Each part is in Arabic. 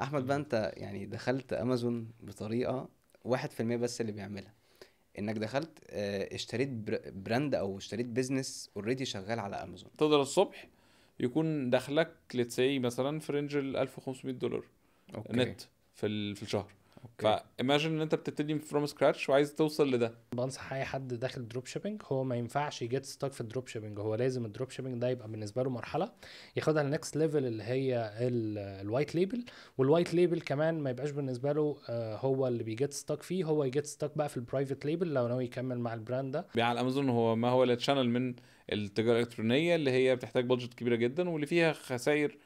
احمد بقى انت يعني دخلت امازون بطريقه واحد في المية بس اللي بيعملها انك دخلت آه، اشتريت براند او اشتريت بيزنس اوريدي شغال على امازون تقدر الصبح يكون دخلك لتسي مثلا في رينج ال 1500 دولار أوكي. نت في في الشهر اوكي فايماجن ان انت بتبتدي فروم سكراتش وعايز توصل لده بنصح اي حد داخل دروب شيبنج هو ما ينفعش يجيت ستاك في الدروب شيبنج هو لازم الدروب شيبنج ده يبقى بالنسبه له مرحله ياخدها النكست ليفل اللي هي الوايت ليبل والوايت ليبل كمان ما يبقاش بالنسبه له آه، هو اللي بيجيت ستاك فيه هو يجيت ستاك بقى في البرايفت ليبل لو ناوي يكمل مع البراند ده بيع يعني على امازون هو ما هو الشانل من التجاره الالكترونيه اللي هي بتحتاج بادجت كبيره جدا واللي فيها خسائر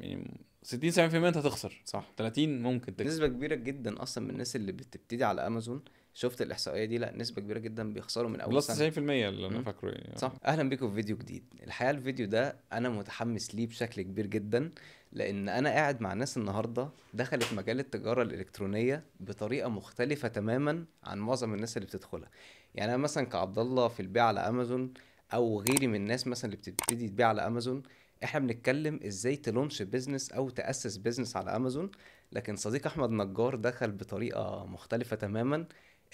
يعني 60 70% انت هتخسر صح 30 ممكن تكسب نسبه كبيره جدا اصلا من الناس اللي بتبتدي على امازون شفت الاحصائيه دي لا نسبه كبيره جدا بيخسروا من اول بلس سنه 90% اللي انا فاكره يعني صح اهلا بيكم في فيديو جديد الحقيقه الفيديو ده انا متحمس ليه بشكل كبير جدا لان انا قاعد مع ناس النهارده دخلت مجال التجاره الالكترونيه بطريقه مختلفه تماما عن معظم الناس اللي بتدخلها يعني انا مثلا كعبد الله في البيع على امازون او غيري من الناس مثلا اللي بتبتدي تبيع على امازون احنا بنتكلم ازاي تلونش بيزنس او تاسس بيزنس على امازون لكن صديق احمد نجار دخل بطريقه مختلفه تماما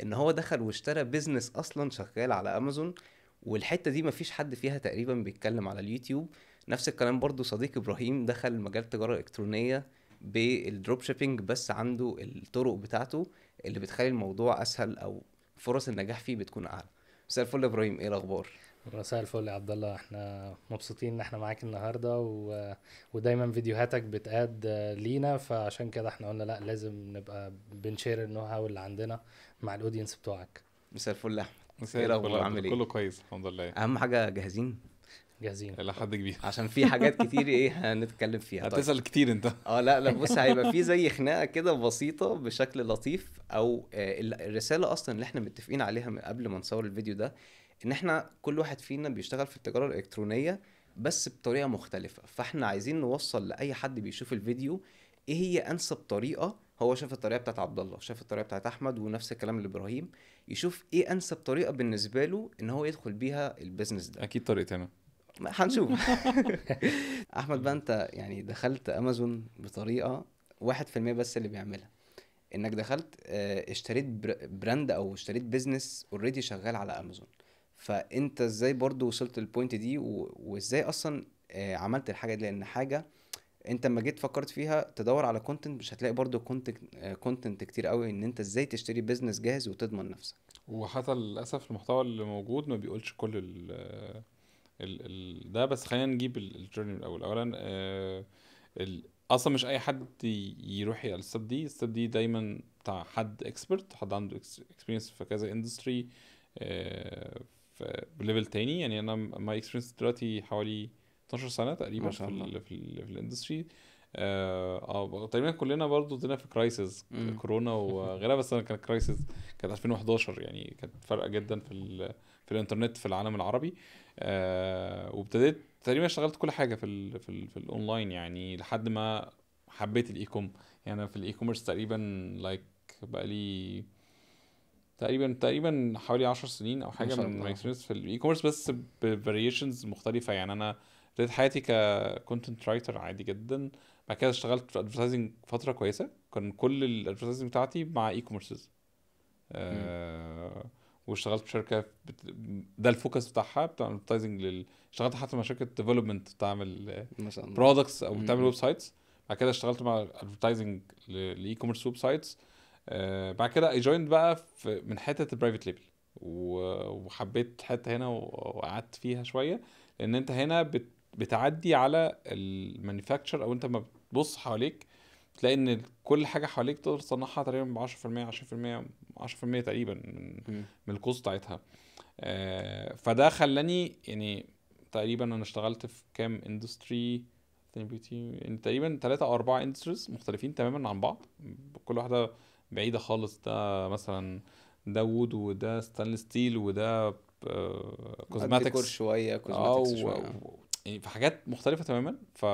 ان هو دخل واشترى بيزنس اصلا شغال على امازون والحته دي مفيش حد فيها تقريبا بيتكلم على اليوتيوب نفس الكلام برضو صديق ابراهيم دخل مجال التجاره الالكترونيه بالدروب شيبينج بس عنده الطرق بتاعته اللي بتخلي الموضوع اسهل او فرص النجاح فيه بتكون اعلى مساء الفل ابراهيم ايه الاخبار مساء الفل يا عبد الله احنا مبسوطين ان احنا معاك النهارده و... ودايما فيديوهاتك بتاد لينا فعشان كده احنا قلنا لا لازم نبقى بنشير النو هاو اللي عندنا مع الاودينس بتوعك مساء الفل يا احمد مساء إيه الفل عامل ايه كله كويس الحمد لله اهم حاجه جاهزين جاهزين الى حد كبير عشان في حاجات كتير ايه هنتكلم فيها طيب. هتسال طيب. كتير انت اه لا لا بص هيبقى في زي خناقه كده بسيطه بشكل لطيف او آه، الرساله اصلا اللي احنا متفقين عليها من قبل ما نصور الفيديو ده ان احنا كل واحد فينا بيشتغل في التجاره الالكترونيه بس بطريقه مختلفه فاحنا عايزين نوصل لاي حد بيشوف الفيديو ايه هي انسب طريقه هو شاف الطريقه بتاعت عبد الله شاف الطريقه بتاعت احمد ونفس الكلام لابراهيم يشوف ايه انسب طريقه بالنسبه له ان هو يدخل بيها البيزنس ده اكيد طريقتي انا هنشوف احمد بقى انت يعني دخلت امازون بطريقه 1% بس اللي بيعملها انك دخلت آه، اشتريت براند او اشتريت بيزنس اوريدي شغال على امازون فانت ازاي برضو وصلت للبوينت دي و... وازاي اصلا آه، عملت الحاجه دي لان حاجه انت لما جيت فكرت فيها تدور على كونتنت مش هتلاقي برضو كونتنت آه، كتير قوي ان انت ازاي تشتري بيزنس جاهز وتضمن نفسك وحتى للاسف المحتوى اللي موجود ما بيقولش كل ال ال ال ده بس خلينا نجيب الجيرني من الاول اولا آه ال اصلا مش اي حد يروح على الستب دي الستب دي دايما بتاع حد اكسبرت حد عنده اكسبيرينس في كذا اندستري آه في ليفل تاني يعني انا ماي اكسبيرينس دلوقتي حوالي 12 سنه تقريبا في الـ في, في الاندستري اه, آه، تقريبا كلنا برضو ادينا في كرايسيس كورونا وغيرها بس انا كانت كرايسيس كانت 2011 يعني كانت فارقه جدا في في الانترنت في العالم العربي آه وابتديت تقريبا اشتغلت كل حاجه في الـ في, الـ في الاونلاين يعني لحد ما حبيت الاي كوم يعني انا في الاي كوميرس تقريبا لايك like بقالي تقريبا تقريبا حوالي 10 سنين او حاجه من ماي اكسبيرينس في الاي كوميرس بس بفاريشنز مختلفه يعني انا بديت حياتي ككونتنت رايتر عادي جدا بعد كده اشتغلت في ادفرتايزنج فتره كويسه كان كل الادفرتايزنج بتاعتي مع اي كوميرسز آه واشتغلت في شركه بت... ده الفوكس بتاعها بتاع ادفرتايزنج لل... اشتغلت حتى مع شركه ديفلوبمنت بتعمل برودكتس او بتعمل ويب سايتس بعد كده اشتغلت مع ادفرتايزنج للاي كوميرس ويب سايتس آه، بعد كده اي جوينت بقى في من حته البرايفت ليبل وحبيت حته هنا وقعدت فيها شويه لان انت هنا بتعدي على المانيفاكتشر او انت ما بتبص حواليك تلاقي ان كل حاجه حواليك تقدر تصنعها تقريبا ب 10% 10% 10% تقريبا من م. من الكوست بتاعتها آه، فده خلاني يعني تقريبا انا اشتغلت في كام اندستري يعني تقريبا ثلاثة او اربعة اندستريز مختلفين تماما عن بعض كل واحده بعيده خالص ده مثلا ده وود وده ستانلس ستيل وده آه، آه، كوزماتكس شويه كوزماتكس آه، شويه يعني في حاجات مختلفه تماما ف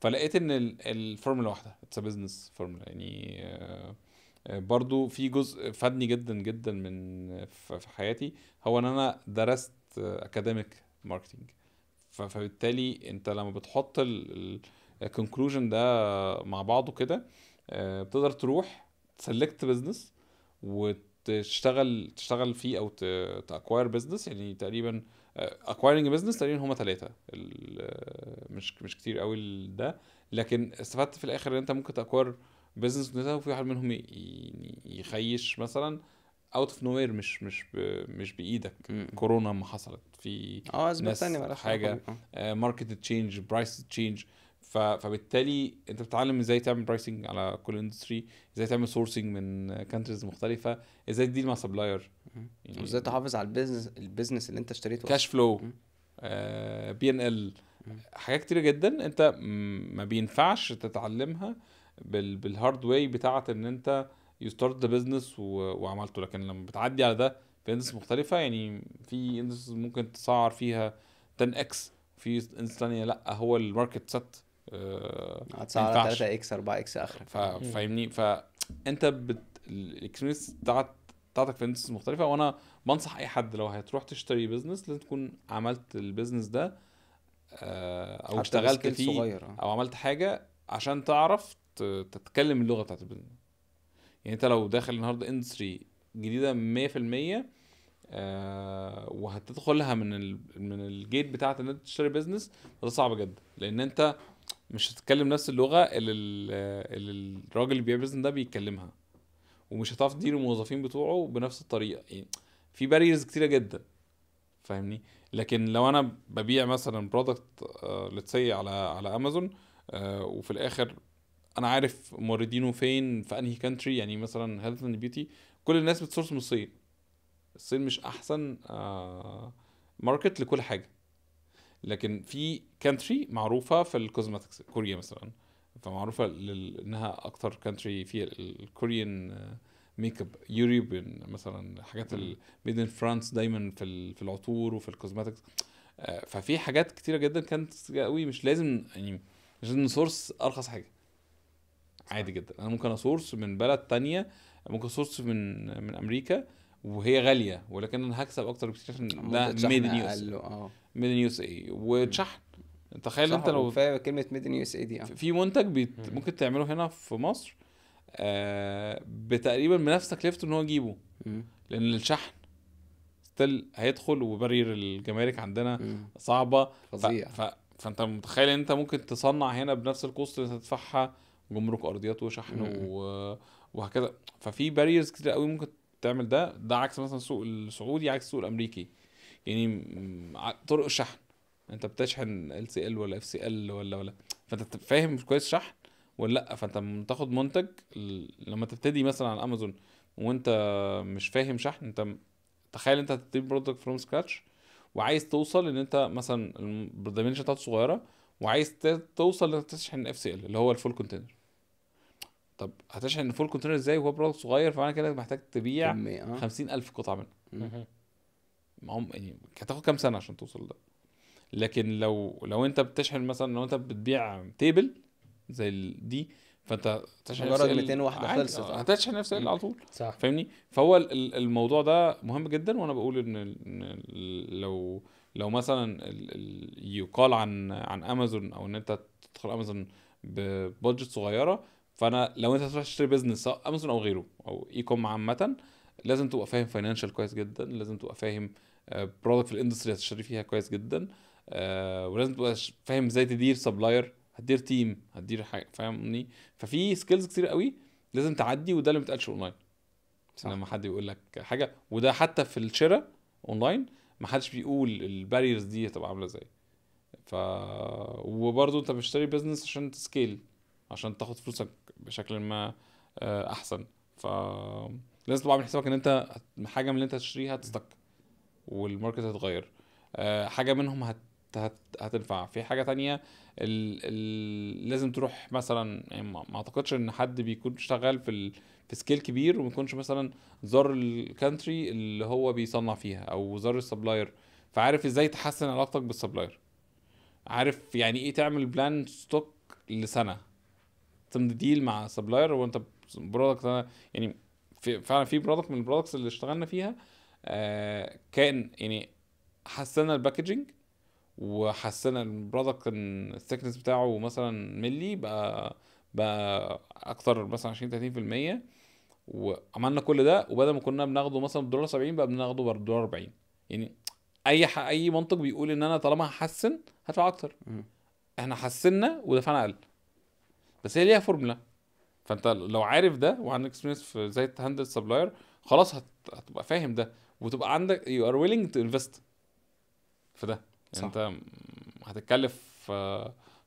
فلقيت ان الفورمولا واحده اتس بزنس فورمولا يعني برضو في جزء فادني جدا جدا من في حياتي هو ان انا درست اكاديميك ماركتنج فبالتالي انت لما بتحط الكونكلوجن ده مع بعضه كده بتقدر تروح تسلكت بزنس وتشتغل تشتغل فيه او تاكواير بزنس يعني تقريبا اكوايرنج آه، بزنس تقريبا هما ثلاثه آه، مش مش كتير قوي ده لكن استفدت في الاخر ان انت ممكن تاكواير بزنس وفي واحد منهم يخيش مثلا اوت اوف نوير مش مش ب... مش بايدك م. كورونا ما حصلت في اه ناس حاجه ماركت تشينج برايس تشينج فبالتالي انت بتتعلم ازاي تعمل برايسنج على كل اندستري ازاي تعمل سورسنج من كانتريز مختلفه ازاي تديل مع سبلاير يعني وازاي تحافظ على البيزنس البيزنس اللي انت اشتريته كاش فلو بي ان ال حاجات كتيره جدا انت ما بينفعش تتعلمها بال بالهارد واي بتاعه ان انت يو ستارت ذا بزنس وعملته لكن لما بتعدي على ده في اندستري مختلفه يعني في اندستري ممكن تسعر فيها 10 اكس في اندستريز لا هو الماركت سيت آه، هتسعر 3 اكس 4 اكس اخرك فاهمني فانت بت... الاكسبيرينس بتاعت بتاعتك في اندستريز مختلفه وانا بنصح اي حد لو هتروح تشتري بزنس لازم تكون عملت البيزنس ده آه، او اشتغلت فيه صغير. آه. او عملت حاجه عشان تعرف تتكلم اللغه بتاعت البيزنس يعني انت لو داخل النهارده اندستري جديده 100% آه وهتدخلها من ال... من الجيت بتاعت ان انت تشتري بيزنس ده صعب جدا لان انت مش هتتكلم نفس اللغه اللي, اللي الراجل اللي بيبرزن ده بيتكلمها ومش هتعرف تدير الموظفين بتوعه بنفس الطريقه يعني في باريرز كتيره جدا فاهمني لكن لو انا ببيع مثلا برودكت لتسي آه، على على امازون آه، وفي الاخر انا عارف موردينه فين في انهي كانتري يعني مثلا هيلث اند بيوتي كل الناس بتسورس من الصين الصين مش احسن ماركت آه، لكل حاجه لكن في كانتري معروفه في الكوزماتكس كوريا مثلا فمعروفه انها اكتر كانتري في الكوريان ميك اب يوريبيان مثلا حاجات ميد ان فرانس دايما في في العطور وفي الكوزماتكس آه، ففي حاجات كتيره جدا كانت قوي مش لازم يعني مش لازم نسورس ارخص حاجه عادي جدا انا ممكن اسورس من بلد تانية ممكن اسورس من من امريكا وهي غاليه ولكن انا هكسب اكتر بكتير عشان ده ميد ان ميدن يو اس اي وتشحن تخيل انت لو كفايه كلمه ميدن يو اس اي دي آه. في منتج بيت ممكن تعمله هنا في مصر آه بتقريبا بنفس تكلفته ان هو يجيبه لان الشحن ستيل هيدخل وبرير الجمارك عندنا مم. صعبه فظيع ف... ف... فانت متخيل ان انت ممكن تصنع هنا بنفس الكوست اللي هتدفعها جمرك ارضيات وشحن و... وهكذا ففي باريرز كتير قوي ممكن تعمل ده ده عكس مثلا السوق السعودي عكس السوق الامريكي يعني طرق الشحن انت بتشحن ال سي ال ولا اف سي ال ولا ولا فانت فاهم كويس شحن ولا لا فانت تاخد منتج لما تبتدي مثلا على امازون وانت مش فاهم شحن انت تخيل انت هتبتدي برودكت فروم سكراتش وعايز توصل ان انت مثلا البرودمنشن بتاعته صغيره وعايز توصل ان انت تشحن اف سي ال اللي هو الفول كونتينر طب هتشحن الفول كونتينر ازاي وهو برودكت صغير فمعنى كده محتاج تبيع 50000 آه. قطعه منه ما هم يعني هتاخد كام سنه عشان توصل ده لكن لو لو انت بتشحن مثلا لو انت بتبيع تيبل زي دي فانت تشحن مجرد 200 واحده خلصت اه، اه. هتشحن نفس على طول صح فاهمني فهو الموضوع ده مهم جدا وانا بقول ان لو لو مثلا يقال عن عن امازون او ان انت تدخل امازون ببادجت صغيره فانا لو انت هتروح تشتري بزنس امازون او غيره او اي كوم عامه لازم تبقى فاهم فاينانشال كويس جدا لازم تبقى فاهم برودكت في الاندستري هتشتري فيها كويس جدا آه، ولازم تبقى فاهم ازاي تدير سبلاير هتدير تيم هتدير حاجه فاهمني يعني ففي سكيلز كتير قوي لازم تعدي وده اللي ما بيتقالش اونلاين لما حد بيقول لك حاجه وده حتى في الشراء اونلاين ما حدش بيقول الباريرز دي هتبقى عامله ازاي ف وبرضه انت بتشتري بيزنس عشان تسكيل عشان تاخد فلوسك بشكل ما آه، احسن ف لازم تبقى عامل حسابك ان انت حاجه من اللي انت هتشتريها هتستك والماركت هتتغير آه، حاجه منهم هت هت هتنفع في حاجه تانية ال... ال... لازم تروح مثلا يعني ما اعتقدش ان حد بيكون شغال في ال... في سكيل كبير وما يكونش مثلا زار الكانتري اللي هو بيصنع فيها او زار السبلاير فعارف ازاي تحسن علاقتك بالسبلاير عارف يعني ايه تعمل بلان ستوك لسنه تم ديل مع سبلاير وانت برودكت يعني في فعلا في برودكت من البرودكتس اللي اشتغلنا فيها آه، كان يعني حسنا الباكجينج وحسنا البرودكت الثيكنس بتاعه مثلا ملي بقى بقى اكتر مثلا 20 30% وعملنا كل ده وبدل ما كنا بناخده مثلا بدولار 70 بقى بناخده بدولار 40 يعني اي اي منطق بيقول ان انا طالما هحسن هدفع اكتر احنا حسنا ودفعنا اقل بس هي ليها فورمولا فانت لو عارف ده وعندك اكسبيرينس في زي تهندل سبلاير خلاص هتبقى فاهم ده وتبقى عندك you are willing to invest في ده يعني صح. انت هتتكلف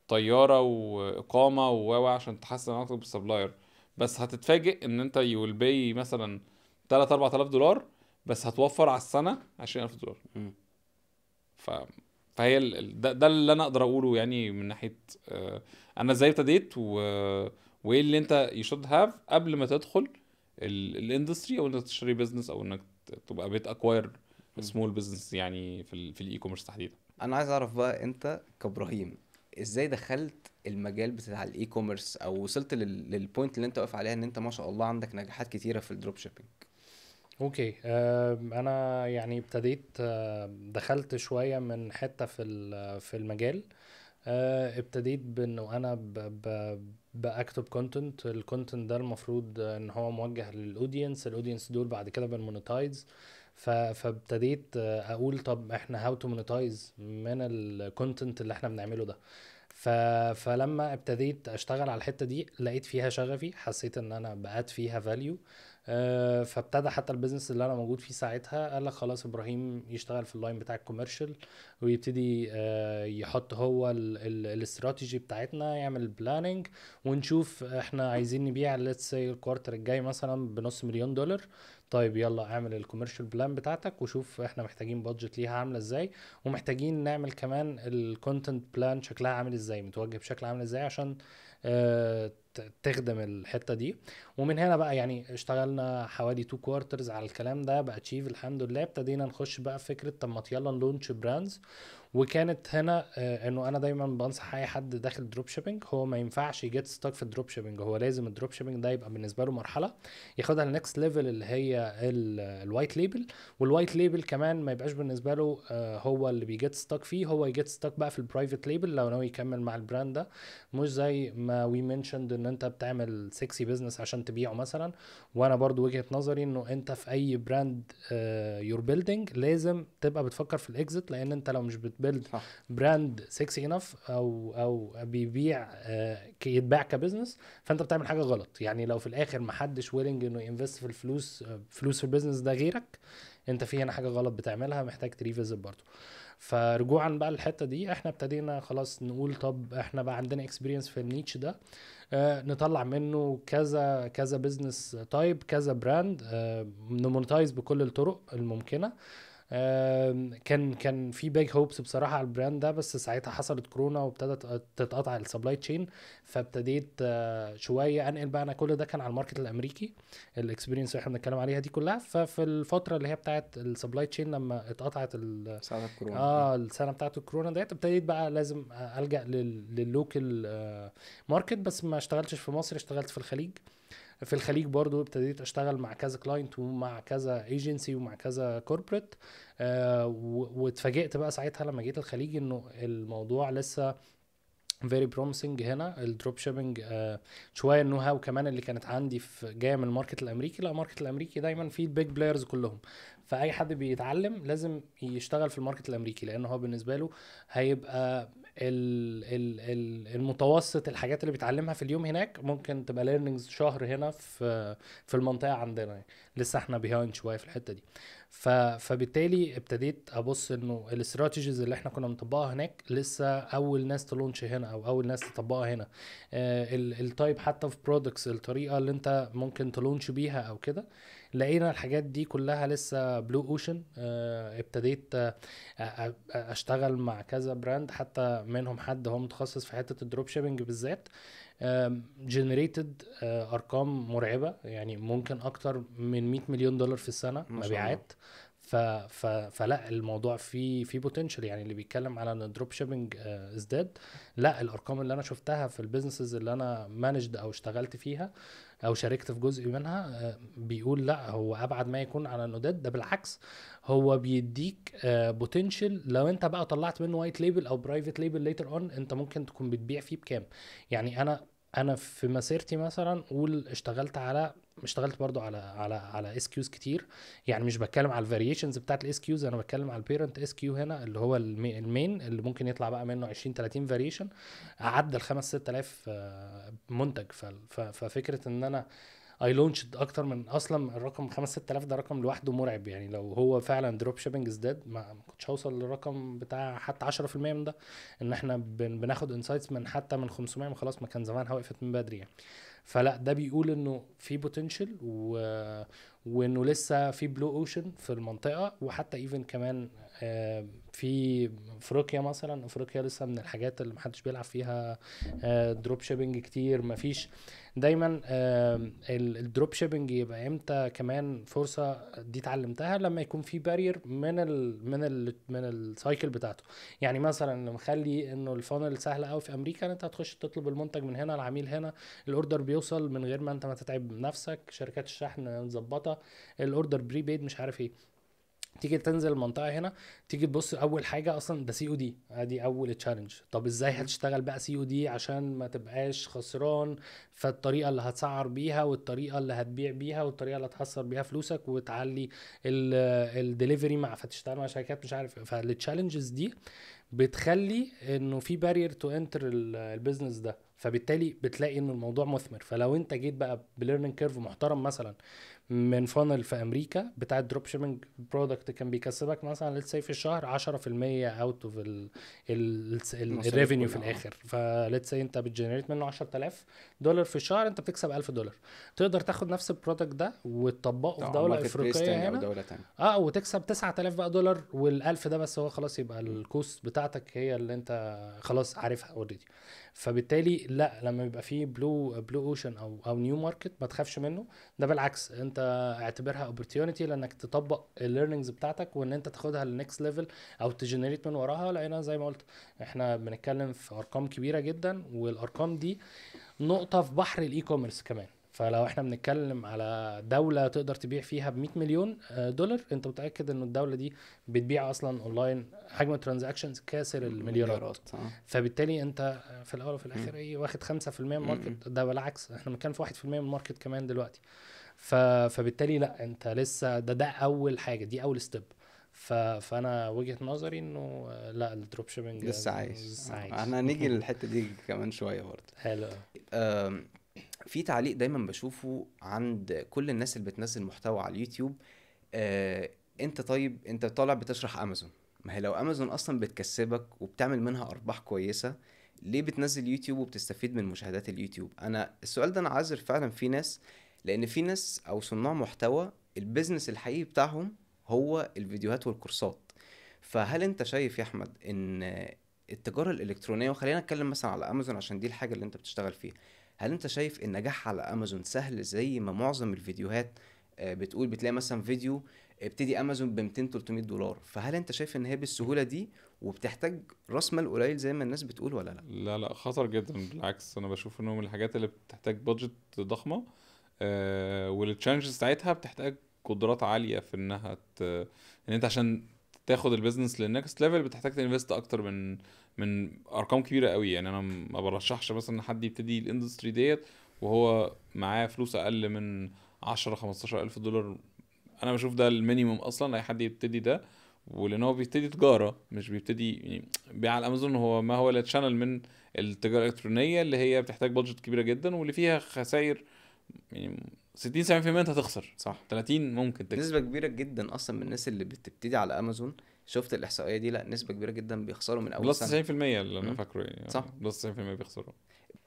طياره واقامه و عشان تحسن علاقتك بالسبلاير بس هتتفاجئ ان انت يو ويل باي مثلا 3 4000 دولار بس هتوفر على السنه 20000 دولار ف فهي ال... ده, ده اللي انا اقدر اقوله يعني من ناحيه آه، انا ازاي ابتديت و... وايه اللي انت يو شود هاف قبل ما تدخل الاندستري او انك تشتري بزنس او انك تبقى بيت اكواير سمول بزنس يعني في في الاي كوميرس تحديدا انا عايز اعرف بقى انت كابراهيم ازاي دخلت المجال بتاع الاي كوميرس او وصلت للبوينت اللي انت واقف عليها ان انت ما شاء الله عندك نجاحات كتيره في الدروب شيبينج اوكي انا يعني ابتديت دخلت شويه من حته في في المجال آه، ابتديت بانه انا بكتب كونتنت الكونتنت ده المفروض ان هو موجه للاودينس الاودينس دول بعد كده بنمونتايز فابتديت اقول طب احنا هاو تو مونتايز من الكونتنت اللي احنا بنعمله ده ف... فلما ابتديت اشتغل على الحته دي لقيت فيها شغفي حسيت ان انا بقات فيها فاليو آه، فابتدى حتى البيزنس اللي انا موجود فيه ساعتها قال لك خلاص ابراهيم يشتغل في اللاين بتاع الكوميرشال ويبتدي آه، يحط هو الاستراتيجي بتاعتنا يعمل البلاننج ونشوف احنا عايزين نبيع ليتس سي الكوارتر الجاي مثلا بنص مليون دولار طيب يلا اعمل الكوميرشال بلان بتاعتك وشوف احنا محتاجين بادجت ليها عامله ازاي ومحتاجين نعمل كمان الكونتنت بلان شكلها عامل ازاي متوجه بشكل عامل ازاي عشان اه تخدم الحته دي ومن هنا بقى يعني اشتغلنا حوالي تو كوارترز على الكلام ده باتشيف الحمد لله ابتدينا نخش بقى فكره طب ما يلا نلونش براندز وكانت هنا آه، انه انا دايما بنصح اي حد داخل دروب شيبنج هو ما ينفعش يجيت ستاك في الدروب شيبنج هو لازم الدروب شيبنج ده يبقى بالنسبه له مرحله ياخدها لنكست ليفل اللي هي الوايت ليبل والوايت ليبل كمان ما يبقاش بالنسبه له آه، هو اللي بيجيت ستاك فيه هو يجيت ستاك بقى في البرايفت ليبل لو ناوي يكمل مع البراند ده مش زي ما وي منشند ان انت بتعمل سكسي بزنس عشان تبيعه مثلا وانا برضو وجهه نظري انه انت في اي براند يور بيلدينج لازم تبقى بتفكر في الاكزيت لان انت لو مش بتبيلد براند سكسي انف او او بيبيع آه، يتباع كبزنس فانت بتعمل حاجه غلط يعني لو في الاخر محدش ويلنج انه ينفست في الفلوس آه، فلوس في البيزنس ده غيرك انت في هنا حاجه غلط بتعملها محتاج تريفيزت برضو فرجوعا بقى للحته دي احنا ابتدينا خلاص نقول طب احنا بقى عندنا اكسبيرينس في النيتش ده آه، نطلع منه كذا كذا بزنس تايب كذا براند آه، نمونتايز بكل الطرق الممكنه كان كان في بيج هوبس بصراحه على البراند ده بس ساعتها حصلت كورونا وابتدت تتقطع السبلاي تشين فابتديت آه، شويه انقل بقى انا كل ده كان على الماركت الامريكي الاكسبيرينس اللي احنا بنتكلم عليها دي كلها ففي الفتره اللي هي بتاعت السبلاي تشين لما اتقطعت سنه كورونا اه السنه بتاعت الكورونا ديت ابتديت بقى لازم الجا لللوكال آه، ماركت بس ما اشتغلتش في مصر اشتغلت في الخليج في الخليج برضو ابتديت اشتغل مع كذا كلاينت ومع كذا ايجنسي ومع كذا كوربريت آه، واتفاجئت بقى ساعتها لما جيت الخليج انه الموضوع لسه فيري بروميسنج هنا الدروب شيبنج آه، شويه النو هاو كمان اللي كانت عندي في جايه من الماركت الامريكي لا الماركت الامريكي دايما فيه البيج بلايرز كلهم فاي حد بيتعلم لازم يشتغل في الماركت الامريكي لان هو بالنسبه له هيبقى المتوسط الحاجات اللي بيتعلمها في اليوم هناك ممكن تبقى ليرنينجز شهر هنا في في المنطقه عندنا يعني. لسه احنا بيهايند شويه في الحته دي فبالتالي ابتديت ابص انه الاستراتيجيز اللي احنا كنا بنطبقها هناك لسه اول ناس تلونش هنا او اول ناس تطبقها هنا آه، التايب حتى في برودكتس الطريقه اللي انت ممكن تلونش بيها او كده لقينا الحاجات دي كلها لسه بلو اوشن آه، ابتديت آه، اشتغل مع كذا براند حتى منهم حد هو متخصص في حته الدروب شيبنج بالذات جنريتد آه، ارقام مرعبه يعني ممكن اكتر من 100 مليون دولار في السنه مبيعات ف ف فلا الموضوع فيه في بوتنشال يعني اللي بيتكلم على ان الدروب شيبنج ازداد لا الارقام اللي انا شفتها في البيزنسز اللي انا مانجد او اشتغلت فيها او شاركت في جزء منها آه، بيقول لا هو ابعد ما يكون عن النداد ده بالعكس هو بيديك بوتنشال آه، لو انت بقى طلعت منه وايت ليبل او برايفت ليبل ليتر اون انت ممكن تكون بتبيع فيه بكام يعني انا انا في مسيرتي مثلا قول اشتغلت على اشتغلت برضو على على على اس كيوز كتير يعني مش بتكلم على الفاريشنز بتاعت الاس كيوز انا بتكلم على البيرنت اس كيو هنا اللي هو المين اللي ممكن يطلع بقى منه 20 30 فاريشن عدى ال 5 6000 آه، منتج ففكره ان انا اي لونشد اكتر من اصلا الرقم 5 6000 ده رقم لوحده مرعب يعني لو هو فعلا دروب شيبنج ازداد ما كنتش هوصل للرقم بتاع حتى 10% من ده ان احنا بناخد انسايتس من حتى من 500 خلاص ما كان زمانها وقفت من بدري يعني فلا ده بيقول انه في بوتنشال و... وانه لسه في بلو اوشن في المنطقه وحتى ايفن كمان آه، في افريقيا مثلا افريقيا لسه من الحاجات اللي محدش بيلعب فيها دروب آه، شيبنج كتير مفيش دايما الدروب شيبنج يبقى امتى كمان فرصه دي اتعلمتها لما يكون في بارير من الـ من الـ من السايكل بتاعته يعني مثلا اللي مخلي انه الفانل سهل قوي في امريكا ان انت هتخش تطلب المنتج من هنا العميل هنا الاوردر بيوصل من غير ما انت ما تتعب نفسك شركات الشحن مظبطه الاوردر بري بيد مش عارف ايه تيجي تنزل المنطقه هنا تيجي تبص اول حاجه اصلا ده سي او دي ادي اول تشالنج طب ازاي هتشتغل بقى سي او دي عشان ما تبقاش خسران فالطريقه اللي هتسعر بيها والطريقه اللي هتبيع بيها والطريقه اللي هتحصل بيها فلوسك وتعلي الدليفري مع فتشتغل مع شركات مش عارف فالتشالنجز دي بتخلي انه في بارير تو انتر البيزنس ده فبالتالي بتلاقي ان الموضوع مثمر فلو انت جيت بقى بليرنينج كيرف محترم مثلا من فانل في امريكا بتاع الدروب شيبنج برودكت كان بيكسبك مثلا ليتس في الشهر 10% اوت اوف الريفينيو في الاخر فليتس انت بتجنريت منه 10000 دولار في الشهر انت بتكسب 1000 دولار تقدر تاخد نفس البرودكت ده وتطبقه في دوله افريقيه هنا أو دولة اه وتكسب 9000 بقى دولار وال1000 ده بس هو خلاص يبقى الكوست بتاعتك هي اللي انت خلاص عارفها اوريدي فبالتالي لا لما يبقى فيه بلو بلو اوشن او او نيو ماركت ما تخافش منه ده بالعكس انت اعتبرها اوبورتيونيتي لانك تطبق الليرنينجز بتاعتك وان انت تاخدها للنكست ليفل او تجنريت من وراها لان زي ما قلت احنا بنتكلم في ارقام كبيره جدا والارقام دي نقطه في بحر الاي كوميرس كمان فلو احنا بنتكلم على دولة تقدر تبيع فيها ب 100 مليون آه، دولار انت متأكد ان الدولة دي بتبيع اصلا اونلاين حجم الترانزاكشنز كاسر المليارات آه. فبالتالي انت في الاول وفي الاخر ايه واخد 5% من الماركت ده بالعكس احنا مكان في 1% من الماركت كمان دلوقتي فبالتالي لا انت لسه ده ده اول حاجة دي اول ستيب فانا وجهه نظري انه آه، لا الدروب شيبنج لسه عايش لسه عايش احنا هنيجي للحته دي كمان شويه برضه حلو في تعليق دايما بشوفه عند كل الناس اللي بتنزل محتوى على اليوتيوب آه انت طيب انت طالع بتشرح امازون ما هي لو امازون اصلا بتكسبك وبتعمل منها ارباح كويسه ليه بتنزل يوتيوب وبتستفيد من مشاهدات اليوتيوب انا السؤال ده انا عاذر فعلا في ناس لان في ناس او صناع محتوى البيزنس الحقيقي بتاعهم هو الفيديوهات والكورسات فهل انت شايف يا احمد ان التجاره الالكترونيه وخلينا نتكلم مثلا على امازون عشان دي الحاجه اللي انت بتشتغل فيها هل انت شايف النجاح على امازون سهل زي ما معظم الفيديوهات آه، بتقول بتلاقي مثلا فيديو ابتدي امازون ب 200 300 دولار فهل انت شايف ان هي بالسهوله دي وبتحتاج راس مال قليل زي ما الناس بتقول ولا لا لا لا خطر جدا بالعكس انا بشوف من الحاجات اللي بتحتاج بادجت ضخمه آه، والتشالنجز بتاعتها بتحتاج قدرات عاليه في انها ان يعني انت عشان تاخد البيزنس للنكست ليفل بتحتاج تنفست اكتر من من ارقام كبيره قوي يعني انا ما برشحش مثلا حد يبتدي الاندستري ديت وهو معاه فلوس اقل من 10 15 الف دولار انا بشوف ده المينيمم اصلا اي حد يبتدي ده ولان هو بيبتدي تجاره مش بيبتدي يعني بيع على امازون هو ما هو الا تشانل من التجاره الالكترونيه اللي هي بتحتاج بادجت كبيره جدا واللي فيها خسائر يعني 60 70% انت هتخسر صح 30 ممكن تكسب نسبه كبيره جدا اصلا من الناس اللي بتبتدي على امازون شفت الاحصائيه دي لا نسبه كبيره جدا بيخسروا من اول سنه 90% اللي انا فاكره يعني صح بلس 90% بيخسروا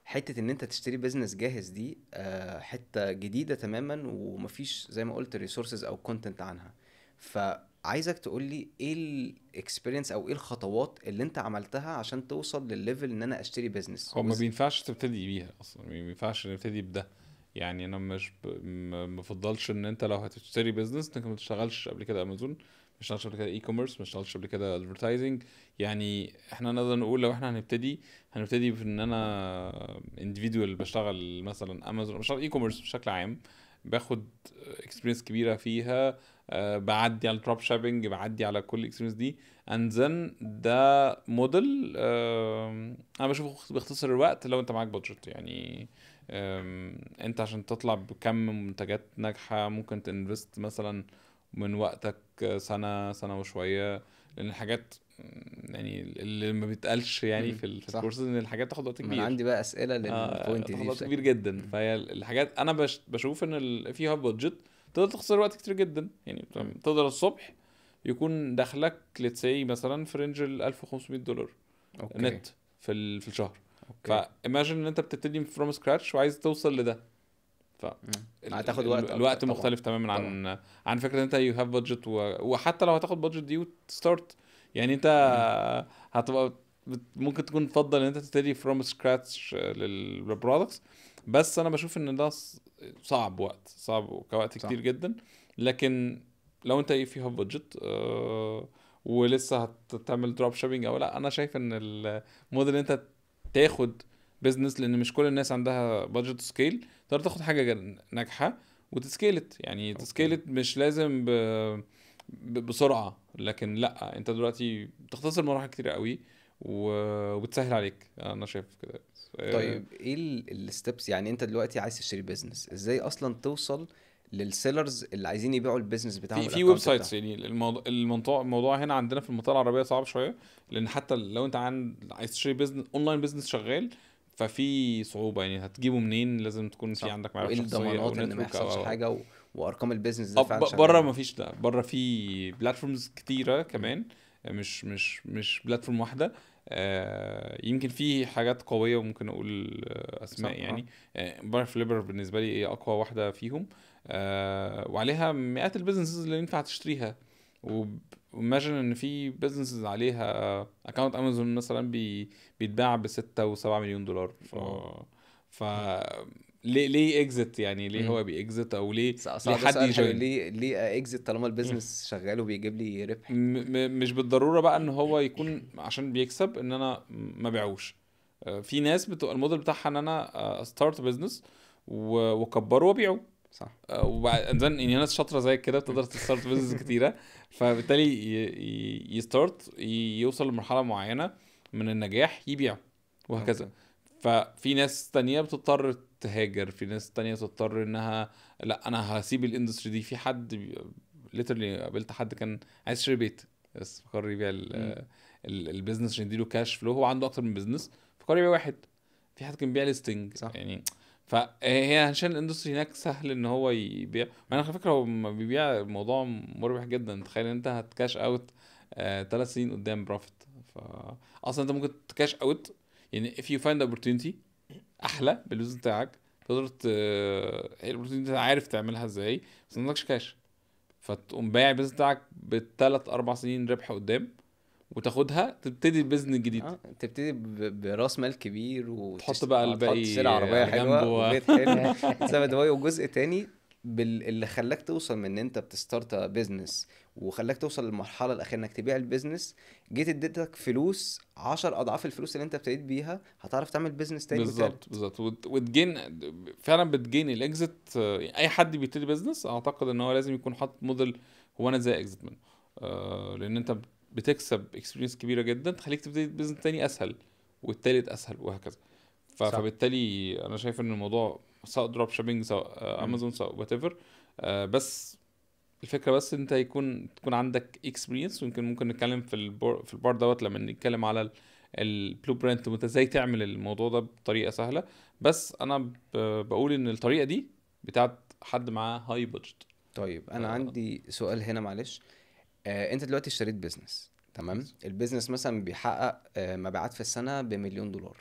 حته ان انت تشتري بزنس جاهز دي آه، حته جديده تماما ومفيش زي ما قلت ريسورسز او كونتنت عنها فعايزك تقول لي ايه الاكسبيرينس او ايه الخطوات اللي انت عملتها عشان توصل للليفل ان انا اشتري بزنس هو ما بينفعش تبتدي بيها اصلا ما بينفعش نبتدي بده يعني انا مش ب... بفضلش ان انت لو هتشتري بزنس انك ما تشتغلش قبل كده امازون اشتغلتش قبل كده اي كوميرس ما اشتغلتش قبل كده ادفرتايزنج يعني احنا نقدر نقول لو احنا هنبتدي هنبتدي في ان انا انديفيدوال بشتغل مثلا امازون بشتغل اي كوميرس بشكل عام باخد اكسبيرينس كبيره فيها أه بعدي على الدروب شيبنج بعدي على كل الاكسبيرينس دي اند ذن ده موديل أه انا بشوفه بيختصر الوقت لو انت معاك بادجت يعني انت عشان تطلع بكم منتجات ناجحه ممكن تنفست مثلا من وقتك سنه سنه وشويه لان الحاجات يعني اللي ما بيتقالش يعني في الكورسز ان الحاجات تاخد وقت كبير انا عندي بقى اسئله للبوينت آه دي وقت كبير جدا فهي الحاجات انا بشوف ان فيها بادجت تقدر تخسر وقت كتير جدا يعني تقدر الصبح يكون دخلك لتسي مثلا في رينج ال 1500 دولار أوكي. نت في في الشهر فايماجن ان انت بتبتدي من فروم سكراتش وعايز توصل لده ف هتاخد وقت الوقت مختلف تماما عن طبعا. عن فكره انت يو هاف بادجت وحتى لو هتاخد بادجت دي وتستارت يعني انت هتبقى ممكن تكون تفضل ان انت تبتدي فروم سكراتش للبرودكتس بس انا بشوف ان ده صعب وقت صعب كوقت صح. كتير جدا لكن لو انت ايه فيها بادجت أه ولسه هتعمل دروب شيبنج او لا انا شايف ان الموديل انت تاخد بزنس لان مش كل الناس عندها بادجت سكيل تقدر تاخد حاجه ناجحه وتسكيلت يعني تسكيلت مش لازم ب... بسرعه لكن لا انت دلوقتي بتختصر مراحل كتير قوي وبتسهل عليك انا شايف كده آه، طيب ايه الستبس يعني انت دلوقتي عايز تشتري بيزنس ازاي اصلا توصل للسيلرز اللي عايزين يبيعوا البيزنس بتاعهم في في ويب سايتس يعني الموضوع الموضوع الموضوع هنا عندنا في المنطقه العربيه صعب شويه لان حتى لو انت عن عايز تشتري بيزنس اونلاين بيزنس شغال ففي صعوبه يعني هتجيبه منين لازم تكون في عندك معرفه شخصيه الضمانات ان ما يحصلش حاجه و... وارقام البيزنس ده فعلا بره ما فيش ده بره في بلاتفورمز كتيره كمان مش مش مش بلاتفورم واحده آه، يمكن في حاجات قويه وممكن اقول اسماء يعني بره فليبر ليبر بالنسبه لي ايه اقوى واحده فيهم آه، وعليها مئات البيزنسز اللي ينفع تشتريها imagine ان في بزنسز عليها اكونت امازون مثلا بي بيتباع ب 6 و7 مليون دولار ف ف ليه ليه اكزيت يعني ليه هو بيكزيت او ليه ليه حد يجي ليه ليه اكزيت طالما البيزنس شغال وبيجيب لي ربح مش بالضروره بقى ان هو يكون عشان بيكسب ان انا ما بيعوش آه، في ناس بتبقى الموديل بتاعها ان انا ستارت بزنس واكبره وابيعه صح آه، وبعد يعني ناس شاطره زي كده بتقدر تستارت بزنس كتيره فبالتالي يستارت يوصل لمرحله معينه من النجاح يبيع وهكذا ففي ناس تانية بتضطر تهاجر في ناس تانية بتضطر انها لا انا هسيب الاندستري دي في حد ليترلي قابلت حد كان عايز يشتري بيت بس فقرر يبيع البيزنس عشان يديله كاش فلو هو عنده اكتر من بيزنس فقرر يبيع واحد في حد كان بيبيع ليستنج صح يعني فهي عشان الاندستري هناك سهل ان هو يبيع ما انا على فكره هو بيبيع الموضوع مربح جدا تخيل انت هتكاش اوت ثلاث آه سنين قدام بروفيت فاصلا اصلا انت ممكن تكاش اوت يعني if you find opportunity احلى بالبيزنس بتاعك تقدر ت... آه، الاوبورتيونتي انت عارف تعملها ازاي بس ما عندكش كاش فتقوم بايع البيزنس بتاعك بثلاث اربع سنين ربح قدام وتاخدها تبتدي بزنس جديد آه. تبتدي براس مال كبير وتحط بقى الباقي تشتري عربيه حلوه وبيت حلو دبي وجزء تاني بال... اللي خلاك توصل من ان انت بتستارت بزنس وخلاك توصل للمرحله الاخيره انك تبيع البيزنس جيت اديتك فلوس 10 اضعاف الفلوس اللي انت ابتديت بيها هتعرف تعمل بيزنس تاني بالظبط بالظبط وتجين فعلا بتجين الاكزت آه، اي حد بيبتدي بيزنس اعتقد ان هو لازم يكون حاطط موديل هو انا ازاي اكزت منه آه، لان انت بتكسب اكسبيرينس كبيره جدا تخليك تبتدي بزنس تاني اسهل والتالت اسهل وهكذا فبالتالي انا شايف ان الموضوع سواء دروب شوبينج سواء امازون سواء وات ايفر آه، بس الفكره بس انت يكون تكون عندك اكسبيرينس ويمكن ممكن نتكلم في البور في البار دوت لما نتكلم على البلو برنت وانت ازاي تعمل الموضوع ده بطريقه سهله بس انا بقول ان الطريقه دي بتاعت حد معاه هاي بادجت طيب انا آه. عندي سؤال هنا معلش آه انت دلوقتي اشتريت بيزنس تمام البيزنس مثلا بيحقق آه مبيعات في السنه بمليون دولار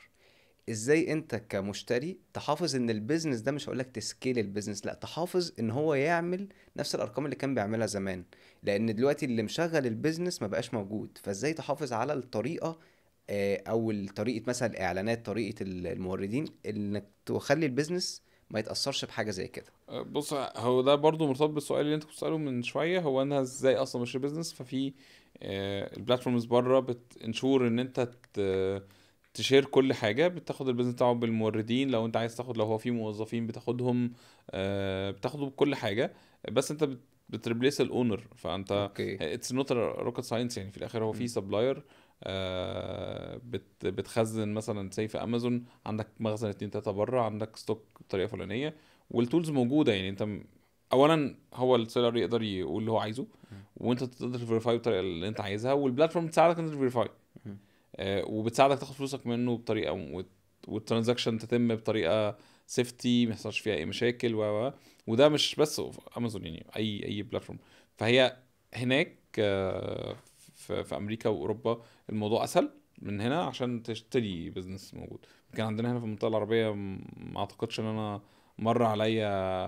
ازاي انت كمشتري تحافظ ان البيزنس ده مش هقول لك تسكيل البيزنس لا تحافظ ان هو يعمل نفس الارقام اللي كان بيعملها زمان لان دلوقتي اللي مشغل البيزنس ما بقاش موجود فازاي تحافظ على الطريقه آه، او طريقه مثلا الاعلانات طريقه الموردين انك تخلي البيزنس ما يتاثرش بحاجه زي كده أه، بص هو ده برضو مرتبط بالسؤال اللي انت كنت بتساله من شويه هو انها ازاي اصلا مش بزنس ففي آه، البلاتفورمز بره بتنشور ان انت تشير كل حاجه بتاخد البيزنس بتاعه بالموردين لو انت عايز تاخد لو هو في موظفين بتاخدهم آه، بتاخده بكل حاجه بس انت بتريبليس الاونر فانت اتس نوت روكت ساينس يعني في الاخر هو في سبلاير آه، بت بتخزن مثلا زي في امازون عندك مخزن اتنين تلاته بره عندك ستوك بطريقه فلانيه والتولز موجوده يعني انت اولا هو السيلر يقدر يقول اللي هو عايزه وانت تقدر تفيريفاي بالطريقه اللي انت عايزها والبلاتفورم بتساعدك انت تفيريفاي آه، وبتساعدك تاخد فلوسك منه بطريقه والترانزاكشن تتم بطريقه سيفتي ما يحصلش فيها اي مشاكل و وده مش بس امازون يعني اي اي بلاتفورم فهي هناك آه، في امريكا واوروبا الموضوع اسهل من هنا عشان تشتري بزنس موجود كان عندنا هنا في المنطقه العربيه ما اعتقدش ان انا مر عليا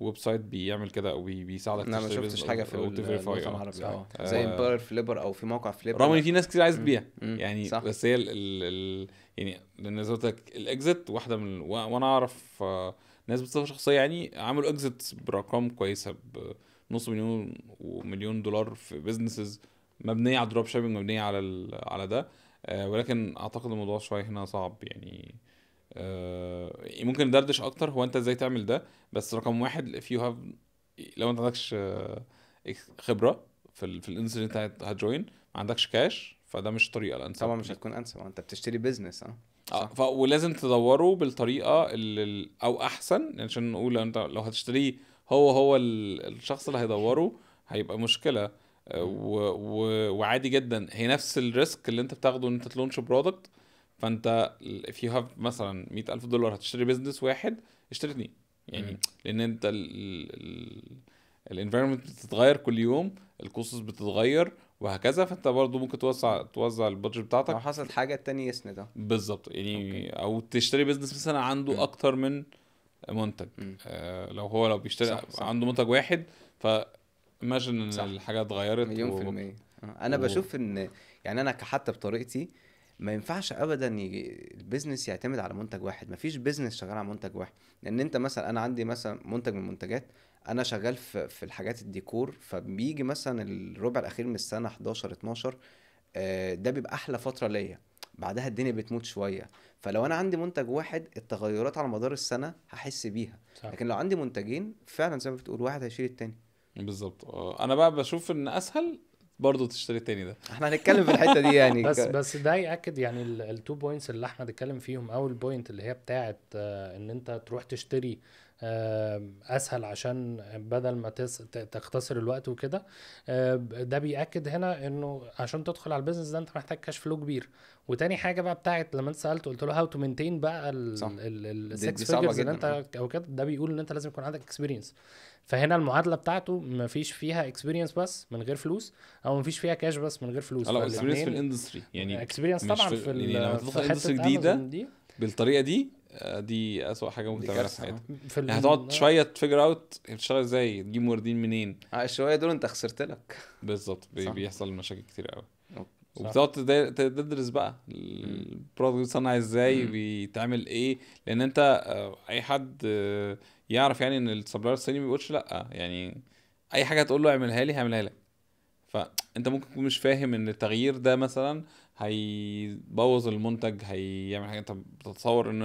ويب سايت بيعمل كده او بيساعدك انا ما شفتش حاجه في الوطن يعني. العربي اه زي امباير آه. فليبر او في موقع فليبر رغم ان في ناس كتير عايزه تبيع يعني صح. بس هي ال يعني لان زودتك الاكزت واحده من وانا اعرف آه، ناس بصفه شخصيه يعني عملوا اكزت بارقام كويسه بنص مليون ومليون دولار في بزنسز مبنيه على الدروب شيبنج مبنيه على ال... على ده آه ولكن اعتقد الموضوع شويه هنا صعب يعني آه ممكن ندردش اكتر هو انت ازاي تعمل ده بس رقم واحد if you have لو انت عندكش آه، خبره في ال... في الاندستري اللي انت هتجوين ما عندكش كاش فده مش الطريقه الانسب طبعا مش هتكون انسب انت بتشتري بيزنس اه, آه، ف... ولازم تدوره بالطريقه اللي او احسن عشان نقول لو انت لو هتشتريه هو هو الشخص اللي هيدوره هيبقى مشكله آه، و... و... وعادي جدا هي نفس الريسك اللي انت بتاخده ان انت تلونش برودكت فانت if you have مثلا 100000 دولار هتشتري بزنس واحد اشتري اتنين يعني لان انت الانفيرمنت بتتغير كل يوم القصص بتتغير وهكذا فانت برضه ممكن توزع توزع البادجت بتاعتك لو حصلت حاجه التاني يسند اه. بالظبط يعني أوكي. او تشتري بزنس مثلا عنده م. اكتر من منتج آه لو هو لو بيشتري صح صح. عنده منتج واحد ف ايماجن ان الحاجه اتغيرت مليون و... في المية آه، انا و... بشوف ان يعني انا حتى بطريقتي ما ينفعش ابدا البيزنس يعتمد على منتج واحد ما فيش بيزنس شغال على منتج واحد لان انت مثلا انا عندي مثلا منتج من المنتجات انا شغال في, في الحاجات الديكور فبيجي مثلا الربع الاخير من السنه 11 12 آه، ده بيبقى احلى فتره ليا بعدها الدنيا بتموت شويه فلو انا عندي منتج واحد التغيرات على مدار السنه هحس بيها صح. لكن لو عندي منتجين فعلا زي ما بتقول واحد هيشيل التاني بالظبط آه، انا بقى بشوف ان اسهل برضه تشتري تاني ده احنا هنتكلم في الحته دي يعني بس بس ده ياكد يعني التو بوينتس اللي احمد اتكلم فيهم اول بوينت اللي هي بتاعه آه، ان انت تروح تشتري اسهل عشان بدل ما تختصر الوقت وكده ده بياكد هنا انه عشان تدخل على البيزنس ده انت محتاج كاش فلو كبير وتاني حاجه بقى بتاعت لما انت سالته قلت له هاو تو مينتين بقى السكس فيجرز اللي انت او كده ده بيقول ان انت لازم يكون عندك اكسبيرينس فهنا المعادله بتاعته ما فيش فيها اكسبيرينس بس من غير فلوس او ما فيش فيها كاش بس من غير فلوس اكسبيرينس اه في الاندستري يعني اكسبيرينس طبعا في, في يعني لما تدخل اندستري جديده بالطريقه دي آه، دي اسوء حاجه ممكن تعملها في حياتك يعني هتقعد شويه تفجر اوت هي بتشتغل ازاي تجيب موردين منين آه، الشويه دول انت خسرت لك بالظبط بيحصل مشاكل كتير قوي وبتقعد تدرس بقى البرودكت بيتصنع ازاي بيتعمل ايه لان انت آه، اي حد يعرف يعني ان السبلاير الصيني ما بيقولش لا يعني اي حاجه هتقول له اعملها لي هعملها لك فانت ممكن تكون مش فاهم ان التغيير ده مثلا هيبوظ المنتج هيعمل حاجه انت بتتصور ان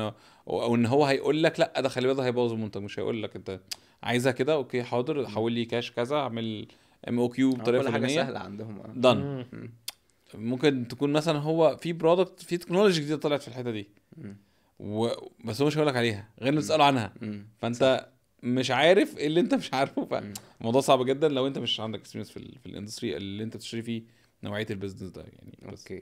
او ان هو هيقول لك لا ده خلي بالك هيبوظ المنتج مش هيقول لك انت عايزها كده اوكي حاضر حول لي كاش كذا اعمل ام او كيو بطريقه كل حاجه سهله عندهم دن آه. ممكن تكون مثلا هو في برودكت في تكنولوجي جديده طلعت في الحته دي و... بس هو مش هيقول لك عليها غير انه تساله عنها فانت مش عارف إيه اللي انت مش عارفه فالموضوع صعب جدا لو انت مش عندك اكسبيرينس في, ال... في الاندستري اللي انت بتشتري فيه نوعيه البيزنس ده يعني بس. اوكي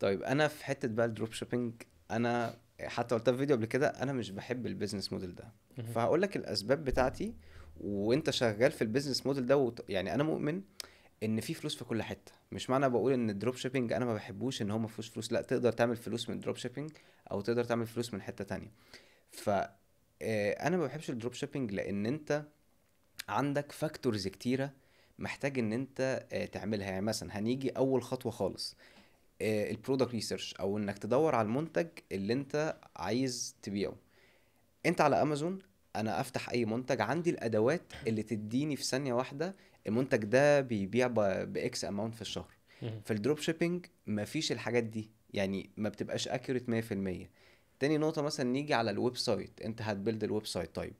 طيب انا في حته بقى الدروب شيبنج انا حتى قلتها في فيديو قبل كده انا مش بحب البيزنس موديل ده فهقول لك الاسباب بتاعتي وانت شغال في البيزنس موديل ده وط... يعني انا مؤمن ان في فلوس في كل حته مش معنى بقول ان الدروب شيبنج انا ما بحبوش ان هو ما فيهوش فلوس لا تقدر تعمل فلوس من الدروب شيبنج او تقدر تعمل فلوس من حته تانية ف آه، انا ما بحبش الدروب شيبنج لان انت عندك فاكتورز كتيره محتاج ان انت آه، تعملها يعني مثلا هنيجي اول خطوه خالص آه، البرودكت ريسيرش او انك تدور على المنتج اللي انت عايز تبيعه انت على امازون انا افتح اي منتج عندي الادوات اللي تديني في ثانيه واحده المنتج ده بيبيع باكس اماونت في الشهر في الدروب شيبنج مفيش الحاجات دي يعني ما بتبقاش اكيوريت 100% تاني نقطه مثلا نيجي على الويب سايت انت هتبلد الويب سايت طيب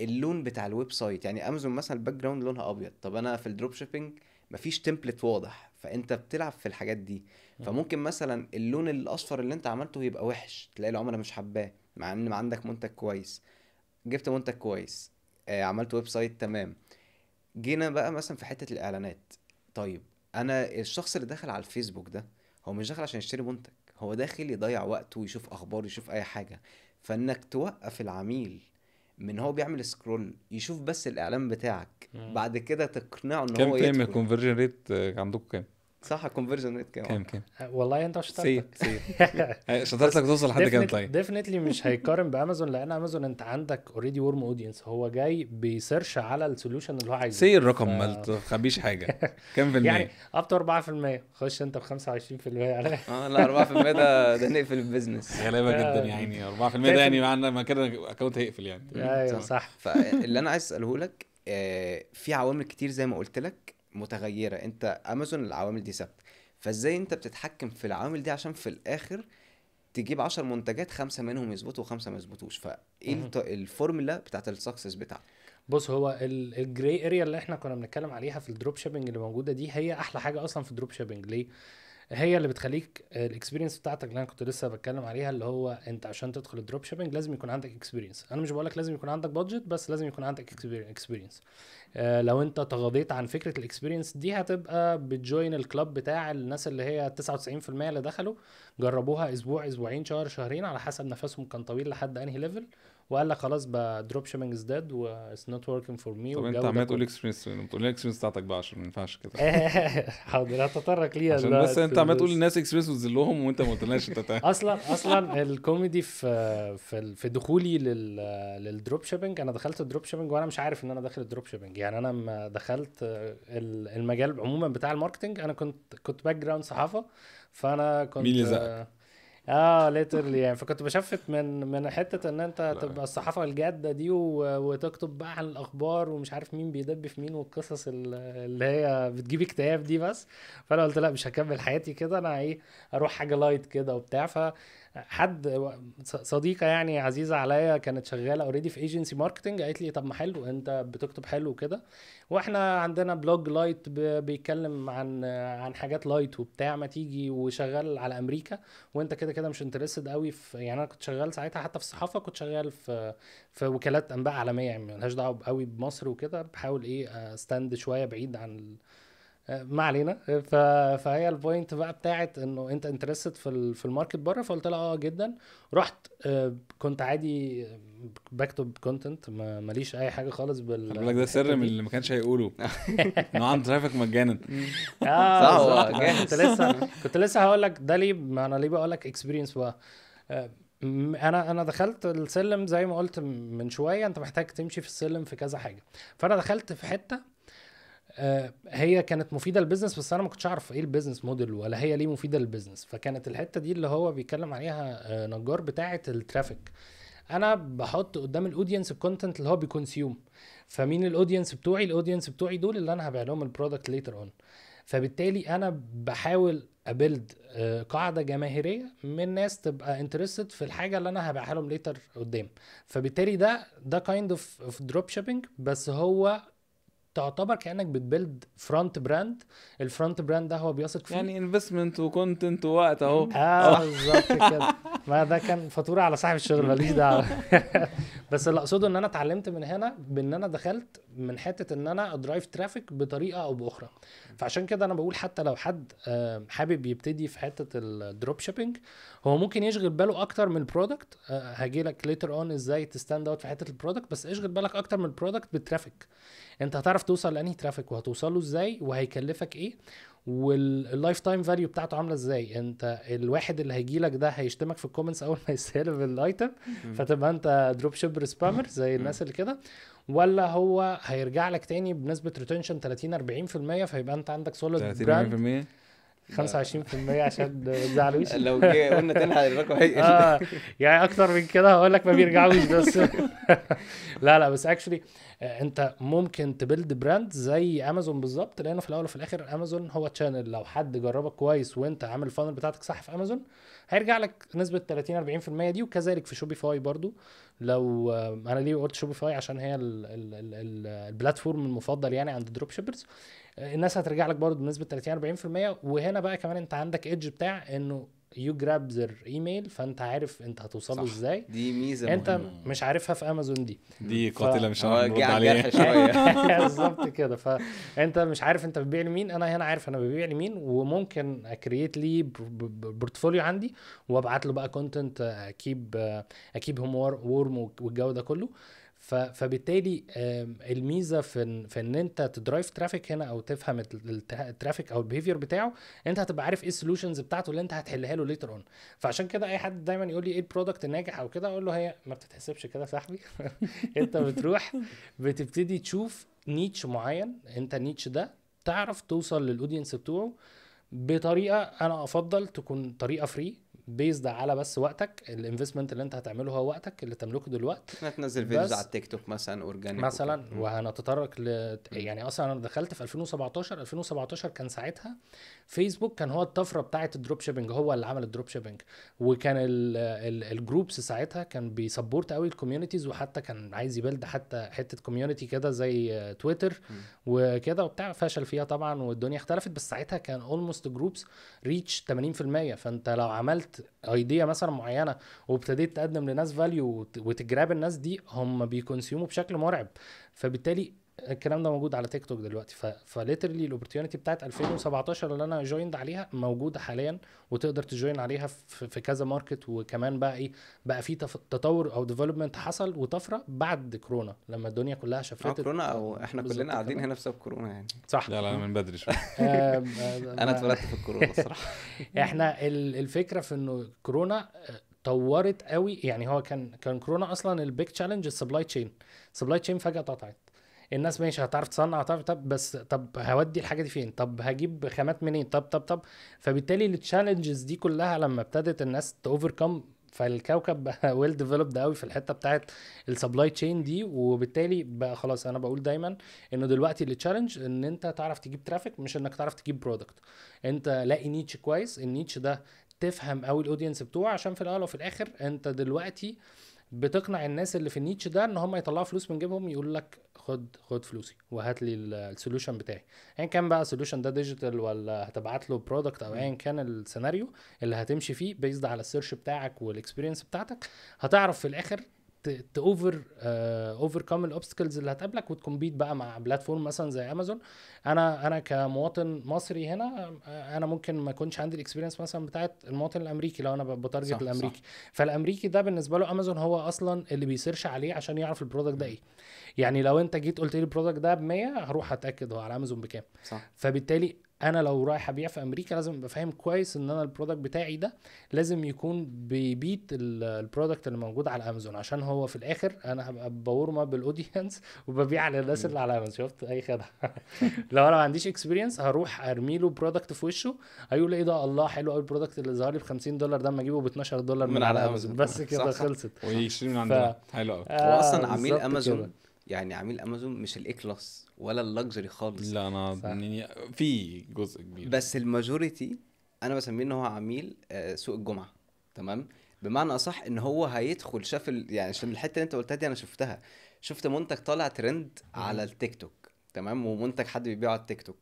اللون بتاع الويب سايت يعني امازون مثلا الباك جراوند لونها ابيض طب انا في الدروب شيبنج مفيش تمبلت واضح فانت بتلعب في الحاجات دي فممكن مثلا اللون الاصفر اللي انت عملته يبقى وحش تلاقي العملاء مش حباه مع ان عندك منتج كويس جبت منتج كويس آه عملت ويب سايت تمام جينا بقى مثلا في حته الاعلانات طيب انا الشخص اللي داخل على الفيسبوك ده هو مش داخل عشان يشتري منتج هو داخل يضيع وقته ويشوف اخبار ويشوف اي حاجه فانك توقف العميل من هو بيعمل سكرول يشوف بس الاعلان بتاعك بعد كده تقنعه ان هو كام كام الكونفرجن ريت عندكم كام؟ صح الكونفرجن ريت كام كام كام والله انت شطارتك أه، شطارتك توصل لحد كام طيب ديفنتلي مش هيقارن بامازون لان امازون انت عندك اوريدي ورم اودينس هو جاي بيسيرش على السوليوشن اللي هو عايزه سي الرقم ما تخبيش حاجه كام في المية يعني اب تو 4% خش انت ب 25% على اه لا 4% ده ده نقفل البيزنس غلابه آه. جدا يعني 4% ده يعني معنى ما كده الاكونت هيقفل يعني ايوه صح فاللي انا عايز اساله لك آه، في عوامل كتير زي ما قلت لك متغيره انت امازون العوامل دي ثابته فازاي انت بتتحكم في العوامل دي عشان في الاخر تجيب 10 منتجات خمسه منهم يظبطوا وخمسه ما يظبطوش فايه الفورمولا بتاعت السكسس بتاعك بص هو الجري اريا اللي احنا كنا بنتكلم عليها في الدروب شيبنج اللي موجوده دي هي احلى حاجه اصلا في الدروب شيبنج ليه هي اللي بتخليك الاكسبيرينس بتاعتك اللي انا كنت لسه بتكلم عليها اللي هو انت عشان تدخل الدروب شيبنج لازم يكون عندك اكسبيرينس انا مش بقول لك لازم يكون عندك بادجت بس لازم يكون عندك اكسبيرينس آه، لو انت تغاضيت عن فكره الاكسبيرينس دي هتبقى بتجوين الكلاب بتاع الناس اللي هي 99% اللي دخلوا جربوها اسبوع اسبوعين شهر شهرين على حسب نفسهم كان طويل لحد انهي ليفل وقال لك خلاص بقى دروب شيبنج از ديد واتس نوت وركينج فور مي طب انت عمال تقول اكسبيرينس تقول لي الاكسبيرينس بتاعتك بقى عشان ما ينفعش كده حاضر هتطرق ليها عشان بس انت عمال تقول للناس اكسبيرينس وتذلهم وانت ما قلتلناش انت اصلا اصلا الكوميدي في في في دخولي للدروب شيبنج انا دخلت الدروب شيبنج وانا مش عارف ان انا داخل الدروب شيبنج يعني انا لما دخلت المجال عموما بتاع الماركتنج انا كنت كنت باك جراوند صحافه فانا كنت مين اللي اه ليترلي يعني فكنت بشفت من من حته ان انت تبقى الصحافه الجاده دي وتكتب بقى عن الاخبار ومش عارف مين بيدب في مين والقصص اللي هي بتجيب اكتئاب دي بس فانا قلت لا مش هكمل حياتي كده انا ايه اروح حاجه لايت كده وبتاع ف حد صديقه يعني عزيزه عليا كانت شغاله اوريدي في ايجنسي ماركتنج قالت لي طب ما حلو انت بتكتب حلو وكده واحنا عندنا بلوج لايت بيتكلم عن عن حاجات لايت وبتاع ما تيجي وشغال على امريكا وانت كده كده مش انترستد قوي في يعني انا كنت شغال ساعتها حتى في الصحافه كنت شغال في في وكالات انباء عالميه يعني ملهاش دعوه قوي بمصر وكده بحاول ايه استند شويه بعيد عن آه، ما علينا آه، ف... فهي البوينت بقى بتاعت انه انت انترستد في في الماركت بره فقلت لها اه جدا رحت آه، كنت عادي بكتب كونتنت ماليش اي حاجه خالص بال خلي بالك ده سر من اللي ما كانش هيقوله انه عنده ترافيك مجانا اه كنت لسه كنت لسه هقول لك ده ليه ما انا ليه بقول لك اكسبيرينس بقى انا انا دخلت السلم زي ما قلت من شويه انت محتاج تمشي في السلم في كذا حاجه فانا دخلت في حته آه، هي كانت مفيده للبيزنس بس انا ما كنتش اعرف ايه البيزنس موديل ولا هي ليه مفيده للبيزنس فكانت الحته دي اللي هو بيتكلم عليها آه، نجار بتاعه الترافيك انا بحط قدام الاودينس الكونتنت اللي هو بيكونسيوم فمين الاودينس بتوعي الاودينس بتوعي دول اللي انا هبيع لهم البرودكت ليتر اون فبالتالي انا بحاول ابلد آه، قاعده جماهيريه من ناس تبقى انترستد في الحاجه اللي انا هبيعها لهم ليتر قدام فبالتالي ده ده كايند اوف دروب شيبنج بس هو تعتبر كانك بتبيلد فرونت براند الفرونت براند ده هو بيثق فيه يعني انفستمنت وكونتنت ووقت اهو اه بالظبط كده ما ده كان فاتوره على صاحب الشغل ماليش دعوه بس اللي اقصده ان انا اتعلمت من هنا بان انا دخلت من حته ان انا ادرايف ترافيك بطريقه او باخرى فعشان كده انا بقول حتى لو حد آه، حابب يبتدي في حته الدروب شيبنج هو ممكن يشغل باله اكتر من البرودكت هاجي لك ليتر اون ازاي تستاند اوت في حته البرودكت بس اشغل بالك اكتر من البرودكت بالترافيك انت هتعرف توصل لانهي ترافيك وهتوصله ازاي وهيكلفك ايه واللايف تايم فاليو بتاعته عامله ازاي انت الواحد اللي هيجي لك ده هيشتمك في الكومنتس اول ما يسالف الايتم فتبقى انت دروب شيبر سبامر زي الناس اللي كده ولا هو هيرجع لك تاني بنسبه ريتنشن 30 40% فيبقى انت عندك سوليد براند 30% 25% عشان ما تزعلوش لو جه قلنا تاني الرقم هي اه يعني اكتر من كده هقول لك ما بيرجعوش بس لا لا بس اكشلي آه، انت ممكن تبلد براند زي امازون بالظبط لانه في الاول وفي الاخر امازون هو تشانل لو حد جربك كويس وانت عامل الفانل بتاعتك صح في امازون هيرجع لك نسبه 30 40% دي وكذلك في شوبيفاي برضو لو آه، انا ليه قلت شوبيفاي عشان هي البلاتفورم المفضل يعني عند الدروب شيبرز الناس هترجع لك برضه بنسبه 30 40% وهنا بقى كمان انت عندك ايدج بتاع انه يو جراب زر ايميل فانت عارف انت هتوصله ازاي دي ميزه انت مهمة. مش عارفها في امازون دي دي قاتله ف... مش آه، عارف شويه بالظبط كده فانت مش عارف انت بتبيع لمين انا هنا عارف انا ببيع لمين وممكن اكريت لي بورتفوليو عندي وابعت له بقى كونتنت اكيب اكيب هوم وورم والجو ده كله فبالتالي الميزه في في ان انت تدرايف ترافيك هنا او تفهم الترافيك او البيهيفير بتاعه انت هتبقى عارف ايه السولوشنز بتاعته اللي انت هتحلها له ليتر اون فعشان كده اي حد دايما يقول لي ايه البرودكت الناجح او كده اقول له هي ما بتتحسبش كده يا صاحبي انت بتروح بتبتدي تشوف نيتش معين انت النيتش ده تعرف توصل للاودينس بتوعه بطريقه انا افضل تكون طريقه فري بيزد على بس وقتك الانفستمنت اللي انت هتعمله هو وقتك اللي تملكه دلوقتي هتنزل فيديوز على التيك توك مثلا اورجانيك مثلا وهنتطرق ل يعني اصلا انا دخلت في 2017 2017 كان ساعتها فيسبوك كان هو الطفره بتاعه الدروب شيبنج هو اللي عمل الدروب شيبنج وكان الجروبس ساعتها كان بيسبورت قوي الكوميونيتيز وحتى كان عايز يبلد حتى حته كوميونيتي كده زي تويتر وكده وبتاع فشل فيها طبعا والدنيا اختلفت بس ساعتها كان اولموست جروبس ريتش 80% فانت لو عملت ايديا مثلا معينه وابتديت تقدم لناس فاليو وتجراب الناس دي هم بيكونسيوموا بشكل مرعب فبالتالي الكلام ده موجود على تيك توك دلوقتي ف... فليترلي الاوبرتيونتي بتاعت 2017 اللي انا جويند عليها موجوده حاليا وتقدر تجوين عليها في, في كذا ماركت وكمان بقى ايه بقى في تف... تطور او ديفلوبمنت حصل وطفره بعد كورونا لما الدنيا كلها شفتت آه، كورونا او احنا كلنا قاعدين هنا بسبب كورونا يعني صح لا لا من بدري شويه آه، آه، انا اتولدت في الكورونا الصراحه احنا الفكره في انه كورونا طورت قوي يعني هو كان كان كورونا اصلا البيج تشالنج السبلاي تشين السبلاي تشين فجاه اتقطعت الناس ماشي هتعرف تصنع طب طب بس طب هودي الحاجه دي فين طب هجيب خامات منين طب طب طب فبالتالي التشالنجز دي كلها لما ابتدت الناس توفركم فالكوكب بقى ويل ديفلوبد قوي في الحته بتاعت السبلاي تشين دي وبالتالي بقى خلاص انا بقول دايما انه دلوقتي التشالنج ان انت تعرف تجيب ترافيك مش انك تعرف تجيب برودكت انت لاقي نيتش كويس النيتش ده تفهم قوي الاودينس بتوعه عشان في الاول وفي الاخر انت دلوقتي آه بتقنع الناس اللي في النيتش ده ان هم يطلعوا فلوس من جيبهم يقول لك خد خد فلوسي وهات لي السولوشن بتاعي ايا يعني كان بقى السولوشن ده ديجيتال ولا هتبعت له برودكت او ايا يعني كان السيناريو اللي هتمشي فيه بيزد على السيرش بتاعك والاكسبيرينس بتاعتك هتعرف في الاخر تاوفر اوفر كام الاوبستكلز اللي هتقابلك وتكمبيت بقى مع بلاتفورم مثلا زي امازون انا انا كمواطن مصري هنا آه، انا ممكن ما اكونش عندي الاكسبيرينس مثلا بتاعت المواطن الامريكي لو انا بتارجت الامريكي صح. فالامريكي ده بالنسبه له امازون هو اصلا اللي بيسيرش عليه عشان يعرف البرودكت ده ايه يعني لو انت جيت قلت لي البرودكت ده ب 100 هروح اتاكد هو على امازون بكام صح. فبالتالي انا لو رايح ابيع في امريكا لازم ابقى فاهم كويس ان انا البرودكت بتاعي ده لازم يكون بيبيت البرودكت اللي موجود على امازون عشان هو في الاخر انا هبقى بورما بالاودينس وببيع للناس اللي على امازون شفت اي خدعه لو انا ما عنديش اكسبيرينس هروح ارمي له برودكت في وشه هيقول ايه ده الله حلو قوي البرودكت اللي ظهر لي ب 50 دولار ده اما اجيبه ب 12 دولار من, من على امازون بس كده خلصت ويشتري من عندنا ف... حلو قوي آه، هو اصلا عميل امازون يعني عميل امازون مش الاي كلاس ولا اللكجري خالص لا انا ف... في جزء كبير بس الماجوريتي انا بسميه ان هو عميل آه، سوق الجمعه تمام بمعنى اصح ان هو هيدخل شاف ال... يعني عشان الحته اللي انت قلتها دي انا شفتها شفت منتج طالع ترند على التيك توك تمام ومنتج حد بيبيعه على التيك توك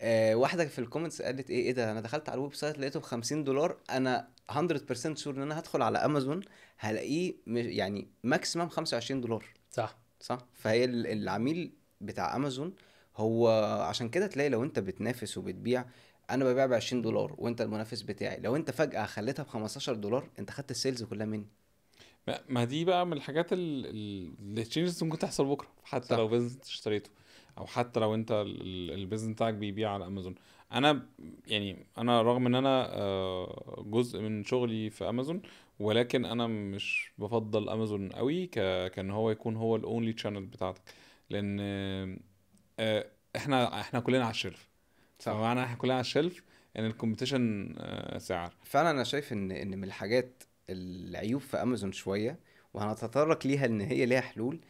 آه واحده في الكومنتس قالت ايه ايه ده انا دخلت على الويب سايت لقيته ب 50 دولار انا 100% شور ان انا هدخل على امازون هلاقيه يعني ماكسيمم 25 دولار صح صح فهي العميل بتاع امازون هو عشان كده تلاقي لو انت بتنافس وبتبيع انا ببيع ب 20 دولار وانت المنافس بتاعي لو انت فجاه خليتها ب 15 دولار انت خدت السيلز كلها مني ما دي بقى من الحاجات اللي تشينجز ممكن تحصل بكره حتى صح. لو بزنس اشتريته او حتى لو انت البيزنس بتاعك بيبيع على امازون انا يعني انا رغم ان انا آه، جزء من شغلي في امازون ولكن انا مش بفضل امازون قوي ك... كان هو يكون هو الاونلي تشانل بتاعتك لان آه، احنا احنا كلنا على الشلف صح احنا كلنا على الشلف ان الكومبيتيشن آه، سعر فعلا انا شايف ان ان من الحاجات العيوب في امازون شويه وهنتطرق ليها ان هي ليها حلول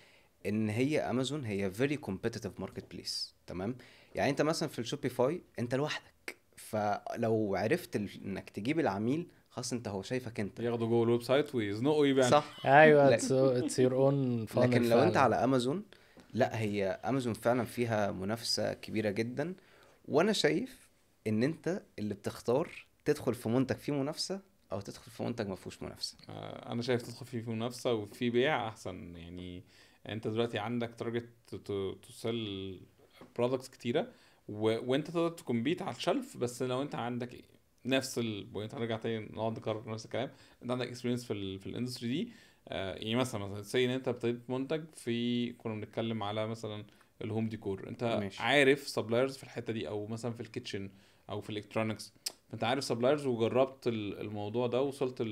ان هي امازون هي فيري كومبيتيتيف ماركت بليس تمام يعني انت مثلا في الشوبيفاي انت لوحدك فلو عرفت انك تجيب العميل خلاص انت هو شايفك انت ياخده جوه الويب سايت ويزنقوا يبيع صح ايوه اتس يور اون لكن لو انت على امازون لا هي امازون فعلا فيها منافسه كبيره جدا وانا شايف ان انت اللي بتختار تدخل في منتج فيه منافسه او تدخل في منتج ما فيهوش منافسه آه، انا شايف تدخل فيه منافسه وفي بيع احسن يعني انت دلوقتي عندك تارجت توصل برودكتس كتيره و... وانت تقدر تكمبيت على الشلف بس لو انت عندك نفس البوينت هنرجع تاني نقعد نكرر نفس الكلام انت عندك اكسبيرينس في ال في الاندستري دي آه يعني مثلا مثلا سي ان انت ابتديت منتج في كنا بنتكلم على مثلا الهوم ديكور انت ماشي. عارف سبلايرز في الحته دي او مثلا في الكيتشن او في الالكترونكس فانت عارف سبلايرز وجربت الموضوع ده وصلت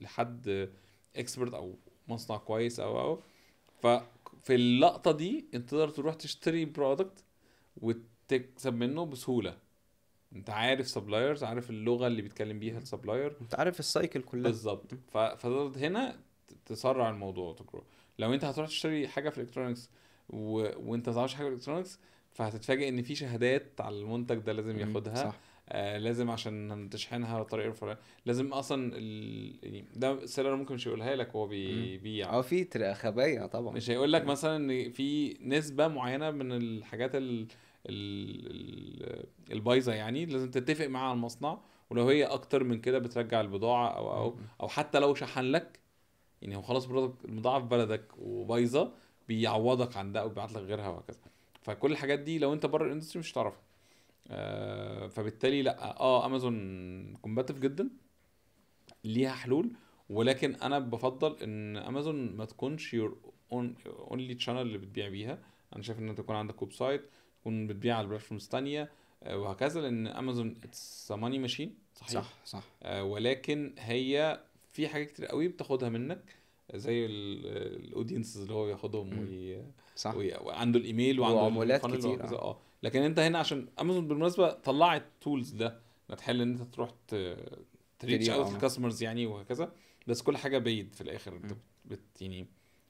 لحد اكسبرت او مصنع كويس او او ففي اللقطه دي انت تقدر تروح تشتري برودكت وتكسب منه بسهوله انت عارف سبلايرز عارف اللغه اللي بيتكلم بيها السبلاير انت عارف السايكل كلها بالظبط فضلت هنا تسرع الموضوع وتجرو لو انت هتروح تشتري حاجه في الالكترونكس و... وانت ما تعرفش حاجه في الالكترونكس فهتتفاجئ ان في شهادات على المنتج ده لازم ياخدها صح. آه لازم عشان تشحنها الطريقه الفلانيه لازم اصلا ال... يعني ده سيلر ممكن مش يقولها لك هو بيبيع اه في خبايا طبعا مش هيقول لك مثلا ان في نسبه معينه من الحاجات ال... البايظه يعني لازم تتفق معاه على المصنع ولو هي اكتر من كده بترجع البضاعه او او او حتى لو شحن لك يعني هو خلاص برضك المضاعه في بلدك وبايظه بيعوضك عن ده وبيبعت لك غيرها وهكذا فكل الحاجات دي لو انت بره الاندستري مش هتعرفها آه فبالتالي لا اه امازون كومباتيف جدا ليها حلول ولكن انا بفضل ان امازون ما تكونش يور اونلي تشانل اللي بتبيع بيها انا شايف ان انت تكون عندك ويب سايت تكون بتبيع على بلاتفورمز ثانيه آه، وهكذا لان امازون اتس ماني ماشين صحيح صح صح آه ولكن هي في حاجات كتير قوي بتاخدها منك آه، زي الاودينسز آه، اللي هو بياخدهم وي... صح وي... وعنده الايميل وعنده عمولات كتير آه. لكن انت هنا عشان امازون بالمناسبه طلعت تولز ده انك تحل ان انت تروح ت... تريتش اوت الكاستمرز يعني وهكذا بس كل حاجه بيد في الاخر انت بت... بت يعني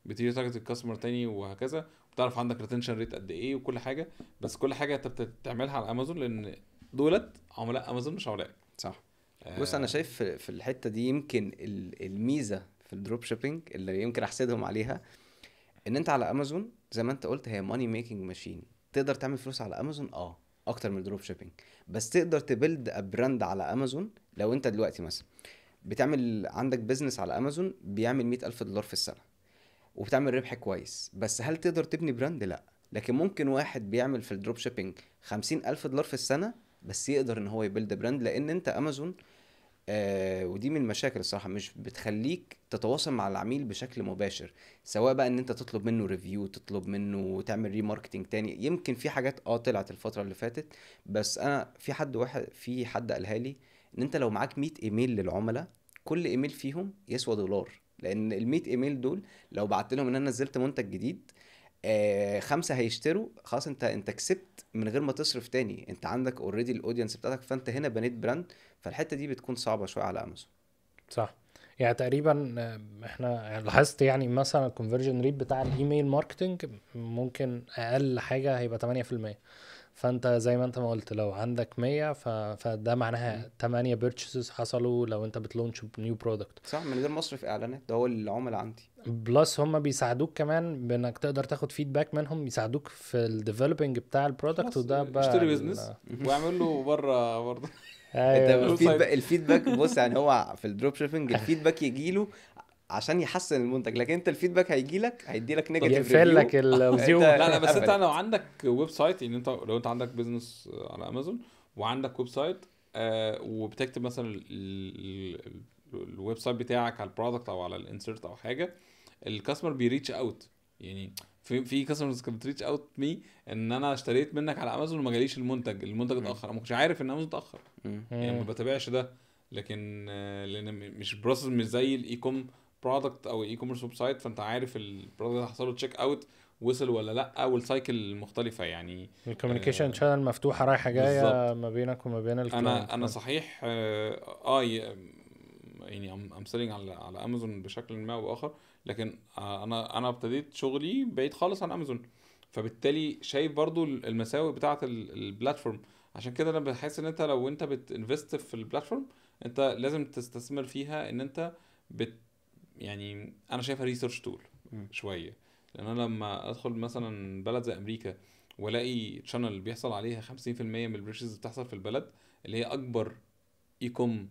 بتيجي تارجت الكاستمر تاني وهكذا تعرف عندك ريتنشن ريت قد ايه وكل حاجه بس كل حاجه انت بتعملها على امازون لان دولت عملاء امازون مش عملاء صح آه. بص انا شايف في الحته دي يمكن الميزه في الدروب شيبينج اللي يمكن احسدهم عليها ان انت على امازون زي ما انت قلت هي ماني ميكنج ماشين تقدر تعمل فلوس على امازون اه اكتر من الدروب شيبينج بس تقدر تبلد ابراند على امازون لو انت دلوقتي مثلا بتعمل عندك بيزنس على امازون بيعمل مئة ألف دولار في السنه وبتعمل ربح كويس بس هل تقدر تبني براند لا لكن ممكن واحد بيعمل في الدروب شيبينج خمسين ألف دولار في السنة بس يقدر إن هو يبيلد براند لأن أنت أمازون آه ودي من المشاكل الصراحة مش بتخليك تتواصل مع العميل بشكل مباشر سواء بقى ان انت تطلب منه ريفيو تطلب منه تعمل ريماركتنج تاني يمكن في حاجات اه طلعت الفترة اللي فاتت بس انا في حد واحد في حد قالها لي ان انت لو معاك 100 ايميل للعملاء كل ايميل فيهم يسوى دولار لان ال100 ايميل دول لو بعت لهم ان انا نزلت منتج جديد آه خمسه هيشتروا خلاص انت انت كسبت من غير ما تصرف تاني انت عندك اوريدي الاودينس بتاعتك فانت هنا بنيت براند فالحته دي بتكون صعبه شويه على امازون صح يعني تقريبا آه، احنا لاحظت يعني مثلا الكونفرجن ريت بتاع الايميل ماركتنج ممكن اقل حاجه هيبقى 8% فانت زي ما انت ما قلت لو عندك 100 ف... فده معناها 8 بيرتشيزز حصلوا لو انت بتلونش نيو برودكت صح من غير ما اصرف اعلانات ده هو العملاء عندي بلس هم بيساعدوك كمان بانك تقدر تاخد فيدباك منهم يساعدوك في الديفلوبينج بتاع البرودكت وده بقى اشتري بزنس واعمل له بره برضه ايوه الفيدباك الفيدباك بص يعني هو في الدروب شيبنج الفيدباك يجي له عشان يحسن المنتج لكن انت الفيدباك هيجي لك هيدي لك نيجاتيف يقفل لك الزيوم لا لا بس انت لو عندك ويب سايت يعني انت لو انت عندك بزنس على امازون وعندك ويب سايت آه وبتكتب مثلا الويب سايت بتاعك على البرودكت او على الانسرت او حاجه الكاستمر بيريتش اوت يعني في في كاستمرز كانت بتريتش اوت مي ان انا اشتريت منك على امازون وما جاليش المنتج المنتج اتاخر انا ما كنتش عارف ان امازون اتاخر يعني ما بتابعش ده لكن آه، لان مش بروسس مش زي الاي كوم برودكت او اي كوميرس ويب سايت فانت عارف البرودكت ده حصل له تشيك اوت وصل ولا لا والسايكل مختلفه يعني الكوميونيكيشن شانل آه. مفتوحه رايحه جايه ما بينك وما بين انا انا صحيح اه, آه، يعني ام سيلينج على على امازون بشكل ما او باخر لكن آه، انا انا ابتديت شغلي بعيد خالص عن امازون فبالتالي شايف برضو المساوئ بتاعه البلاتفورم عشان كده انا بحس ان انت لو انت بتنفست في البلاتفورم انت لازم تستثمر فيها ان انت بت يعني انا شايفها ريسيرش تول شويه لان انا لما ادخل مثلا بلد زي امريكا والاقي تشانل بيحصل عليها 50% من البريشز بتحصل في البلد اللي هي اكبر اي كوم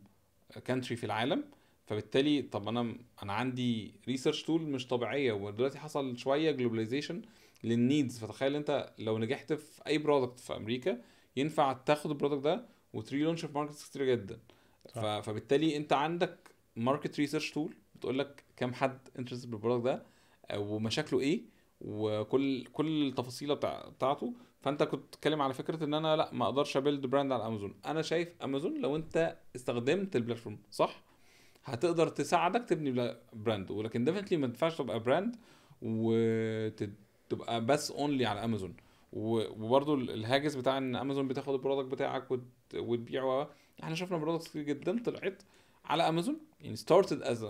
كانتري في العالم فبالتالي طب انا انا عندي ريسيرش تول مش طبيعيه ودلوقتي حصل شويه جلوبلايزيشن للنيدز فتخيل انت لو نجحت في اي برودكت في امريكا ينفع تاخد البرودكت ده وتري لونش في ماركتس كتير جدا صح. فبالتالي انت عندك ماركت ريسيرش تول بتقول لك كام حد انترست بالبرودكت ده آه، ومشاكله ايه وكل كل التفاصيل بتاعته فانت كنت بتتكلم على فكره ان انا لا ما اقدرش ابيلد براند على امازون انا شايف امازون لو انت استخدمت البلاتفورم صح هتقدر تساعدك تبني براند ولكن ديفنتلي ما ينفعش تبقى براند وتبقى بس اونلي على امازون وبرده الهاجس بتاع ان امازون بتاخد البرودكت بتاعك وتبيعه احنا شفنا برودكتس كتير جدا طلعت على امازون يعني ستارتد از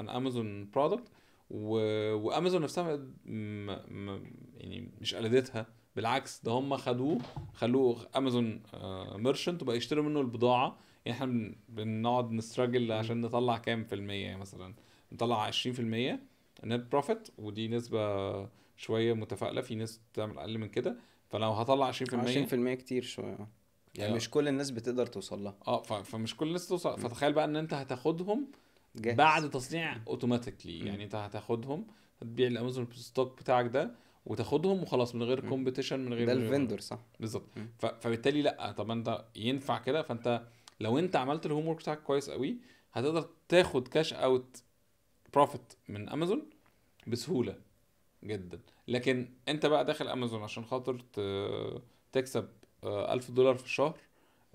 ان امازون برودكت وامازون نفسها م... م... يعني مش قلدتها بالعكس ده هم خدوه خلوه امازون آه، ميرشنت وبقى يشتروا منه البضاعه يعني احنا بنقعد نستراجل عشان نطلع كام في المية مثلا نطلع 20% نت بروفيت ودي نسبة شوية متفائلة في ناس بتعمل أقل من كده فلو هطلع 20% 20% كتير شوية آه. يعني آه. مش كل الناس بتقدر توصل لها اه فمش كل الناس توصل فتخيل بقى ان انت هتاخدهم جاهز. بعد تصنيع اوتوماتيكلي يعني انت هتاخدهم هتبيع الامازون ستوك بتاعك ده وتاخدهم وخلاص من غير كومبيتيشن من غير ده الفندور صح بالظبط فبالتالي لا طب انت ينفع كده فانت لو انت عملت الهوم ورك بتاعك كويس قوي هتقدر تاخد كاش اوت بروفيت من امازون بسهوله جدا لكن انت بقى داخل امازون عشان خاطر تكسب 1000 آه، دولار في الشهر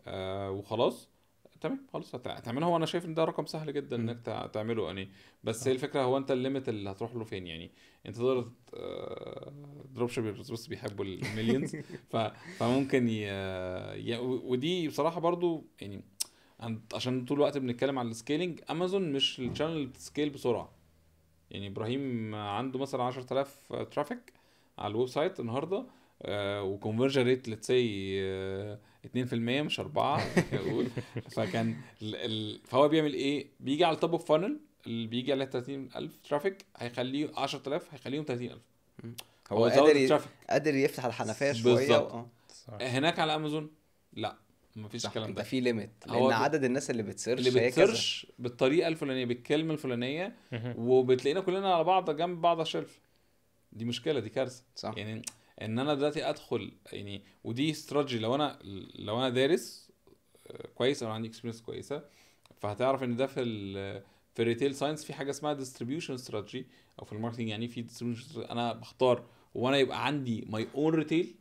آه، وخلاص تمام خلاص هتعملها انا شايف ان ده رقم سهل جدا انك تعمله يعني بس آه. هي الفكره هو انت الليميت اللي هتروح له فين يعني انت تقدر دروب شيبرز بس بيحبوا المليونز فممكن ي... ي... ودي بصراحه برضو يعني عشان طول الوقت بنتكلم على السكيلينج امازون مش الشانل اللي بتسكيل بسرعه يعني ابراهيم عنده مثلا 10000 ترافيك على الويب سايت النهارده وكونفرجن ريت ليتس سي 2% مش 4 فكان ال ال فهو بيعمل ايه؟ بيجي على التوب اوف فانل اللي بيجي على 30000 ترافيك هيخليه 10000 هيخليهم 30000 هو قادر قادر يفتح الحنفيه شويه و... هناك على امازون لا مفيش الكلام ده في ليميت لان عدد الناس اللي بتسيرش اللي بتسيرش بالطريقه الفلانيه بالكلمه الفلانيه وبتلاقينا كلنا على بعض جنب بعض على الشلف دي مشكله دي كارثه صح يعني ان انا دلوقتي ادخل يعني ودي استراتيجي لو انا لو انا دارس آه، كويس او عندي اكسبيرينس كويسه فهتعرف ان ده في الـ في الريتيل ساينس في حاجه اسمها ديستريبيوشن استراتيجي او في الماركتنج يعني في ديستريبيوشن انا بختار وانا يبقى عندي ماي اون ريتيل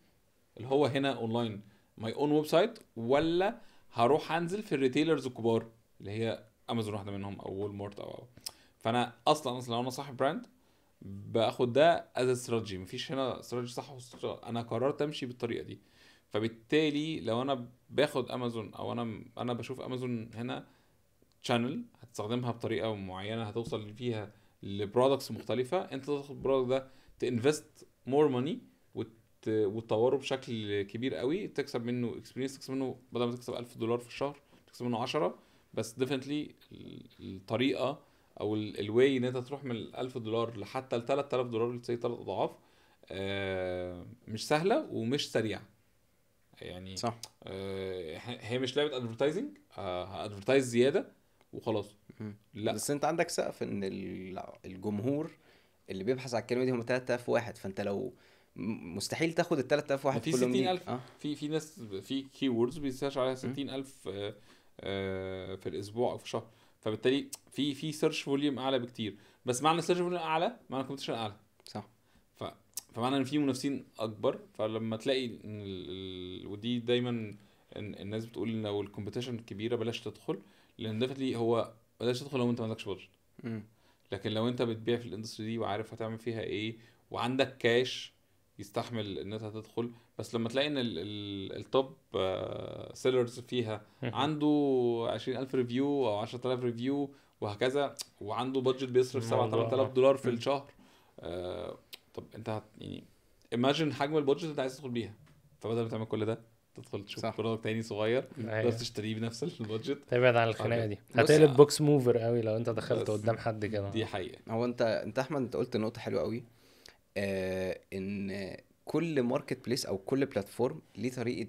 اللي هو هنا اونلاين ماي اون ويب سايت ولا هروح انزل في الريتيلرز الكبار اللي هي امازون واحده منهم او وول مارت او او فانا اصلا اصلا لو انا صاحب براند باخد ده از استراتيجي مفيش هنا استراتيجي صح انا قررت امشي بالطريقه دي فبالتالي لو انا باخد امازون او انا انا بشوف امازون هنا شانل هتستخدمها بطريقه معينه هتوصل فيها لبرودكتس مختلفه انت تاخد البرودكت ده تانفست مور ماني وتطوره بشكل كبير قوي تكسب منه اكسبيرينس تكسب منه بدل ما تكسب 1000 دولار في الشهر تكسب منه 10 بس ديفنتلي الطريقه او الواي ان انت تروح من 1000 دولار لحتى ل 3000 دولار زي ثلاث اضعاف آه، مش سهله ومش سريعه يعني صح آه، هي مش لعبه ادفرتايزنج آه، هادفرتايز زياده وخلاص لا بس انت عندك سقف ان الجمهور اللي بيبحث على الكلمه دي هم 3000 واحد فانت لو مستحيل تاخد ال 3000 واحد في 60000 آه. في في ناس في كي ووردز بيسيرش عليها 60000 في الاسبوع او في الشهر فبالتالي في في سيرش فوليوم اعلى بكتير بس معنى سيرش فوليوم اعلى معنى كومبيتيشن اعلى صح ف... فمعنى ان في منافسين اكبر فلما تلاقي ان ال... ودي دايما الناس بتقول ان لو الكومبيتيشن كبيره بلاش تدخل لان ديفنتلي هو بلاش تدخل لو انت ما عندكش بادجت لكن لو انت بتبيع في الاندستري دي وعارف هتعمل فيها ايه وعندك كاش يستحمل انت تدخل بس لما تلاقي ان التوب سيلرز آه، فيها عنده 20000 ريفيو او 10000 ريفيو وهكذا وعنده بادجت بيصرف 7 8000 دولار في الشهر آه، طب انت هت يعني ايماجن حجم البادجت اللي انت عايز تدخل بيها فبدل ما تعمل كل ده تدخل تشوف برودكت تاني صغير تقدر أيوة. تشتريه بنفس البادجت تبعد عن الخناقه دي هتقلب بوكس آه. موفر قوي لو انت دخلت قدام حد كده دي حقيقه هو انت انت احمد انت قلت نقطه حلوه قوي آه، ان كل ماركت بليس او كل بلاتفورم ليه طريقه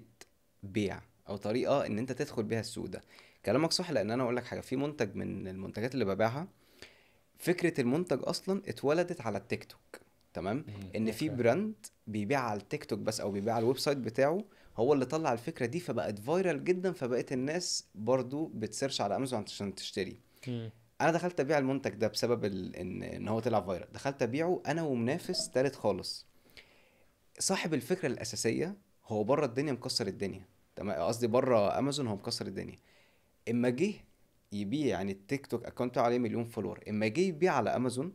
بيع او طريقه ان انت تدخل بيها السوق ده كلامك صح لان انا اقول لك حاجه في منتج من المنتجات اللي ببيعها فكره المنتج اصلا اتولدت على التيك توك تمام ان في براند بيبيع على التيك توك بس او بيبيع على الويب سايت بتاعه هو اللي طلع الفكره دي فبقت فايرال جدا فبقت الناس برضو بتسيرش على امازون عشان تشتري انا دخلت ابيع المنتج ده بسبب ال... ان ان هو طلع فايرال دخلت ابيعه انا ومنافس تالت خالص صاحب الفكره الاساسيه هو بره الدنيا مكسر الدنيا تمام قصدي بره امازون هو مكسر الدنيا اما جه يبيع يعني التيك توك اكونت عليه مليون فولور اما جه يبيع على امازون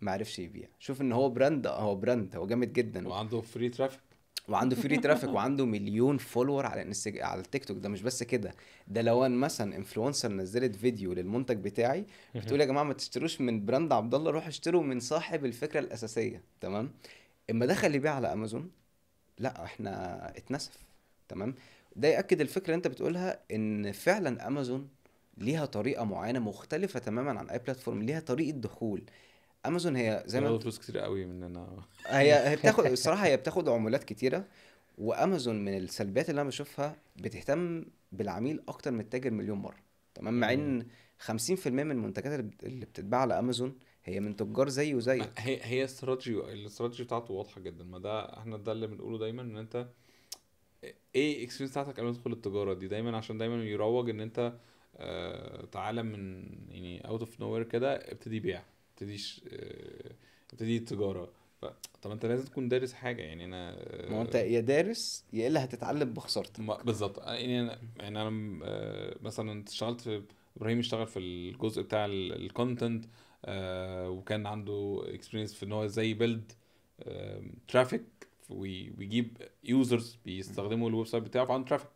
ما عرفش يبيع شوف ان هو براند هو براند هو جامد جدا وعنده فري ترافيك وعنده فري ترافيك وعنده مليون فولور على انستج... على التيك توك ده مش بس كده ده لو انا مثلا انفلونسر نزلت فيديو للمنتج بتاعي بتقول يا جماعه ما تشتروش من براند عبد الله روحوا اشتروا من صاحب الفكره الاساسيه تمام اما دخل يبيع على امازون لا احنا اتنسف تمام ده ياكد الفكره اللي انت بتقولها ان فعلا امازون ليها طريقه معينه مختلفه تماما عن اي بلاتفورم ليها طريقه دخول امازون هي زي ما فلوس كتير قوي مننا هي هي بتاخد الصراحه هي بتاخد عمولات كتيره وامازون من السلبيات اللي انا بشوفها بتهتم بالعميل اكتر من التاجر مليون مره تمام مع ان 50% من المنتجات اللي بتتباع على امازون هي من تجار زيه وزي هي هي استراتيجي الاستراتيجي بتاعته واضحه جدا ما ده احنا ده اللي بنقوله دايما ان انت ايه اكسبيرينس بتاعتك قبل ما تدخل التجاره دي دايما عشان دايما يروج ان انت آه، تعالى من يعني اوت اوف نو وير كده ابتدي بيع تبتديش آه، تبتدي التجاره طب انت لازم تكون دارس حاجه يعني انا آه، ما انت يا دارس يا الا هتتعلم بخسارتك بالظبط آه، يعني انا يعني انا مثلا اشتغلت في ابراهيم اشتغل في الجزء بتاع الكونتنت وكان عنده اكسبيرينس في ان هو ازاي يبيلد ترافيك ويجيب يوزرز بيستخدموا الويب سايت بتاعه فعنده ترافيك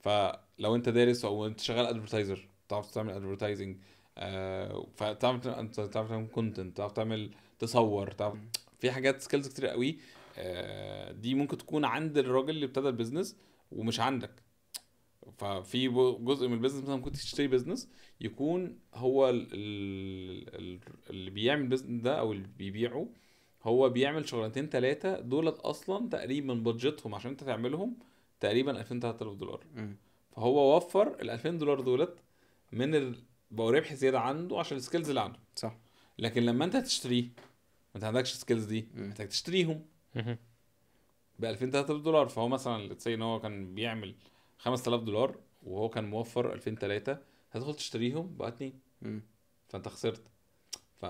فلو انت دارس او انت شغال ادفرتايزر بتعرف تعمل ادفرتايزنج آه، فتعرف انت تعرف تعمل كونتنت تعرف تعمل تصور تعرف في حاجات سكيلز كتير قوي آه، دي ممكن تكون عند الراجل اللي ابتدى البيزنس ومش عندك ففي جزء من البيزنس مثلا ممكن تشتري بيزنس يكون هو اللي بيعمل البيزنس ده او اللي بيبيعه هو بيعمل شغلتين ثلاثه دولت اصلا تقريبا بادجتهم عشان انت تعملهم تقريبا 2000 3000 دولار فهو وفر ال 2000 دولار دولت من بقوا ربح زياده عنده عشان السكيلز اللي عنده صح لكن لما انت تشتريه انت ما عندكش السكيلز دي محتاج تشتريهم ب 2000 3000 دولار فهو مثلا سي ان هو كان بيعمل 5000 دولار وهو كان موفر 2000 3 هتدخل تشتريهم بقى اتنين فانت خسرت ف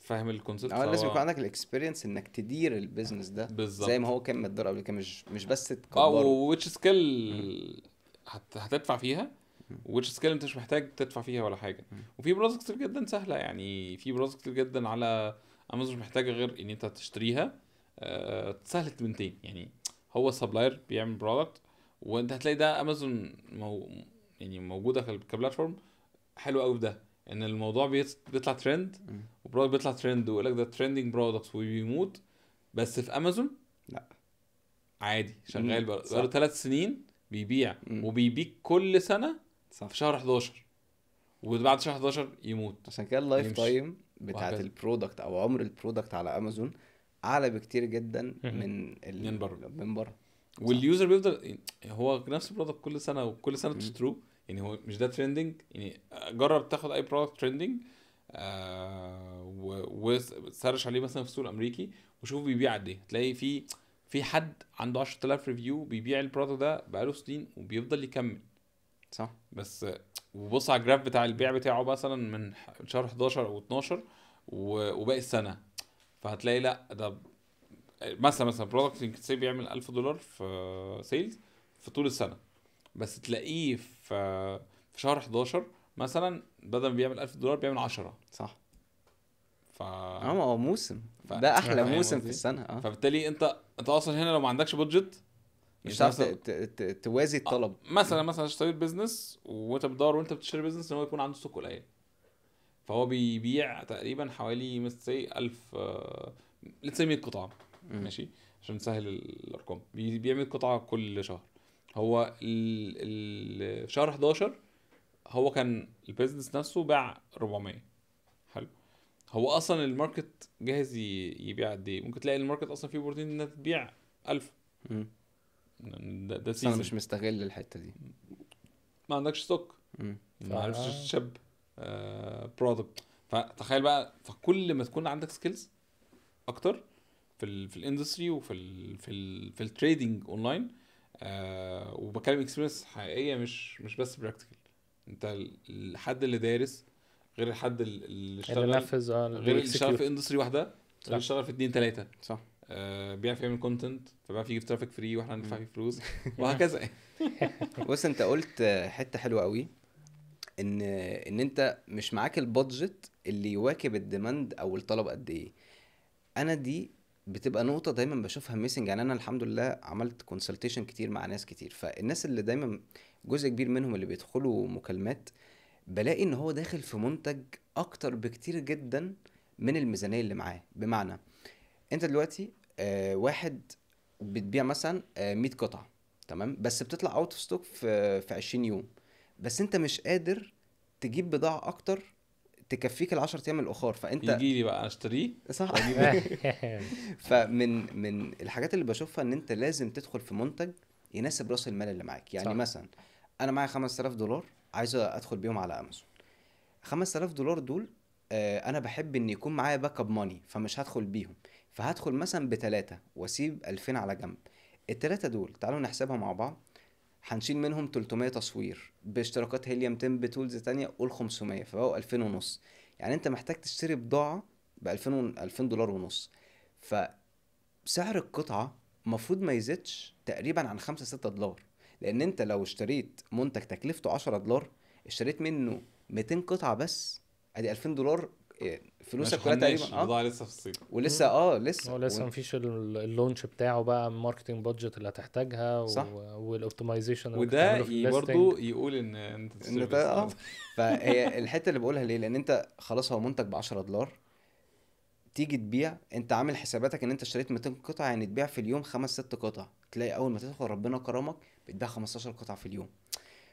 فاهم الكونسيبت اه لازم يكون عندك الاكسبيرينس انك تدير البيزنس ده بالظبط زي ما هو كان متدرب قبل كده مش مش بس تكبر اه وتش سكيل هتدفع فيها وتش سكيل انت مش محتاج تدفع فيها ولا حاجه وفي براوزر كتير جدا سهله يعني في براوزر كتير جدا على امازون مش محتاجه غير ان انت تشتريها أه سهله منتين يعني هو سبلاير بيعمل برودكت وانت هتلاقي ده امازون مو يعني موجوده كبلاتفورم حلو قوي ده ان الموضوع بيطلع ترند وبرودكت بيطلع ترند ويقول لك ده ترندنج برودكت وبيموت بس في امازون لا عادي شغال بقاله ثلاث سنين بيبيع مم. وبيبيع كل سنه في شهر 11 وبعد شهر 11 يموت عشان كده اللايف تايم بتاعت البرودكت او عمر البرودكت على امازون اعلى بكتير جدا من ال... من بره من بره واليوزر بيفضل هو نفس البرودكت كل سنه وكل سنه بتشتروه يعني هو مش ده ترندنج يعني جرب تاخد اي برودكت ترندنج آه وسرش عليه مثلا في السوق الامريكي وشوف بيبيع قد ايه تلاقي في في حد عنده 10000 ريفيو بيبيع البرودكت ده بقاله سنين وبيفضل يكمل صح بس وبص على الجراف بتاع البيع بتاعه مثلا من شهر 11 او 12 وباقي السنه فهتلاقي لا ده مثلا مثلا برودكت يمكن سي بيعمل 1000 دولار في سيلز في طول السنه بس تلاقيه في في شهر 11 مثلا بدل ما بيعمل 1000 دولار بيعمل 10 صح ف اه هو موسم ف... ده احلى موسم في السنه اه فبالتالي انت انت اصلا هنا لو ما عندكش بودجت مش هتعرف توازي الطلب آه، مثلا مثلا اشتريت بيزنس وانت بتدور وانت بتشتري بيزنس ان هو يكون عنده سوق قليل فهو بيبيع تقريبا حوالي مثلا 1000 لتس 100 قطعه ماشي عشان نسهل الارقام بيبيع 100 قطعه كل شهر هو ال... شهر 11 هو كان البيزنس نفسه باع 400 حلو هو اصلا الماركت جاهز يبيع قد ايه ممكن تلاقي الماركت اصلا فيه بورتين انها تبيع 1000 ده, ده انا مش مستغل الحته دي ما عندكش ستوك ما عرفتش تشب برودكت فتخيل بقى فكل ما تكون عندك سكيلز اكتر في الـ في الاندستري وفي الـ في الـ في التريدنج اونلاين آه وبكلم اكسبيرينس حقيقيه مش مش بس براكتيكال انت الحد اللي دارس غير الحد اللي اشتغل اللي نفذ آه، غير اللي اشتغل في اندستري واحده غير اللي اشتغل في اتنين تلاته صح آه، بيعرف يعمل كونتنت فبيعرف يجيب ترافيك فري واحنا هندفع فيه فلوس وهكذا بص انت قلت حته حلوه قوي ان ان انت مش معاك البادجت اللي يواكب الديماند او الطلب قد ايه انا دي بتبقى نقطة دايما بشوفها ميسنج يعني أنا الحمد لله عملت كونسلتيشن كتير مع ناس كتير فالناس اللي دايما جزء كبير منهم اللي بيدخلوا مكالمات بلاقي إن هو داخل في منتج أكتر بكتير جدا من الميزانية اللي معاه بمعنى أنت دلوقتي آه، واحد بتبيع مثلا 100 آه، قطعه تمام بس بتطلع اوت اوف ستوك في في 20 يوم بس انت مش قادر تجيب بضاعه اكتر تكفيك ال 10 ايام الاخر فانت يجي لي بقى اشتريه صح إيه؟ فمن من الحاجات اللي بشوفها ان انت لازم تدخل في منتج يناسب راس المال اللي معاك يعني صح. مثلا انا معايا 5000 دولار عايز ادخل بيهم على امازون 5000 دولار دول آه، انا بحب ان يكون معايا باك اب ماني فمش هدخل بيهم فهدخل مثلا بثلاثة واسيب ألفين على جنب الثلاثة دول تعالوا نحسبها مع بعض هنشيل منهم 300 تصوير باشتراكات هيليوم 200 بتولز تانية قول 500 فبقوا 2000 ونص يعني انت محتاج تشتري بضاعة ب 2000 2000 دولار ونص فسعر القطعة المفروض ما يزيدش تقريبا عن 5 6 دولار لان انت لو اشتريت منتج تكلفته 10 دولار اشتريت منه 200 قطعة بس ادي 2000 دولار إيه، فلوسك كلها تقريبا اه لسه في الصيف ولسه اه لسه هو لسه و... مفيش اللونش بتاعه بقى الماركتنج بادجت اللي هتحتاجها صح والاوبتمايزيشن وده برضه يقول ان انت ان اه فهي الحته اللي بقولها ليه لان انت خلاص هو منتج ب 10 دولار تيجي تبيع انت عامل حساباتك ان انت اشتريت 200 قطعه يعني تبيع في اليوم خمس ست قطع تلاقي اول ما تدخل ربنا كرمك بتبيع 15 قطعه في اليوم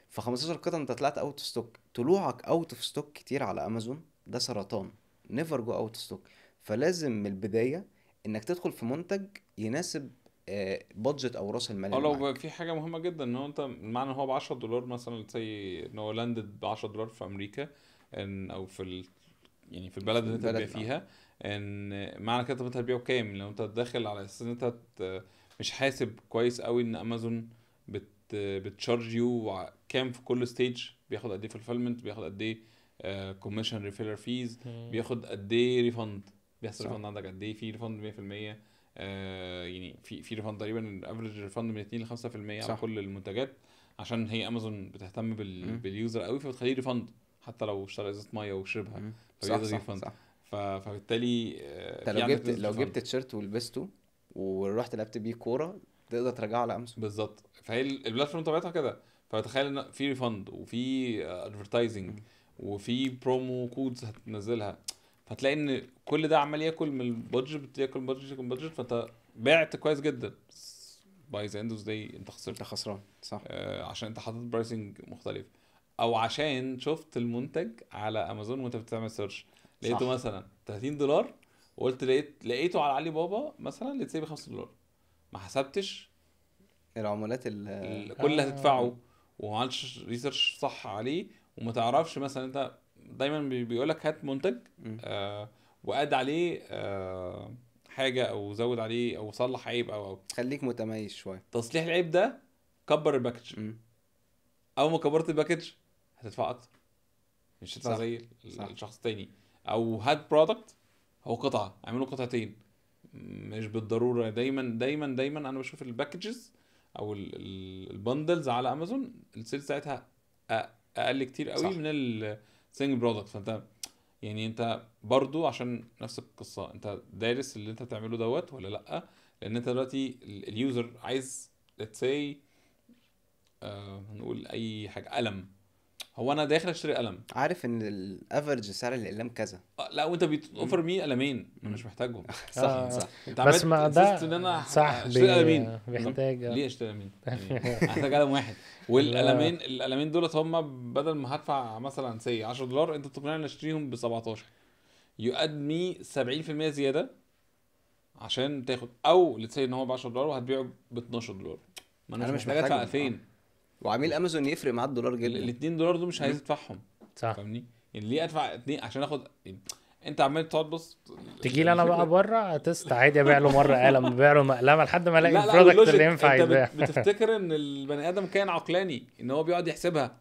ف 15 قطعه انت طلعت اوت اوف ستوك طلوعك اوت اوف ستوك كتير على امازون ده سرطان نيفر جو اوت ستوك فلازم من البدايه انك تدخل في منتج يناسب بادجت آه، او راس المال اه لو في حاجه مهمه جدا ان هو انت معنى ان هو ب 10 دولار مثلا زي ان هو لاندد ب 10 دولار في امريكا ان او في ال... يعني في البلد اللي انت بتبيع فيها آه. ان معنى كده انت هتبيعه كام لو انت داخل على اساس ان انت مش حاسب كويس قوي ان امازون بت بتشارج يو كام في كل ستيج بياخد قد ايه في الفيلمنت بياخد قد ايه كوميشن ريفيلر فيز بياخد قد ايه ريفند بيحصل ريفند عندك قد ايه في ريفند 100% آه يعني في في ريفند تقريبا الافرج ريفند من 2 ل 5% على كل المنتجات عشان هي امازون بتهتم بال... باليوزر قوي فبتخليه ريفند حتى لو اشترى ازازه ميه وشربها صح صح, ريفند. صح. ف... فبالتالي آه، انت لو جبت لو جبت تيشيرت ولبسته ورحت لعبت بيه كوره تقدر ترجعه على امازون بالظبط فهي البلاتفورم طبيعتها كده فتخيل ان في ريفند وفي ادفرتايزنج آه، وفي برومو كودز هتنزلها فتلاقي ان كل ده عمال ياكل من البادجت ياكل بادجت ياكل بادجت فانت بعت كويس جدا باي ذا اند اوف داي انت خسرت انت خسران صح آه عشان انت حاطط برايسنج مختلف او عشان شفت المنتج على امازون وانت بتعمل سيرش لقيته صح. مثلا 30 دولار وقلت لقيت لقيته على علي بابا مثلا لقيت ب 5 دولار ما حسبتش العمولات ال كل اللي هتدفعه آه. وما عملتش ريسيرش صح عليه وما تعرفش مثلا انت دايما بيقول لك هات منتج آه واد عليه آه حاجه او زود عليه او صلح عيب او او خليك متميز شويه تصليح العيب ده كبر الباكج اول ما كبرت الباكج هتدفع اكتر مش هتدفع زي الشخص التاني او هات برودكت هو قطعه اعمله قطعتين مش بالضروره دايما دايما دايما انا بشوف الباكجز او البندلز على امازون السيل ساعتها اقل كتير قوي صح. من السنجل برودكت فانت يعني انت برضو عشان نفس القصه انت دارس اللي انت بتعمله دوت ولا لا لان انت دلوقتي اليوزر عايز let's say آه هنقول اي حاجه قلم هو انا داخل اشتري قلم عارف ان الافرج سعر الاقلام كذا آه، لا وانت بتوفر مي قلمين انا مش محتاجهم صح آه صح انت بس ما ده ان انا صح اشتري قلمين بيحتاج ليه اشتري قلمين؟ يعني احتاج قلم واحد والقلمين القلمين دولت هم بدل ما هدفع مثلا سي 10 دولار انت بتقنعني اني اشتريهم ب 17 مي 70% زياده عشان تاخد او لتسي ان هو ب 10 دولار وهتبيعه ب 12 دولار ما انا, أنا مش محتاج ادفع 2000 وعميل امازون يفرق معاه الدولار جدا ال 2 دولار دول مش عايز ادفعهم صح فاهمني؟ يعني ليه ادفع 2 عشان اخد انت عمال تقعد بص تجي لي انا بقى بره تست عادي ابيع له مره قلم ببيع له مقلمه لحد ما الاقي البرودكت اللي ينفع يبيع بتفتكر ان البني ادم كان عقلاني ان هو بيقعد يحسبها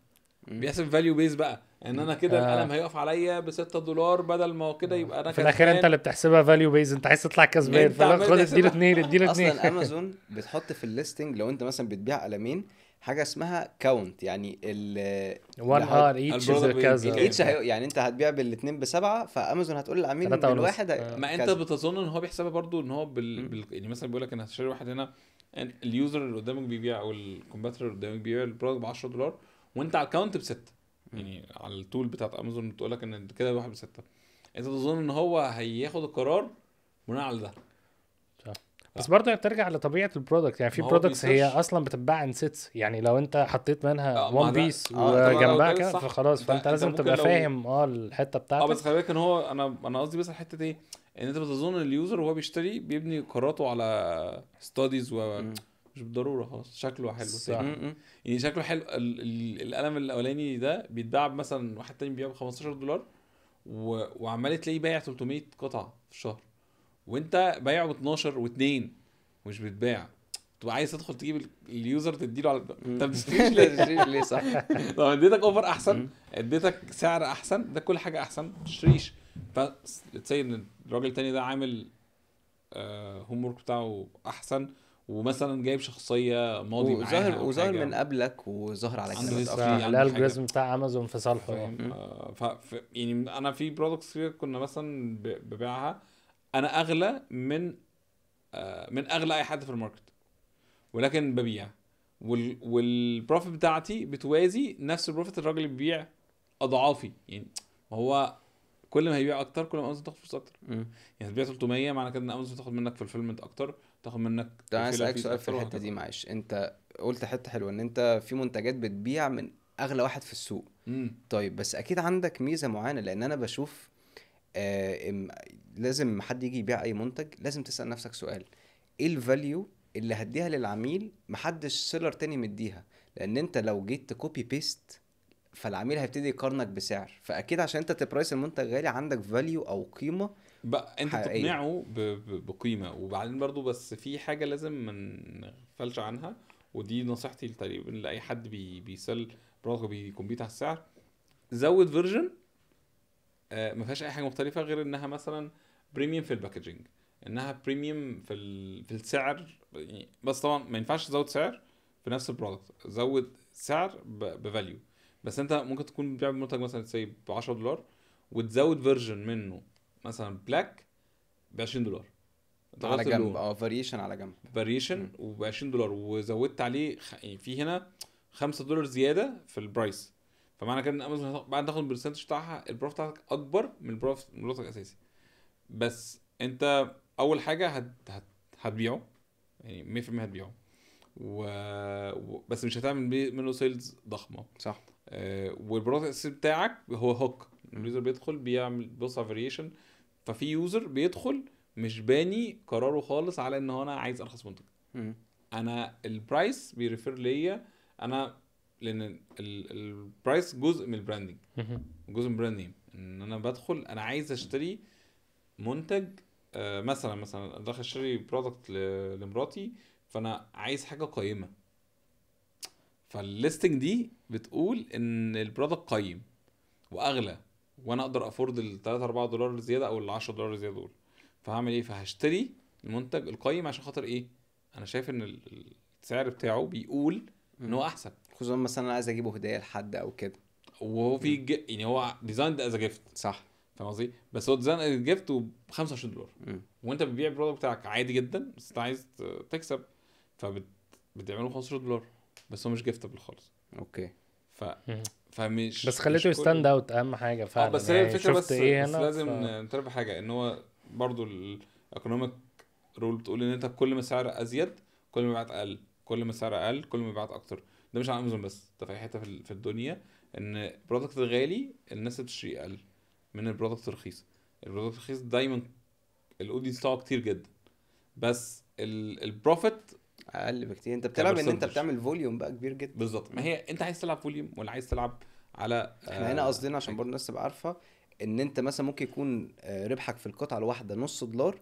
بيحسب فاليو بيز بقى ان انا كده آه. القلم هيقف عليا ب 6 دولار بدل ما هو كده آه. يبقى انا في الاخير انت اللي بتحسبها فاليو بيز انت عايز تطلع كسبان فلا خد اديله اثنين اديله اثنين اصلا امازون بتحط في الليستنج لو انت مثلا بتبيع قلمين حاجه اسمها كاونت يعني ال 1 هار ايتش كذا ايتش يعني انت هتبيع بالاثنين بسبعه فامازون هتقول للعميل الواحد آه. ما انت بتظن ان هو بيحسبها برضو ان هو بال... بال... يعني مثلا بيقول لك انا هشتري واحد هنا اليوزر اللي قدامك بيبيع او الكمبيوتر اللي قدامك بيبيع البرودكت ب 10 دولار وانت على الكاونت بسته يعني على التول بتاعت امازون بتقول لك ان كده واحد بسته انت تظن ان هو هياخد القرار بناء على ده بس برضه بترجع لطبيعه البرودكت يعني في برودكتس هي اصلا بتتباع ان سيتس يعني لو انت حطيت منها ون آه، آه، بيس وجنبها كده فخلاص فانت لازم تبقى فاهم اه الحته آه، بتاعتك اه بس خلي بالك ان هو انا انا قصدي بس الحته دي ان انت بتظن اليوزر وهو بيشتري بيبني قراراته على ستاديز و مش بالضروره خلاص شكله حلو صح. يعني شكله حلو القلم الاولاني ده بيتباع مثلا واحد تاني بيبيعه ب 15 دولار و... وعمال تلاقيه بايع 300 قطعه في الشهر وانت بايعه ب 12 و2 ومش بتباع تبقى عايز تدخل تجيب اليوزر تديله على طب ما ليه صح طب اديتك اوفر احسن اديتك سعر احسن ده كل حاجه احسن ما تشتريش ف ان الراجل التاني ده عامل هوم آه، ورك بتاعه احسن ومثلا جايب شخصيه ماضي وظاهر وظاهر من قبلك وظاهر على كده الالجوريزم بتاع امازون في صالحه يعني ف يعني انا في برودكتس كنا مثلا ببيعها انا اغلى من آه، من اغلى اي حد في الماركت ولكن ببيع وال والبروفيت بتاعتي بتوازي نفس البروفيت الراجل اللي بيبيع اضعافي يعني هو كل ما هيبيع اكتر كل ما امازون تاخد فلوس اكتر م. يعني تبيع 300 معنى كده ان امازون تاخد منك في الفيلم اكتر تاخد منك طب انا اسالك سؤال في الحته دي معلش انت قلت حته حلوه ان انت في منتجات بتبيع من اغلى واحد في السوق مم. طيب بس اكيد عندك ميزه معينه لان انا بشوف آه، لازم حد يجي يبيع اي منتج لازم تسال نفسك سؤال ايه الفاليو اللي هديها للعميل محدش سيلر تاني مديها لان انت لو جيت تكوبي بيست فالعميل هيبتدي يقارنك بسعر فاكيد عشان انت تبرايس المنتج غالي عندك فاليو او قيمه بقى انت حقيقية. تقنعه ب... ب... بقيمه وبعدين برضو بس في حاجه لازم ما نغفلش عنها ودي نصيحتي تقريبا لاي حد بي... بيسل برغم بيكمبيت على السعر زود فيرجن آه ما فيهاش اي حاجه مختلفه غير انها مثلا بريميوم في الباكجينج انها بريميوم في ال... في السعر يعني بس طبعا ما ينفعش تزود سعر في نفس البرودكت زود سعر ب... بفاليو بس انت ممكن تكون بتبيع منتج مثلا سي ب 10 دولار وتزود فيرجن منه مثلا بلاك ب 20 دولار آه، على جنب اه فاريشن على جنب فاريشن وب 20 دولار وزودت عليه يعني في هنا 5 دولار زياده في البرايس فمعنى كده ان امازون بعد تاخد البرسنتج بتاعها البروف بتاعتك اكبر من البروف من الاساسي بس انت اول حاجه هت... هت... هتبيعه يعني 100% هتبيعه و... و... بس مش هتعمل منه سيلز ضخمه صح آه والبروسيس بتاعك هو هوك اليوزر بيدخل بيعمل بص على فاريشن ففي يوزر بيدخل مش باني قراره خالص على ان هو انا عايز ارخص منتج انا البرايس بيرفير ليا انا لان البرايس جزء من البراندنج جزء من البراند ان انا بدخل انا عايز اشتري منتج آه، مثلا مثلا داخل اشتري برودكت لمراتي فانا عايز حاجه قيمه فالليستنج دي بتقول ان البرودكت قيم واغلى وانا اقدر افورد ال 3 4 دولار زياده او ال 10 دولار زياده دول فهعمل ايه فهشتري المنتج القيم عشان خاطر ايه انا شايف ان السعر بتاعه بيقول ان هو احسن خصوصا مثلا انا عايز اجيبه هديه لحد او كده وهو في يعني هو ديزايند از جيفت صح فاهم قصدي؟ بس هو ديزاين جيفت ب 25 دولار وانت بتبيع البرودكت بتاعك عادي جدا بس انت عايز تكسب فبتعمله ب 15 دولار بس هو مش جيفتبل خالص اوكي ف فمش بس خليته يستاند اوت اهم حاجه آه، فعلا بس هي يعني الفكره بس, إيه بس لازم ف... نتربى حاجه ان هو برضو الايكونوميك رول بتقول ان انت كل ما سعر ازيد كل ما بعت اقل كل ما سعر اقل كل ما بعت اكتر ده مش على امازون بس ده في اي حته في الدنيا ان برودكت الغالي الناس بتشتري اقل من البرودكت الرخيص البرودكت الرخيص دايما الاودينس بتاعه كتير جدا بس البروفيت اقل بكتير انت بتلعب ان انت بتعمل فوليوم بقى كبير جدا بالظبط ما هي انت عايز تلعب فوليوم ولا عايز تلعب على احنا آه، هنا قصدنا عشان برضه الناس تبقى عارفه ان انت مثلا ممكن يكون آه، ربحك في القطعه الواحده نص دولار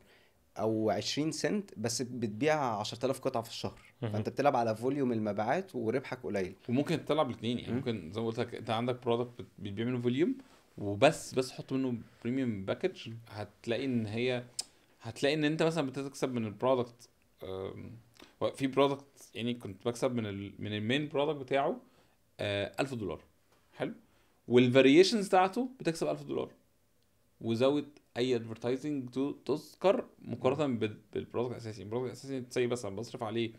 او 20 سنت بس بتبيع 10000 قطعه في الشهر فانت بتلعب على فوليوم المبيعات وربحك قليل وممكن تلعب الاثنين يعني ممكن زي ما قلت لك انت عندك برودكت بتبيع منه فوليوم وبس بس حط منه بريميوم باكج هتلاقي ان هي هتلاقي ان انت مثلا بتكسب من البرودكت في برودكت يعني كنت بكسب من ال من المين برودكت بتاعه 1000 آه، دولار حلو والفاريشنز بتاعته بتكسب 1000 دولار وزود اي ادفرتايزنج تذكر مقارنه بالبرودكت الاساسي البرودكت يعني الاساسي زي مثلا بصرف عليه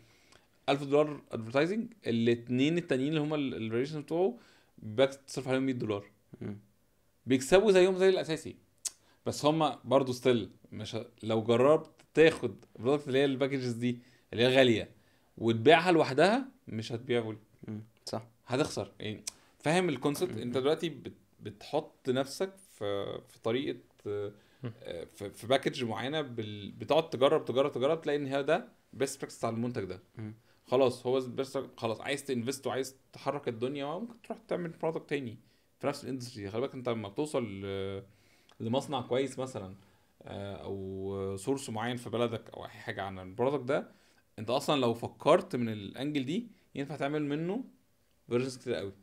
1000 دولار ادفرتايزنج الاثنين التانيين اللي هم الفاريشنز بتوعه بتصرف عليهم 100 دولار بيكسبوا زيهم زي الاساسي بس هم برضه ستيل مش لو جربت تاخد برودكت اللي هي الباكجز دي اللي هي غاليه وتبيعها لوحدها مش هتبيع فوليوم صح هتخسر يعني فاهم الكونسبت انت دلوقتي بتحط نفسك في في طريقه آه، في, في باكج معينه بتقعد تجرب تجرب تجرب تلاقي ان هي ده بيست براكتس على المنتج ده خلاص هو بس خلاص عايز تنفست وعايز تحرك الدنيا ممكن تروح تعمل برودكت تاني في نفس الاندستري خلي بالك انت لما بتوصل لمصنع كويس مثلا آه، او سورس معين في بلدك او اي حاجه عن البرودكت ده انت اصلا لو فكرت من الانجل دي ينفع تعمل منه فيرجنز كتير قوي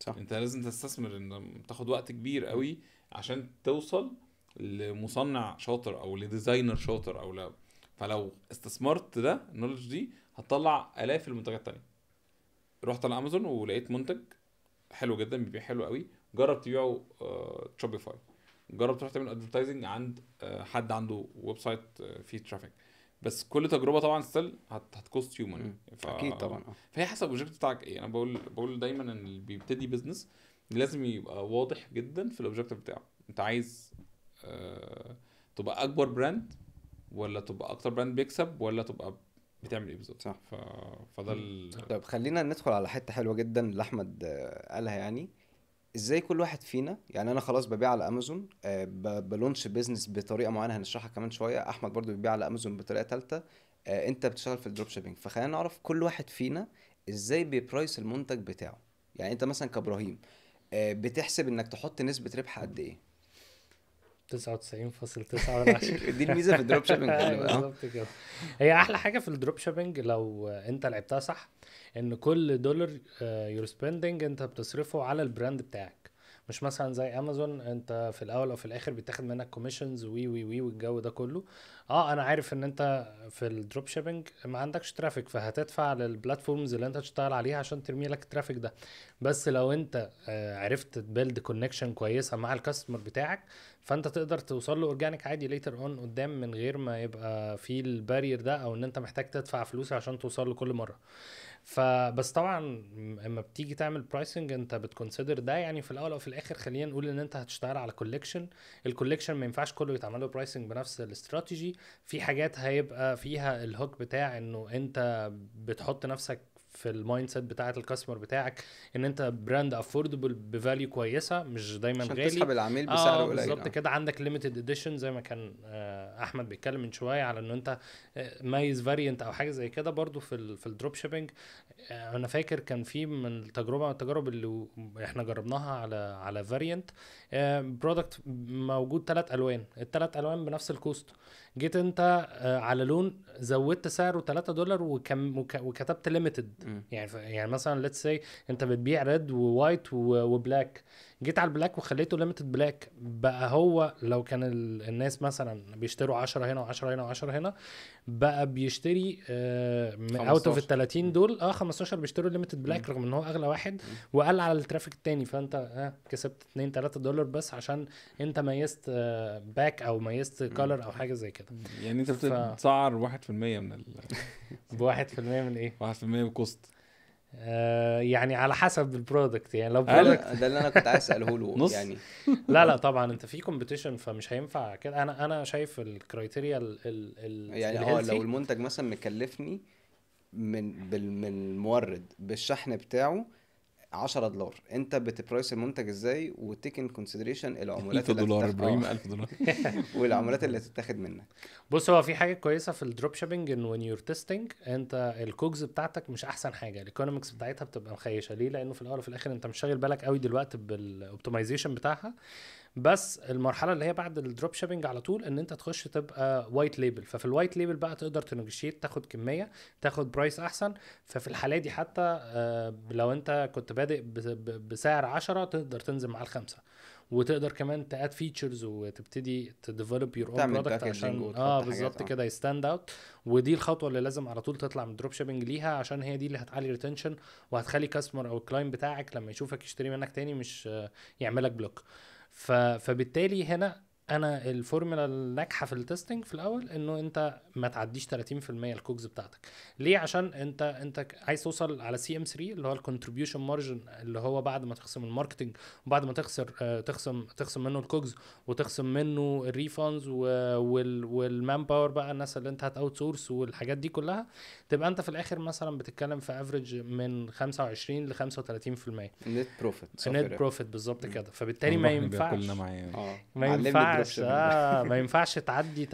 صح انت لازم تستثمر ان تاخد وقت كبير قوي عشان توصل لمصنع شاطر او لديزاينر شاطر او لا فلو استثمرت ده النولج دي هتطلع الاف المنتجات التانية رحت على امازون ولقيت منتج حلو جدا بيبيع حلو قوي جرب تبيعه شوبيفاي آه، جرب تروح تعمل ادفرتايزنج عند آه، حد عنده ويب سايت آه، فيه ترافيك بس كل تجربه طبعا ستيل هتكوست هيومن ف... اكيد طبعا فهي حسب الاوبجيكتيف بتاعك ايه انا بقول بقول دايما ان اللي بيبتدي بزنس لازم يبقى واضح جدا في الاوبجيكتيف بتاعه انت عايز تبقى اكبر براند ولا تبقى اكتر براند بيكسب ولا تبقى بتعمل ايه بالظبط صح فضل فده ال... طب خلينا ندخل على حته حلوه جدا اللي احمد قالها يعني ازاي كل واحد فينا يعني انا خلاص ببيع على امازون آه، بلونش بيزنس بطريقه معينه هنشرحها كمان شويه احمد برضو بيبيع على امازون بطريقه ثالثه آه، انت بتشتغل في الدروب شيبينج فخلينا نعرف كل واحد فينا ازاي بيبرايس المنتج بتاعه يعني انت مثلا كابراهيم آه، بتحسب انك تحط نسبه ربح قد ايه 99.9 من 10 دي الميزه في الدروب شيبنج بالظبط كده هي احلى حاجه في الدروب شيبنج لو انت لعبتها صح ان كل دولار يور آه، سبيندنج انت بتصرفه على البراند بتاعك مش مثلا زي امازون انت في الاول او في الاخر بيتاخد منك كوميشنز وي وي وي والجو ده كله اه انا عارف ان انت في الدروب شيبنج ما عندكش ترافيك فهتدفع للبلاتفورمز اللي انت تشتغل عليها عشان ترمي لك الترافيك ده بس لو انت آه، عرفت تبيلد كونكشن كويسه مع الكاستمر بتاعك فانت تقدر توصل له اورجانيك عادي ليتر اون قدام من غير ما يبقى في البارير ده او ان انت محتاج تدفع فلوس عشان توصل له كل مره فبس طبعا اما بتيجي تعمل برايسنج انت بتكونسيدر ده يعني في الاول او في الاخر خلينا نقول ان انت هتشتغل على كوليكشن الكوليكشن ما ينفعش كله يتعمل له بنفس الاستراتيجي في حاجات هيبقى فيها الهوك بتاع انه انت بتحط نفسك في المايند سيت بتاعه الكاستمر بتاعك ان انت براند افوردبل بفاليو كويسه مش دايما عشان غالي عشان تسحب العميل آه، بسعر آه قليل اه بالظبط كده عندك ليميتد اديشن زي ما كان آه احمد بيتكلم من شويه على ان انت آه، مايز فارينت او حاجه زي كده برضو في ال في الدروب شيبنج آه، انا فاكر كان في من التجربه التجارب اللي احنا جربناها على على فاريانت آه، برودكت موجود ثلاث الوان الثلاث الوان بنفس الكوست جيت انت آه، على لون زودت سعره 3 دولار وكم وكتبت ليميتد يعني يعني مثلا ليتس سي انت بتبيع ريد ووايت وبلاك جيت على البلاك وخليته ليميتد بلاك بقى هو لو كان الناس مثلا بيشتروا 10 هنا و10 هنا و10 هنا بقى بيشتري اوت اوف ال 30 دول اه 15 بيشتروا ليميتد بلاك رغم ان هو اغلى واحد وقال على الترافيك الثاني فانت آه كسبت 2 3 دولار بس عشان انت ميزت آه باك او ميزت كولر او حاجه زي كده يعني انت بتسعر ف... 1% من ال 1% من ايه؟ 1% من كوست آه، يعني على حسب البرودكت يعني لو برودكت ده اللي انا كنت عايز اساله له يعني لا لا طبعا انت في كومبيتيشن فمش هينفع كده انا انا شايف الكرايتيريا ال ال يعني هو لو المنتج مثلا مكلفني من بالمورد بالشحن بتاعه 10 دولار انت بتبرايس المنتج ازاي وتيك ان كونسيدريشن العمولات 1000 دولار ابراهيم 1000 آه. دولار والعمولات اللي هتتاخد منك بص هو في حاجه كويسه في الدروب شيبنج ان وين يور تيستنج انت الكوجز بتاعتك مش احسن حاجه الايكونومكس بتاعتها بتبقى مخيشه ليه لانه في الاول وفي الاخر انت مش شاغل بالك قوي دلوقتي بالاوبتمايزيشن بتاعها بس المرحله اللي هي بعد الدروب شيبنج على طول ان انت تخش تبقى وايت ليبل ففي الوايت ليبل بقى تقدر تنجشيت تاخد كميه تاخد برايس احسن ففي الحاله دي حتى آه، لو انت كنت بادئ بسعر 10 تقدر تنزل مع الخمسه وتقدر كمان تاد فيتشرز وتبتدي تديفلوب يور اون برودكت عشان اه بالظبط آه. كده يستاند اوت ودي الخطوه اللي لازم على طول تطلع من الدروب شيبنج ليها عشان هي دي اللي هتعلي ريتنشن وهتخلي كاستمر او الكلاين بتاعك لما يشوفك يشتري منك تاني مش آه، يعملك بلوك فبالتالي هنا انا الفورمولا الناجحه في التستنج في الاول انه انت ما تعديش 30% الكوكز بتاعتك ليه عشان انت انت عايز توصل على سي ام 3 اللي هو الكونتريبيوشن مارجن اللي هو بعد ما تخصم الماركتنج وبعد ما تخسر آه، تخصم تخصم منه الكوكز وتخصم منه الريفاندز والمان باور بقى الناس اللي انت هتاوت سورس والحاجات دي كلها تبقى انت في الاخر مثلا بتتكلم في افريج من 25 ل 35% نت بروفيت نت بروفيت بالظبط كده فبالتالي ما ينفعش آه. ما ينفعش ينفعش اه ما ينفعش تعدي 30%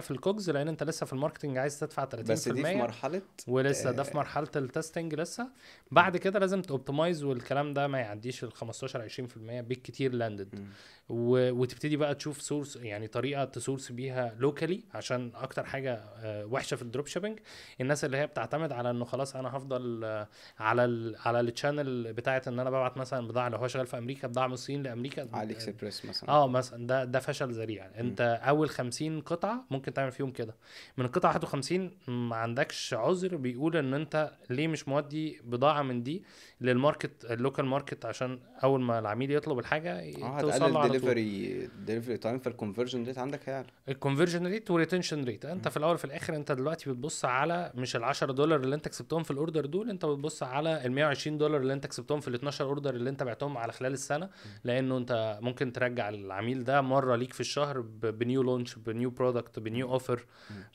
في الكوجز لان انت لسه في الماركتنج عايز تدفع 30% بس دي في مرحله ولسه ده آه، في مرحله التستنج لسه بعد كده لازم توبتمايز والكلام ده ما يعديش ال 15 20% بالكتير لاندد وتبتدي بقى تشوف سورس يعني طريقه تسورس بيها لوكالي عشان اكتر حاجه آه، وحشه في الدروب شيبنج الناس اللي هي بتعتمد على انه خلاص انا هفضل آه، على ال على التشانل بتاعه ان انا ببعت مثلا بضاعه لو هو شغال في امريكا بضاعه من الصين لامريكا على الاكسبريس مثلا اه مثلا ده ده فشل ذريع يعني. انت م. اول 50 قطعه ممكن تعمل فيهم كده من القطعه 51 ما عندكش عذر بيقول ان انت ليه مش مودي بضاعه من دي للماركت اللوكال ماركت عشان اول ما العميل يطلب الحاجه آه، توصل له الدليفري الدليفري تايم فالكونفرجن ريت عندك هيعلى الكونفرجن ريت والريتنشن ريت انت في الاول في الاخر انت دلوقتي بتبص على مش ال 10 دولار اللي انت كسبتهم في الاوردر دول انت بتبص على ال 120 دولار اللي انت كسبتهم في ال 12 اوردر اللي انت بعتهم على خلال السنه لانه انت ممكن ترجع العميل ده مره ليك في الشهر بنيو لونش بنيو برودكت بنيو اوفر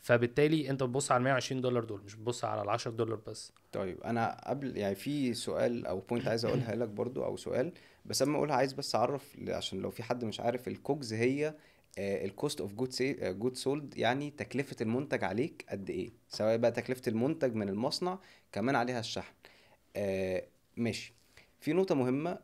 فبالتالي انت بتبص على ال 120 دولار دول مش بتبص على ال 10 دولار بس طيب انا قبل يعني في سؤال او بوينت عايز اقولها لك برضو او سؤال بس اما اقولها عايز بس اعرف عشان لو في حد مش عارف الكوجز هي الكوست اوف جود جود سولد يعني تكلفه المنتج عليك قد ايه سواء بقى تكلفه المنتج من المصنع كمان عليها الشحن آه، ماشي في نقطه مهمه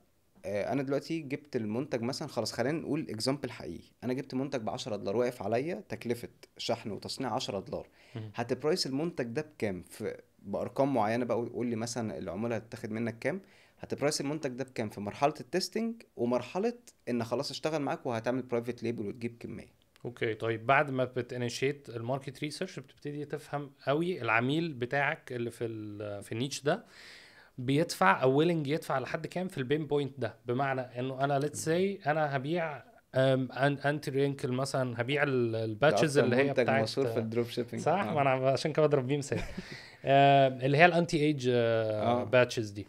آه، انا دلوقتي جبت المنتج مثلا خلاص خلينا نقول اكزامبل حقيقي انا جبت منتج ب 10 دولار واقف عليا تكلفه شحن وتصنيع 10 دولار هتبرايس المنتج ده بكام في بارقام معينه بقى قول لي مثلا العموله هتتاخد منك كام هتبرايس المنتج ده بكام في مرحله التستنج ومرحله ان خلاص اشتغل معاك وهتعمل برايفت ليبل وتجيب كميه اوكي طيب بعد ما بتنشيت الماركت ريسيرش بتبتدي تفهم قوي العميل بتاعك اللي في في النيتش ده بيدفع او ويلنج يدفع لحد كام في البين بوينت ده بمعنى انه انا ليتس سي انا هبيع انتي رينكل مثلا هبيع الباتشز اللي هي بتاعت مشهور في الدروب شيبنج صح آه. ما انا عشان كده بضرب بيه مثال آه، اللي هي الانتي ايج باتشز دي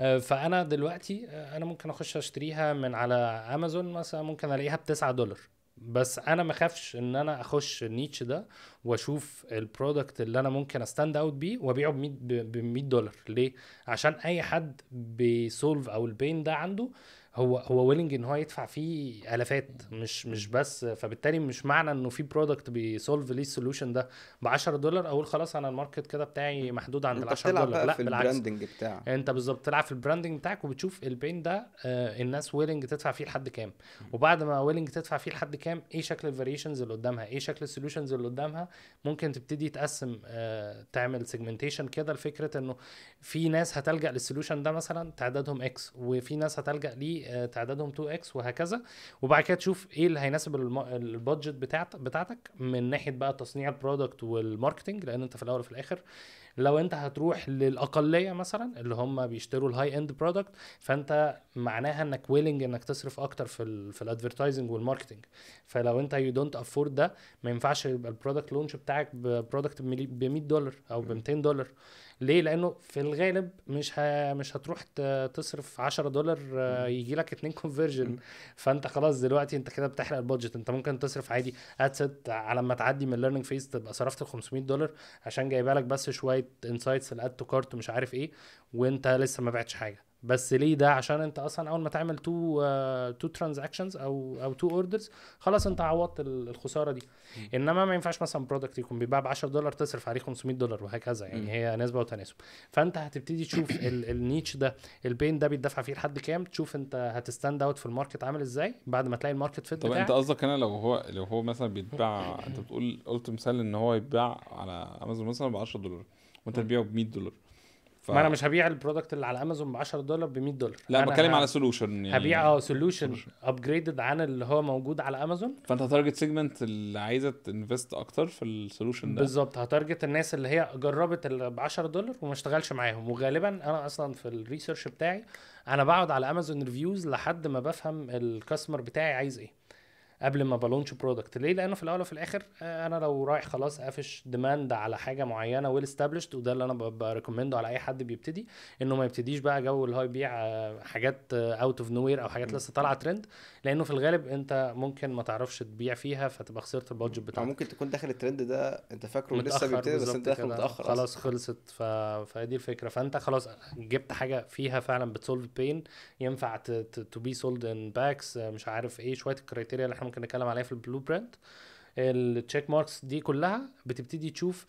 آه، فانا دلوقتي آه، انا ممكن اخش اشتريها من على امازون مثلا ممكن الاقيها ب 9 دولار بس انا ما اخافش ان انا اخش النيتش ده واشوف البرودكت اللي انا ممكن استاند اوت بيه وابيعه ب 100 دولار ليه عشان اي حد بيسولف او البين ده عنده هو هو ويلنج ان هو يدفع فيه الافات مش مش بس فبالتالي مش معنى انه في برودكت بيسولف ليه السولوشن ده ب 10 دولار اقول خلاص انا الماركت كده بتاعي محدود عند ال 10 دولار لا في بالعكس البراندنج بتاعك انت بالظبط تلعب في البراندنج بتاعك وبتشوف البين ده آه الناس ويلنج تدفع فيه لحد كام وبعد ما ويلنج تدفع فيه لحد كام ايه شكل الفاريشنز اللي قدامها ايه شكل السولوشنز اللي قدامها ممكن تبتدي تقسم آه تعمل سيجمنتيشن كده لفكره انه في ناس هتلجا للسولوشن ده مثلا تعدادهم اكس وفي ناس هتلجا ليه آه، تعدادهم 2 اكس وهكذا وبعد كده تشوف ايه اللي هيناسب البادجت بتاعت بتاعتك من ناحيه بقى تصنيع البرودكت والماركتنج لان انت في الاول وفي الاخر لو انت هتروح للاقليه مثلا اللي هم بيشتروا الهاي اند برودكت فانت معناها انك ويلنج انك تصرف اكتر في الـ في الادفرتايزنج والماركتنج فلو انت يو دونت افورد ده ما ينفعش يبقى البرودكت لونش بتاعك ببرودكت ب 100 دولار او ب 200 دولار ليه لانه في الغالب مش ه... مش هتروح تصرف 10 دولار آه، يجي لك اتنين كونفرجن فانت خلاص دلوقتي انت كده بتحرق البادجت انت ممكن تصرف عادي ادسيت على ما تعدي من الليرنينج فيز تبقى صرفت ال 500 دولار عشان جايبه لك بس شويه انسايتس الاد تو كارت مش عارف ايه وانت لسه ما بعتش حاجه بس ليه ده عشان انت اصلا اول ما تعمل تو تو ترانزاكشنز او او تو اوردرز خلاص انت عوضت الخساره دي انما ما ينفعش مثلا برودكت يكون بيتباع ب 10 دولار تصرف عليه 500 دولار وهكذا يعني هي نسبه وتناسب فانت هتبتدي تشوف النيتش ده البين ده بيدفع فيه لحد كام تشوف انت هتستاند اوت في الماركت عامل ازاي بعد ما تلاقي الماركت فيت طب انت قصدك هنا لو هو لو هو مثلا بيتباع انت بتقول قلت مثال ان هو يتباع على امازون مثلا ب 10 دولار وانت تبيعه ب 100 دولار ف... ما انا مش هبيع البرودكت اللي على امازون ب 10 دولار ب 100 دولار لا بتكلم ه... على سولوشن يعني هبيع اه سولوشن ابجريدد عن اللي هو موجود على امازون فانت هتارجت سيجمنت اللي عايزه تنفست اكتر في السولوشن ده بالظبط هتارجت الناس اللي هي جربت اللي ب 10 دولار وما اشتغلش معاهم وغالبا انا اصلا في الريسيرش بتاعي انا بقعد على امازون ريفيوز لحد ما بفهم الكاستمر بتاعي عايز ايه قبل ما بلونش برودكت ليه لانه في الاول وفي الاخر آه، انا لو رايح خلاص قافش ديماند على حاجه معينه ويل استابلشت وده اللي انا بريكومنده على اي حد بيبتدي انه ما يبتديش بقى جو اللي هو يبيع آه، حاجات اوت اوف نو او حاجات لسه طالعه ترند لانه في الغالب انت ممكن ما تعرفش تبيع فيها فتبقى خسرت البادجت بتاعك ممكن تكون داخل الترند ده انت فاكره لسه بيبتدي بس انت داخل متاخر خلاص خلصت ف... فدي الفكره فانت خلاص جبت حاجه فيها فعلا بتسولف بين ينفع تو بي سولد ان باكس مش عارف ايه شويه الكريتيريا اللي احنا ممكن نتكلم عليها في البلو برنت التشيك ماركس دي كلها بتبتدي تشوف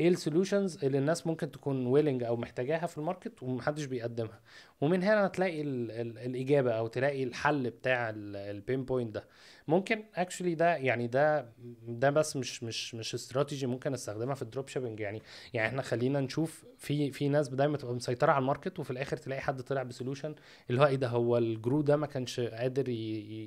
ايه السوليوشنز اللي الناس ممكن تكون ويلنج او محتاجاها في الماركت ومحدش بيقدمها ومن هنا هتلاقي الـ الـ الاجابه او تلاقي الحل بتاع البين بوينت ده ممكن اكشولي ده يعني ده ده بس مش مش مش استراتيجي ممكن استخدمها في الدروب شيبنج يعني يعني احنا خلينا نشوف في في ناس دايما تبقى مسيطره على الماركت وفي الاخر تلاقي حد طلع بسولوشن اللي هو ايه ده هو الجرو ده ما كانش قادر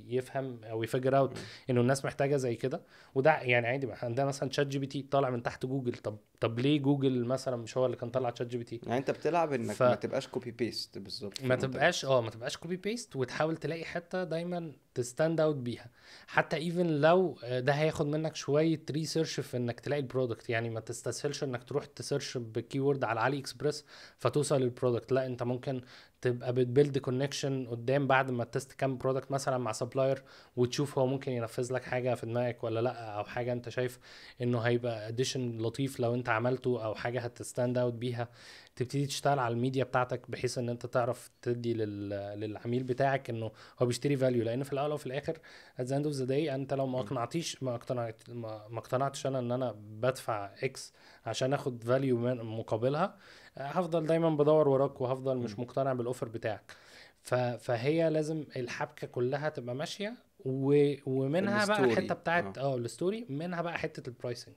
يفهم او يفجر اوت انه الناس محتاجه زي كده وده يعني عادي عندنا مثلا شات جي بي تي طالع من تحت جوجل طب طب ليه جوجل مثلا مش هو اللي كان طالع شات جي بي تي يعني انت بتلعب انك ف... ما تبقاش كوبي بيست بس بالظبط ما تبقاش اه ما تبقاش كوبي بيست وتحاول تلاقي حته دايما تستاند اوت بيها حتى ايفن لو آه، ده هياخد منك شويه ريسيرش في انك تلاقي البرودكت يعني ما تستسهلش انك تروح تسيرش بالكيورد على علي اكسبريس فتوصل للبرودكت لا انت ممكن تبقى بتبيلد كونكشن قدام بعد ما تست كام برودكت مثلا مع سبلاير وتشوف هو ممكن ينفذ لك حاجه في دماغك ولا لا او حاجه انت شايف انه هيبقى اديشن لطيف لو انت عملته او حاجه هتستاند اوت بيها تبتدي تشتغل على الميديا بتاعتك بحيث ان انت تعرف تدي لل... للعميل بتاعك انه هو بيشتري فاليو لان في الاول وفي الاخر ات ذا اوف ذا داي انت لو ما اقنعتيش ما اقتنعت ما اقتنعتش انا ان انا بدفع اكس عشان اخد فاليو مقابلها هفضل دايما بدور وراك وهفضل مش مقتنع بالاوفر بتاعك ف... فهي لازم الحبكه كلها تبقى ماشيه و... ومنها بقى الحته بتاعت آه. اه الستوري منها بقى حته البرايسنج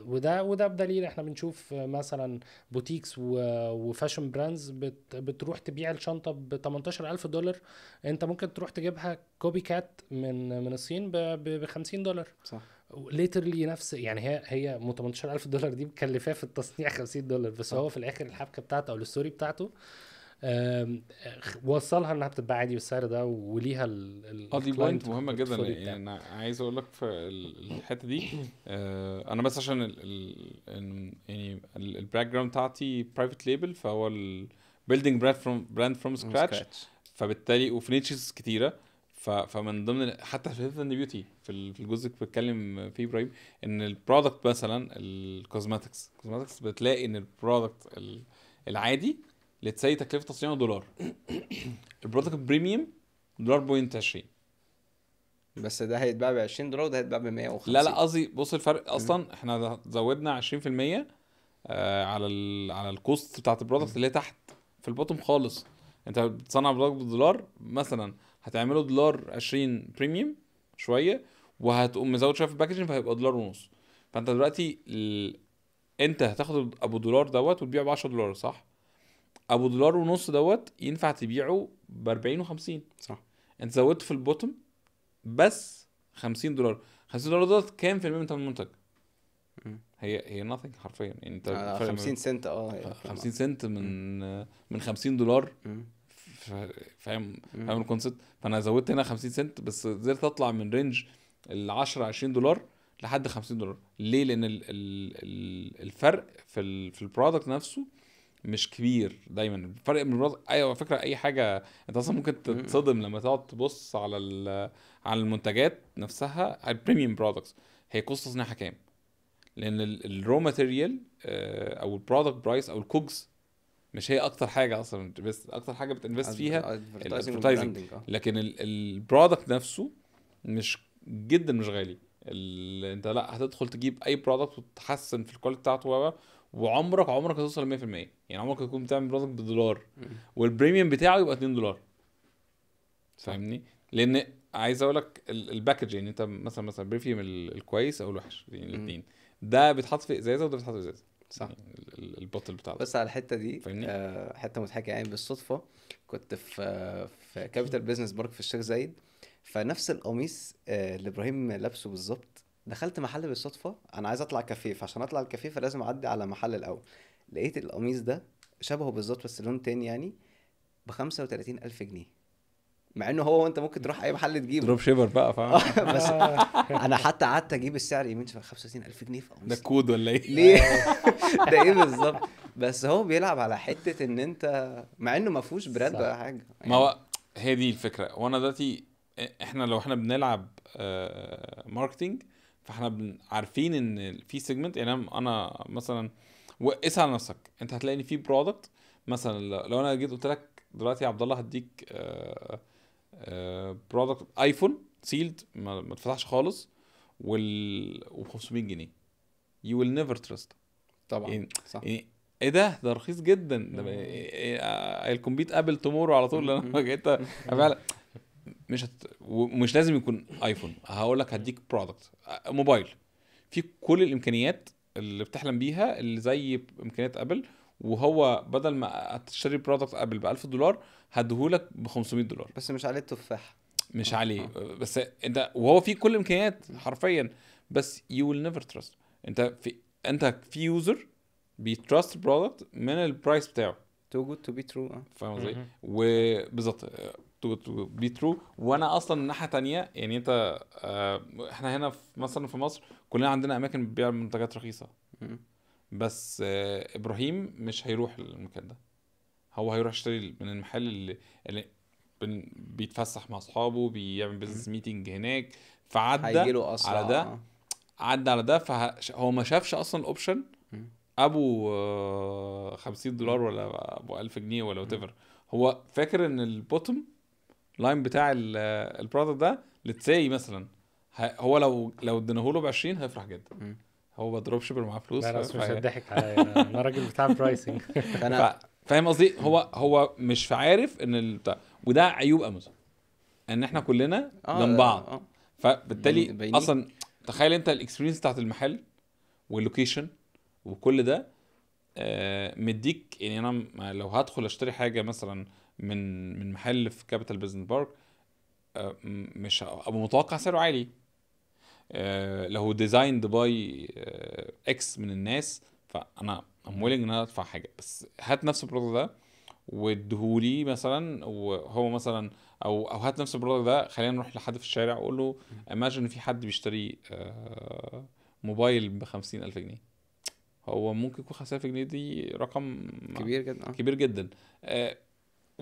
وده وده بدليل احنا بنشوف مثلا بوتيكس و... وفاشن براندز بت... بتروح تبيع الشنطه ب 18000 دولار انت ممكن تروح تجيبها كوبي كات من من الصين ب, ب 50 دولار صح ليترلي نفس يعني هي هي 18000 دولار دي مكلفاه في التصنيع 50 دولار بس هو في الاخر الحبكه بتاعته او الستوري بتاعته وصلها انها بتتباع عادي بالسعر ده وليها ال اه دي بوينت مهمه جدا يعني انا عايز اقول لك في الحته دي آه، انا بس عشان الـ الـ يعني الباك جراوند بتاعتي برايفت ليبل فهو بيلدينج براند فروم براند فروم سكراتش فبالتالي وفي نيتشز كتيره فمن ضمن حتى في هيث اند بيوتي في الجزء اللي بتكلم فيه ابراهيم ان البرودكت مثلا الكوزماتكس الكوزماتكس بتلاقي ان البرودكت العادي اللي تساوي تكلفه تصنيعه دولار البرودكت بريميوم دولار بوينت 20 بس ده هيتباع ب 20 دولار وده هيتباع ب 150 لا لا قصدي بص الفرق اصلا احنا زودنا 20% آه على الـ على الكوست بتاعت البرودكت اللي هي تحت في البوتوم خالص انت بتصنع برودكت بالدولار مثلا هتعمله دولار 20 بريميوم شويه وهتقوم مزود شويه في الباكجنج فهيبقى دولار ونص فانت دلوقتي انت هتاخد ابو دولار دوت وتبيعه ب 10 دولار صح؟ ابو دولار ونص دوت ينفع تبيعه ب 40 و50 صح انت زودت في البوتم بس 50 دولار 50 دولار دوت كام في المية من المنتج؟ هي هي ناثينج حرفيا يعني انت 50 سنت اه 50 يعني سنت من من 50 دولار فاهم فاهم الكونسيبت فانا زودت هنا 50 سنت بس قدرت اطلع من رينج ال 10 20 دولار لحد 50 دولار ليه لان الـ الـ الفرق في الـ في البرودكت نفسه مش كبير دايما الفرق من البراوزر ايوه فكره اي حاجه انت اصلا ممكن تتصدم لما تقعد تبص على على المنتجات نفسها البريميوم برودكتس هي قصه تصنيعها كام لان الرو ماتيريال آه، او البرودكت برايس او الكوكس مش هي اكتر حاجه اصلا بس اكتر حاجه بتنفست فيها الادفرتايزنج آه. لكن البرودكت نفسه مش جدا مش غالي انت لا هتدخل تجيب اي برودكت وتحسن في الكواليتي بتاعته وعمرك عمرك هتوصل 100% يعني عمرك هتكون بتعمل برودكت بدولار والبريميوم بتاعه يبقى 2 دولار فاهمني لان عايز اقول لك الباكج يعني انت مثلا مثلا بريفيوم الكويس او الوحش يعني الاثنين ده بيتحط في ازازه وده بيتحط في ازازه صح يعني البطل بتاعه بس على الحته دي آه حته مضحكه يعني بالصدفه كنت في آه في كابيتال بيزنس بارك في الشيخ زايد فنفس القميص اللي آه، ابراهيم لابسه بالظبط دخلت محل بالصدفه انا عايز اطلع كافيه فعشان اطلع الكافيه فلازم اعدي على محل الاول لقيت القميص ده شبهه بالظبط بس لون تاني يعني ب الف جنيه مع انه هو انت ممكن تروح اي محل تجيبه دروب شيبر بقى فاهم بس انا حتى قعدت اجيب السعر يمين في 35000 جنيه في ده كود ولا ايه؟ ليه؟ ده ايه بالظبط؟ بس هو بيلعب على حته ان انت مع انه ما فيهوش براند ولا حاجه يعني. ما هو هي دي الفكره وانا دلوقتي احنا لو احنا بنلعب آه ماركتينج فاحنا عارفين ان في سيجمنت يعني انا مثلا اسال نفسك انت هتلاقي ان في برودكت مثلا لو انا جيت قلت لك دلوقتي يا عبد الله هديك برودكت ايفون سيلد ما اتفتحش خالص وال و 500 جنيه يو ويل نيفر تراست طبعا يعني صح يعني ايه ده ده رخيص جدا ده الكمبيوت ابل تومورو على طول انا جيت مش هت... ومش لازم يكون ايفون هقول لك هديك برودكت موبايل آه، في كل الامكانيات اللي بتحلم بيها اللي زي امكانيات ابل وهو بدل ما تشتري برودكت ابل ب 1000 دولار هديهولك ب 500 دولار بس مش عليه التفاح مش عليه آه. آه، بس انت وهو فيه كل الامكانيات حرفيا بس يو ويل نيفر تراست انت في انت في يوزر بيتراست برودكت من البرايس بتاعه تو جود تو بي ترو فاهم ازاي؟ وبالظبط تو بي ترو وانا اصلا من ناحيه ثانيه يعني انت آه، احنا هنا في مثلا في مصر كلنا عندنا اماكن بتبيع منتجات رخيصه بس آه، ابراهيم مش هيروح المكان ده هو هيروح يشتري من المحل اللي, اللي بيتفسح مع اصحابه بيعمل بزنس ميتنج هناك فعدى على ده آه. عدى على ده فهو ما شافش اصلا الاوبشن ابو 50 دولار ولا ابو 1000 جنيه ولا وات هو فاكر ان البوتم اللاين بتاع البرودكت ده لتسي مثلا هو لو لو اديناهوله ب 20 هيفرح جدا هو دروب شيبر معاه فلوس لا لا مش هتضحك عليا انا راجل بتاع برايسنج فاهم قصدي هو هو مش عارف ان البتاع وده عيوب امازون ان احنا كلنا آه بعض آه. فبالتالي بيني. اصلا تخيل انت الاكسبيرينس بتاعت المحل واللوكيشن وكل ده آه مديك يعني انا لو هدخل اشتري حاجه مثلا من من محل في كابيتال بزنس بارك مش ابقى متوقع سعره عالي آه، لو ديزايند باي اكس من الناس فانا ام ويلنج ان انا ادفع حاجه بس هات نفس البرودكت ده واديهولي مثلا وهو مثلا او او هات نفس البرودكت ده خلينا نروح لحد في الشارع اقول له اماجن في حد بيشتري آه، موبايل ب 50000 جنيه هو ممكن يكون 50000 جنيه دي رقم كبير جدا آه. كبير جدا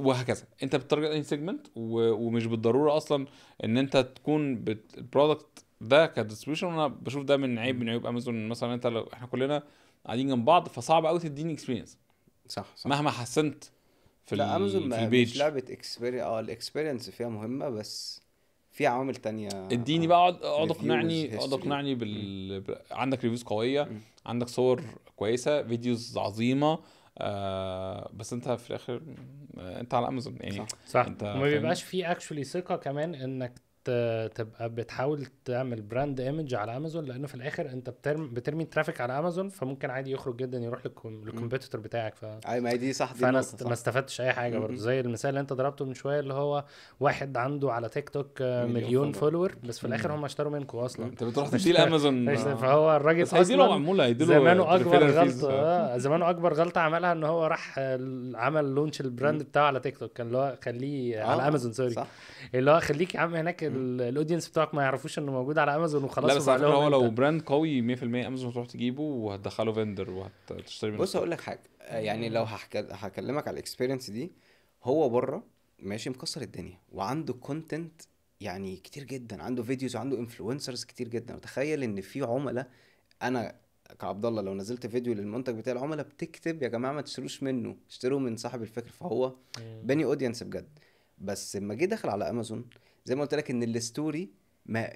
وهكذا انت بتتارجت اي سيجمنت ومش بالضروره اصلا ان انت تكون البرودكت ده كديستريبيوشن وانا بشوف ده من عيب من عيوب امازون مثلا انت لو احنا كلنا قاعدين جنب بعض فصعب قوي تديني اكسبيرينس صح صح مهما حسنت في لا امازون في البيج. مش لعبه اكسبيرينس اه الاكسبيرينس فيها مهمه بس في عوامل تانية اديني بقى اقعد اقعد اقنعني اقعد اقنعني بال... عندك ريفيوز قويه عندك صور كويسه فيديوز عظيمه آه، بس انت في الاخر آه، انت على امازون يعني صح, صح. انت ما بيبقاش في اكشولي ثقه كمان انك تبقى بتحاول تعمل براند ايمج على امازون لانه في الاخر انت بترمي, بترمي ترافيك على امازون فممكن عادي يخرج جدا يروح للكمبيوتر بتاعك ف ما دي صح دي فانا صح. ما استفدتش اي حاجه برضه زي المثال اللي انت ضربته من شويه اللي هو واحد عنده على تيك توك آه، مليون, مليون فولور بس في الاخر هم اشتروا منكم اصلا انت بتروح تشيل امازون آه. فهو الراجل اصلا معموله زمانه اكبر غلطه آه. زمانه اكبر غلطه عملها ان هو راح عمل لونش البراند بتاعه على تيك توك كان اللي هو خليه على امازون سوري اللي هو خليك يا عم هناك الاودينس بتاعك ما يعرفوش انه موجود على امازون وخلاص لا بس على هو لو براند قوي 100% امازون هتروح تجيبه وهتدخله فيندر وهتشتري منه بص هقول لك حاجه آه، يعني لو هكلمك على الاكسبيرينس دي هو بره ماشي مكسر الدنيا وعنده كونتنت يعني كتير جدا عنده فيديوز وعنده انفلونسرز كتير جدا وتخيل ان في عملاء انا كعبد الله لو نزلت فيديو للمنتج بتاع العملاء بتكتب يا جماعه ما تشتروش منه اشتروا من صاحب الفكر فهو بني اودينس بجد بس لما جه دخل على امازون زي ما قلت لك ان الستوري ما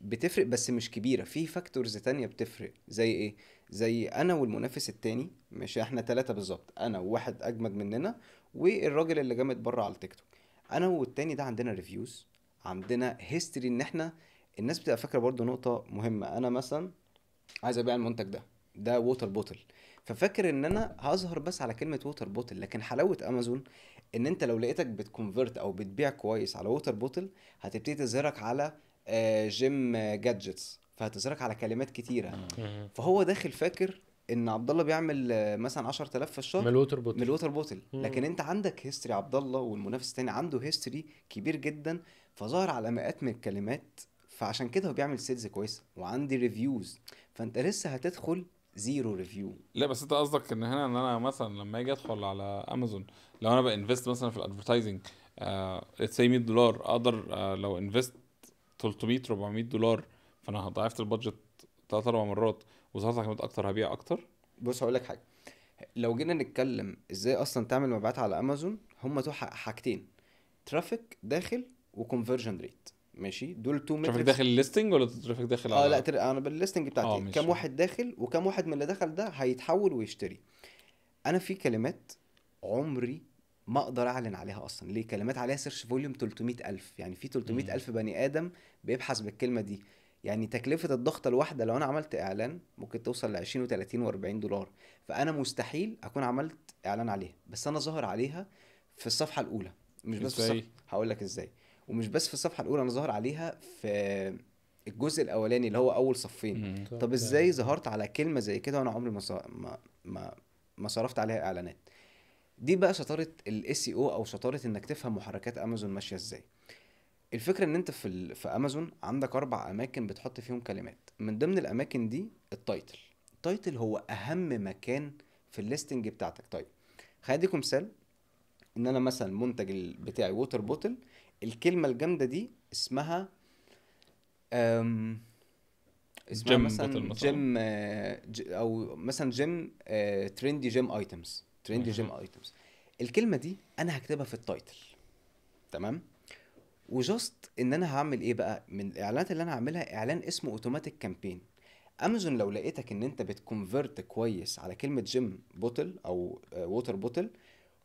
بتفرق بس مش كبيره في فاكتورز تانية بتفرق زي ايه زي انا والمنافس التاني مش احنا ثلاثه بالظبط انا وواحد اجمد مننا والراجل اللي جامد بره على التيك توك انا والتاني ده عندنا ريفيوز عندنا هيستوري ان احنا الناس بتبقى فاكره برضو نقطه مهمه انا مثلا عايز ابيع المنتج ده ده ووتر بوتل ففاكر ان انا هظهر بس على كلمه ووتر بوتل لكن حلاوه امازون ان انت لو لقيتك بتكونفرت او بتبيع كويس على ووتر بوتل هتبتدي تظهرك على جيم آه، جادجتس فهتظهرك على كلمات كتيره فهو داخل فاكر ان عبد الله بيعمل آه، مثلا 10000 في الشهر من الووتر بوتل من الووتر بوتل لكن انت عندك هيستوري عبد الله والمنافس الثاني عنده هيستوري كبير جدا فظهر على مئات من الكلمات فعشان كده هو بيعمل سيلز كويسه وعندي ريفيوز فانت لسه هتدخل زيرو ريفيو لا بس انت قصدك ان هنا ان انا مثلا لما اجي ادخل على امازون لو انا بانفست مثلا في الادفرتايزنج اتس آه، 100 دولار اقدر uh, لو انفست 300 400 دولار فانا ضعفت البادجت ثلاث اربع مرات وظهرت على اكتر هبيع اكتر بص هقول لك حاجه لو جينا نتكلم ازاي اصلا تعمل مبيعات على امازون هما تو حاجتين ترافيك داخل وكونفرجن ريت ماشي دول تو ترافيك داخل الليستنج ولا ترافيك داخل اه لا تر... انا بالليستنج بتاعتي آه، كام واحد داخل وكم واحد من اللي دخل ده هيتحول ويشتري انا في كلمات عمري ما اقدر اعلن عليها اصلا ليه كلمات عليها سيرش فوليوم 300000 يعني في 300000 بني ادم بيبحث بالكلمه دي يعني تكلفه الضغطه الواحده لو انا عملت اعلان ممكن توصل ل 20 و30 و40 دولار فانا مستحيل اكون عملت اعلان عليها بس انا ظاهر عليها في الصفحه الاولى مش بس في الصفحه هقول لك ازاي ومش بس في الصفحه الاولى انا ظاهر عليها في الجزء الاولاني اللي هو اول صفين طب ازاي ظهرت على كلمه زي كده وانا عمري ما ما ما صرفت عليها اعلانات دي بقى شطاره الاس او e او شطاره انك تفهم محركات امازون ماشيه ازاي الفكره ان انت في في امازون عندك اربع اماكن بتحط فيهم كلمات من ضمن الاماكن دي التايتل التايتل هو اهم مكان في الليستنج بتاعتك طيب هديكم مثال ان انا مثلا المنتج بتاعي ووتر بوتل الكلمه الجامده دي اسمها أم... اسمها جيم مثلا مثلا جيم آه، او مثلا جيم آه، ترندي جيم ايتمز تريندي جيم ايتمز الكلمه دي انا هكتبها في التايتل تمام وجاست ان انا هعمل ايه بقى من الاعلانات اللي انا هعملها اعلان اسمه اوتوماتيك كامبين امازون لو لقيتك ان انت بتكونفرت كويس على كلمه جيم بوتل او ووتر آه، بوتل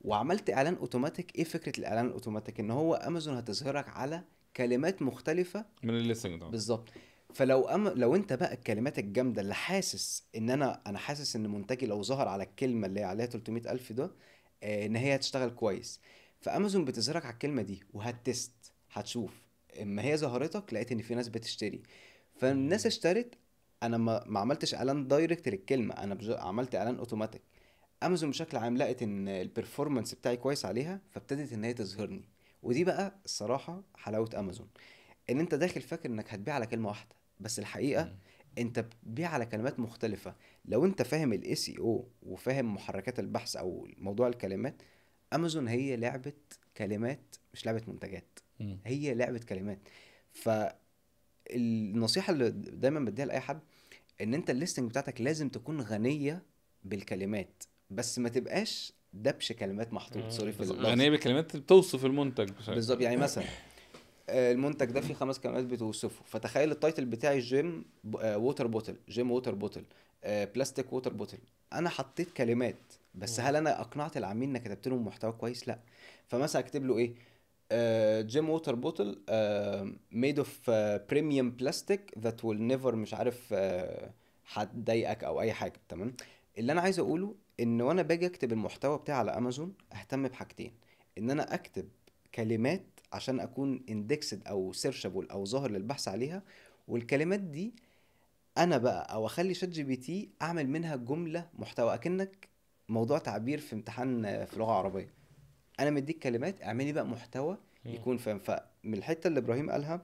وعملت اعلان اوتوماتيك ايه فكره الاعلان الاوتوماتيك ان هو امازون هتظهرك على كلمات مختلفه من الليسنج بالظبط فلو أم... لو انت بقى الكلمات الجامده اللي حاسس ان انا انا حاسس ان منتجي لو ظهر على الكلمه اللي عليها 300 الف ده آه، ان هي هتشتغل كويس فامازون بتظهرك على الكلمه دي وهتست هتشوف اما هي ظهرتك لقيت ان في ناس بتشتري فالناس اشترت انا ما, ما عملتش اعلان دايركت للكلمه انا بج... عملت اعلان اوتوماتيك امازون بشكل عام لقت ان البرفورمانس بتاعي كويس عليها فابتدت ان هي تظهرني ودي بقى الصراحه حلاوه امازون ان انت داخل فاكر انك هتبيع على كلمه واحده بس الحقيقه م. انت بتبيع على كلمات مختلفه لو انت فاهم الاي سي او e وفاهم محركات البحث او موضوع الكلمات امازون هي لعبه كلمات مش لعبه منتجات م. هي لعبه كلمات فالنصيحه اللي دايما بديها لاي حد ان انت الليستنج بتاعتك لازم تكون غنيه بالكلمات بس ما تبقاش دبش كلمات محطوط سوري في غنيه بالكلمات بتوصف المنتج بالظبط يعني مثلا آه، المنتج ده فيه خمس كلمات بتوصفه فتخيل التايتل بتاعي جيم ووتر بوتل جيم ووتر بوتل بلاستيك ووتر بوتل انا حطيت كلمات بس هل انا اقنعت العميل انك كتبت لهم محتوى كويس لا فمثلا اكتب له ايه جيم ووتر بوتل ميد اوف بريميوم بلاستيك ذات ويل نيفر مش عارف هتضايقك آه، او اي حاجه تمام اللي انا عايز اقوله ان وانا باجي اكتب المحتوى بتاعي على امازون اهتم بحاجتين ان انا اكتب كلمات عشان اكون اندكسد او سيرشبل او ظاهر للبحث عليها والكلمات دي انا بقى او اخلي شات جي بي تي اعمل منها جمله محتوى اكنك موضوع تعبير في امتحان في لغه عربيه انا مديك كلمات اعملي بقى محتوى يكون فاهم فمن الحته اللي ابراهيم قالها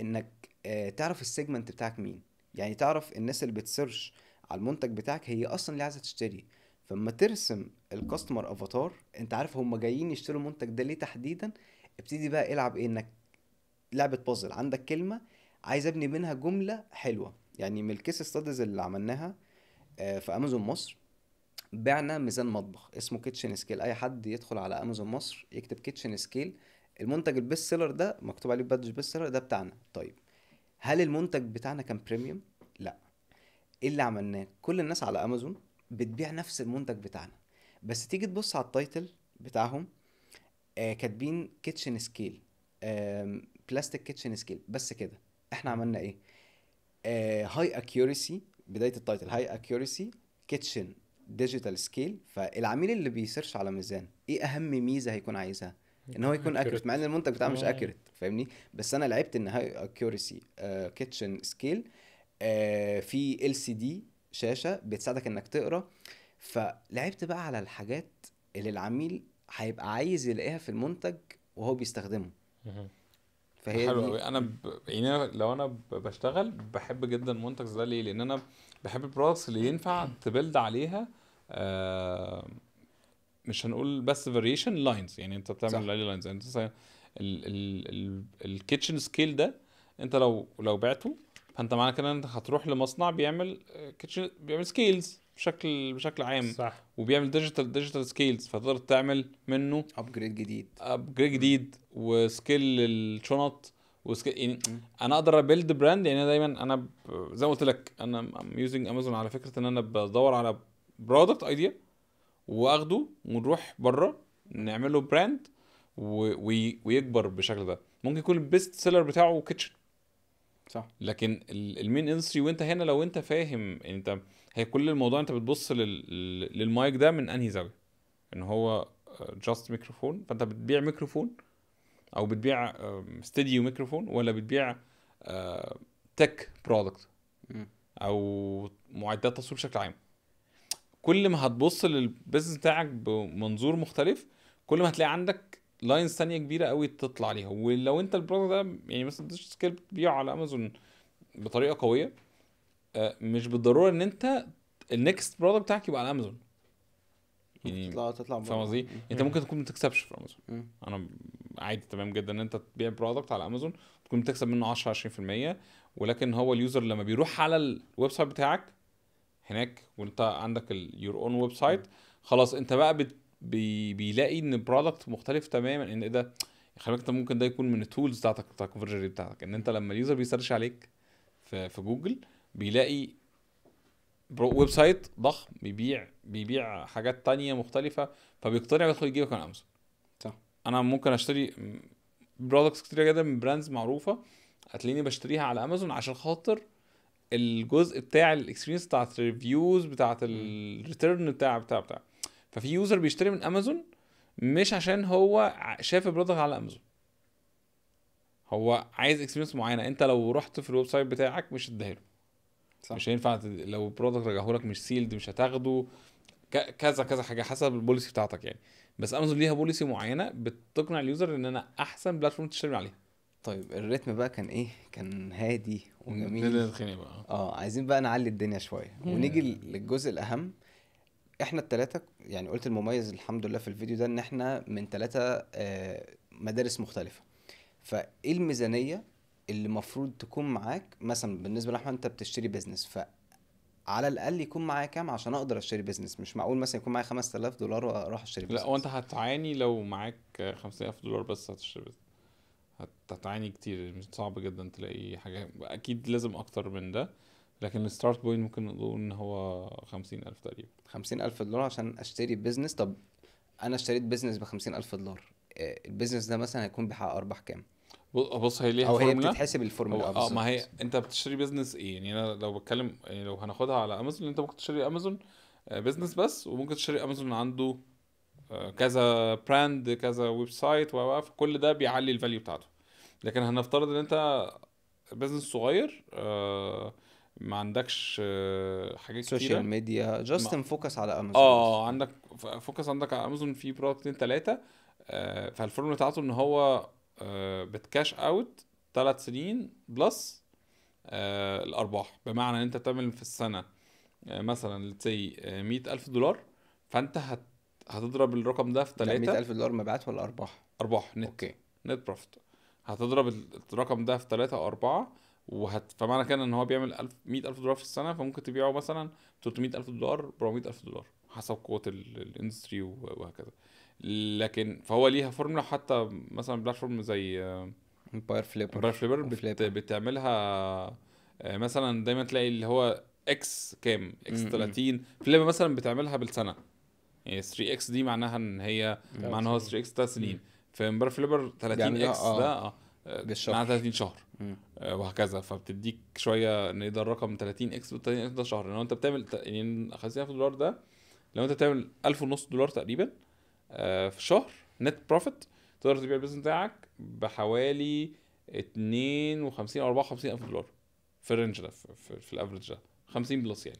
انك آه، تعرف السيجمنت بتاعك مين يعني تعرف الناس اللي بتسيرش على المنتج بتاعك هي اصلا ليه عايزه تشتري فلما ترسم الكاستمر افاتار انت عارف هم جايين يشتروا المنتج ده ليه تحديدا ابتدي بقى العب ايه انك لعبه بازل عندك كلمه عايز ابني منها جمله حلوه يعني من الكيس ستاديز اللي عملناها آه، في امازون مصر بعنا ميزان مطبخ اسمه كيتشن سكيل اي حد يدخل على امازون مصر يكتب كيتشن سكيل المنتج البيست سيلر ده مكتوب عليه بادج بيست سيلر ده بتاعنا طيب هل المنتج بتاعنا كان بريميوم لا ايه اللي عملناه كل الناس على امازون بتبيع نفس المنتج بتاعنا بس تيجي تبص على التايتل بتاعهم آه كاتبين كيتشن سكيل بلاستيك كيتشن سكيل بس كده احنا عملنا ايه هاي آه، اكيورسي بدايه التايتل هاي اكيورسي كيتشن ديجيتال سكيل فالعميل اللي بيسيرش على ميزان ايه اهم ميزه هيكون عايزها ان هو يكون اكيوريت مع ان المنتج بتاعه مش اكيوريت فاهمني بس انا لعبت ان هاي اكيورسي كيتشن سكيل في ال سي دي شاشه بتساعدك انك تقرا فلعبت بقى على الحاجات اللي العميل هيبقى عايز يلاقيها في المنتج وهو بيستخدمه فهي حلو قوي يعني انا ب... يعني لو انا بشتغل بحب جدا المنتجز ده ليه لان انا بحب البرودكتس اللي ينفع تبلد عليها آه مش هنقول بس فاريشن لاينز يعني انت بتعمل عليه يعني لاينز انت الكيتشن سكيل ده انت لو لو بعته فانت معنى كده انت هتروح لمصنع بيعمل كيتشن آه، بيعمل سكيلز بشكل بشكل عام صح وبيعمل ديجيتال ديجيتال سكيلز فتقدر تعمل منه ابجريد جديد ابجريد جديد وسكيل الشنط وسكيل يعني م. انا اقدر ابيلد براند يعني دايما انا ب... زي ما قلت لك انا ام يوزنج امازون على فكره ان انا بدور على برودكت ايديا واخده ونروح بره نعمله براند و... ويكبر بالشكل ده ممكن يكون البيست سيلر بتاعه كيتشن صح لكن المين اندستري وانت هنا لو انت فاهم يعني انت هي كل الموضوع انت بتبص لل... للمايك ده من انهي زاويه ان هو جاست آه، ميكروفون فانت بتبيع ميكروفون او بتبيع استديو ميكروفون ولا بتبيع تك آه، برودكت او معدات تصوير بشكل عام كل ما هتبص للبيزنس بتاعك بمنظور مختلف كل ما هتلاقي عندك لاينز ثانيه كبيره قوي تطلع عليها ولو انت البرودكت ده يعني مثلا سكيل بتبيعه على امازون بطريقه قويه مش بالضروره ان انت النكست برودكت بتاعك يبقى على امازون يعني تطلع تطلع فاهم قصدي؟ انت ممكن تكون ما تكسبش في امازون انا عادي تمام جدا ان انت تبيع برودكت على امازون تكون بتكسب منه 10 20% ولكن هو اليوزر لما بيروح على الويب سايت بتاعك هناك وانت عندك يور اون ويب سايت خلاص انت بقى بت بي بيلاقي ان برودكت مختلف تماما ان ايه ده خلي بالك انت ممكن ده يكون من التولز بتاعتك بتاع بتاعتك ان انت لما اليوزر بيسرش عليك في, في جوجل بيلاقي ويب سايت ضخم بيبيع بيبيع حاجات تانية مختلفة فبيقتنع ويدخل يجيبك من امازون صح انا ممكن اشتري برودكتس كتير جدا من براندز معروفة هتلاقيني بشتريها على امازون عشان خاطر الجزء بتاع الاكسبيرينس بتاعت الريفيوز بتاعت الريتيرن بتاع بتاع بتاع ففي يوزر بيشتري من امازون مش عشان هو شاف البرودكت على امازون هو عايز اكسبيرينس معينه انت لو رحت في الويب سايت بتاعك مش هتديها له صح. مش هينفع لو برودكت رجعهولك مش سيلد مش هتاخده كذا كذا حاجه حسب البوليسي بتاعتك يعني بس امازون ليها بوليسي معينه بتقنع اليوزر ان انا احسن بلاتفورم تشتري عليها طيب الريتم بقى كان ايه كان هادي وجميل بقى اه عايزين بقى نعلي الدنيا شويه ونيجي للجزء الاهم احنا الثلاثه يعني قلت المميز الحمد لله في الفيديو ده ان احنا من ثلاثه آه، مدارس مختلفه فايه الميزانيه اللي المفروض تكون معاك مثلا بالنسبه لاحمد انت بتشتري بيزنس ف على الاقل يكون معايا كام عشان اقدر اشتري بيزنس مش معقول مثلا يكون معايا 5000 دولار واروح اشتري بيزنس لا وانت هتعاني لو معاك 5000 دولار بس هتشتري بيزنس هتعاني كتير صعب جدا تلاقي حاجه اكيد لازم اكتر من ده لكن الستارت بوينت ممكن نقول ان هو 50000 تقريبا 50000 دولار عشان اشتري بيزنس طب انا اشتريت بيزنس ب 50000 دولار آه، البيزنس ده مثلا هيكون بيحقق ارباح كام بص هي ليها او هي بتتحسب الفورمولا اه ما هي انت بتشتري بزنس ايه يعني انا لو بتكلم يعني لو هناخدها على امازون انت ممكن تشتري امازون آه، بزنس بس وممكن تشتري امازون عنده آه، كذا براند كذا ويب سايت و كل ده بيعلي الفاليو بتاعته لكن هنفترض ان انت بزنس صغير آه، ما عندكش حاجات كتير سوشيال ميديا جاست فوكس على امازون اه عندك فوكس عندك على امازون في برودكتين ثلاثه فالفورمولا بتاعته ان هو بتكاش اوت ثلاث سنين بلس آه، الارباح بمعنى ان انت بتعمل في السنه آه، مثلا آه، لتسي 100000 دولار فانت هت هتضرب الرقم ده في مئة 100000 دولار مبيعات ولا ارباح؟ ارباح نت اوكي نت بروفيت هتضرب الرقم ده في ثلاثة او أربعة وهت فمعنى كده ان هو بيعمل 1000 100000 دولار في السنه فممكن تبيعه مثلا 300000 دولار 400000 دولار حسب قوه الاندستري وهكذا لكن فهو ليها فورمولا حتى مثلا بلاتفورم زي امباير فليبر امباير فليبر بت بتعملها آه، مثلا دايما تلاقي اللي هو اكس كام اكس 30 فليبر مثلا بتعملها بالسنه يعني 3 اكس دي معناها ان هي معناها هو 3 اكس 3 سنين في امباير فليبر 30 اكس ده اه بالشهر معناها 30 شهر آه وهكذا فبتديك شويه ان إيه ده الرقم 30 اكس 30 اكس ده شهر لو انت بتعمل يعني خلينا في دولار ده لو انت بتعمل 1000 ونص دولار تقريبا آه، في شهر نت بروفيت تقدر تبيع البيزنس بتاعك بحوالي 52 او 54 الف دولار في الرينج ده في, في, الافريج ده 50 بلس يعني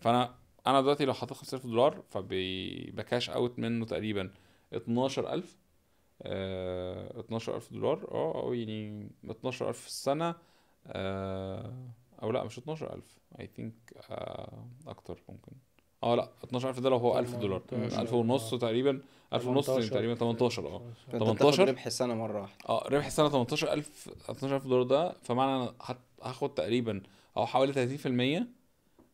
فانا انا دلوقتي لو حطيت 5000 دولار فبكاش اوت منه تقريبا 12000 آه 12000 دولار اه او يعني 12000 في السنه آه او لا مش 12000 اي ثينك آه اكتر ممكن اه لا 12000 ده لو هو 1000 دولار 1000 ونص تقريبا 1000 ونص تقريبا 18 اه 18 ربح السنه مره واحده اه ربح السنه 18000 12000 دولار ده فمعنى انا هاخد تقريبا او حوالي 30%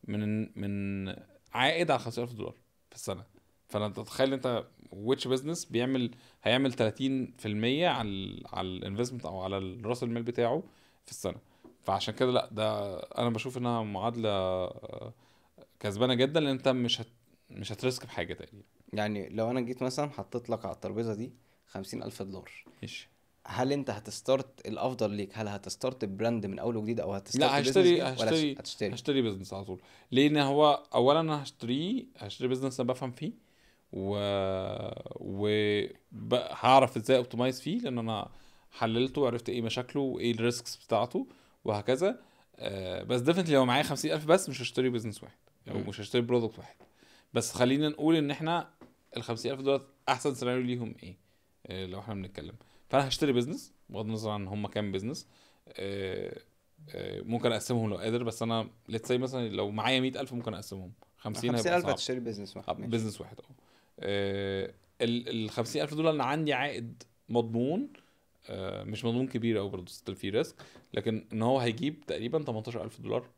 من من عائد على 50000 دولار في السنه فانت تتخيل انت ويتش بزنس بيعمل هيعمل 30% على الـ على الانفستمنت او على راس المال بتاعه في السنه فعشان كده لا ده انا بشوف انها معادله كسبانه جدا لان انت مش هت... مش هترسك بحاجه تقريبا يعني لو انا جيت مثلا حطيت لك على الترابيزه دي خمسين الف دولار ماشي هل انت هتستارت الافضل ليك هل هتستارت براند من اول وجديد او هتستارت لا هشتري هشتري هتشتري هشتري بزنس على طول لان هو اولا انا هشتريه هشتري بزنس انا بفهم فيه و و هعرف ازاي اوبتمايز فيه لان انا حللته وعرفت ايه مشاكله وايه الريسكس بتاعته وهكذا آه، بس ديفنتلي لو معايا 50000 بس مش هشتري بزنس واحد لو مش هشتري برودكت واحد بس خلينا نقول ان احنا ال 50000 دولار احسن سيناريو ليهم ايه آه، لو احنا بنتكلم فانا هشتري بزنس بغض النظر عن هم كام بزنس آه، آه، ممكن اقسمهم لو قادر بس انا ليتس سي مثلا لو معايا 100000 ممكن اقسمهم 50 50000 هتشتري بزنس واحد ماشي. بزنس واحد اه ال 50000 دولار انا عندي عائد مضمون آه مش مضمون كبير قوي برضه ستيل في ريسك لكن ان هو هيجيب تقريبا 18000 دولار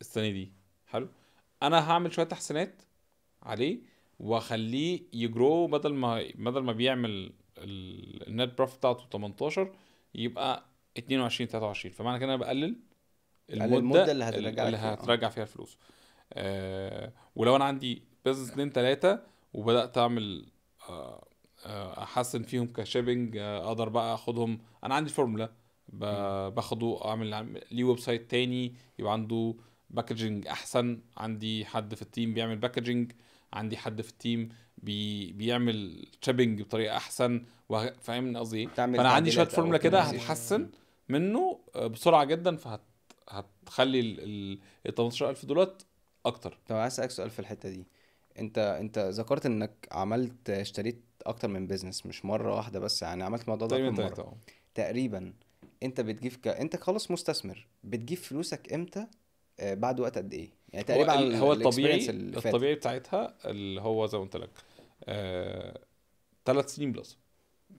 السنه دي حلو انا هعمل شويه تحسينات عليه واخليه يجرو بدل ما بدل ما بيعمل النت بروفيت بتاعته 18 يبقى 22 23 فمعنى كده انا بقلل يعني المده, المدة اللي هترجع اللي آه. هترجع فيها الفلوس آه ولو انا عندي بزنس 2 3 وبدات اعمل آه, آه، احسن فيهم كشيبنج آه، اقدر بقى اخدهم انا عندي فورمولا باخده اعمل ليه ويب سايت تاني يبقى عنده باكجنج احسن عندي حد في التيم بيعمل باكجنج عندي حد في التيم بي بيعمل تشيبنج بطريقه احسن فاهم قصدي ايه فانا عندي شويه فورمولا كده هتحسن منه آه، بسرعه جدا فهت هتخلي ال 18000 دولار اكتر طب عايز اسالك سؤال في الحته دي انت انت ذكرت انك عملت اشتريت اكتر من بيزنس مش مره واحده بس يعني عملت الموضوع ده مره آه. تقريبا انت بتجيب ك... انت خلاص مستثمر بتجيب فلوسك امتى آه، بعد وقت قد ايه؟ يعني تقريبا هو, هو الطبيعي الطبيعي بتاعتها اللي هو زي ما قلت لك ثلاث آه، سنين بلس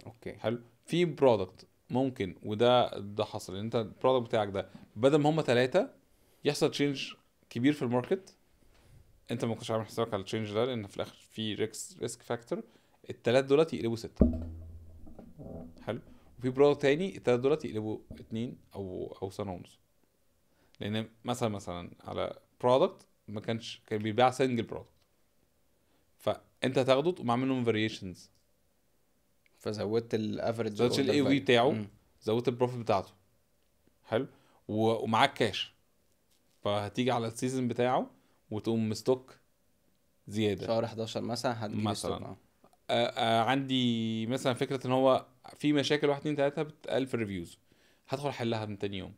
اوكي حلو في برودكت ممكن وده ده حصل يعني انت البرودكت بتاعك ده بدل ما هم ثلاثه يحصل تشينج كبير في الماركت انت ما كنتش عامل حسابك على التشينج ده لان في الاخر في ريسك ريسك فاكتور الثلاث دولت يقلبوا سته حلو وفي برودكت تاني الثلاث دولت يقلبوا اثنين او او سنه ونص لان مثلا مثلا على برودكت ما كانش كان بيبيع سنجل برودكت فانت هتاخده تقوم عامل لهم فاريشنز فزودت الافريج زودت الاي في بتاعه مم. زودت البروفيت بتاعته حلو ومعاك كاش فهتيجي على السيزون بتاعه وتقوم مستوك زياده شهر 11 مثلا هتجيب مثلا اه. آه آه عندي مثلا فكره ان هو في مشاكل 1 2 3 بتقل في الريفيوز هدخل احلها من تاني يوم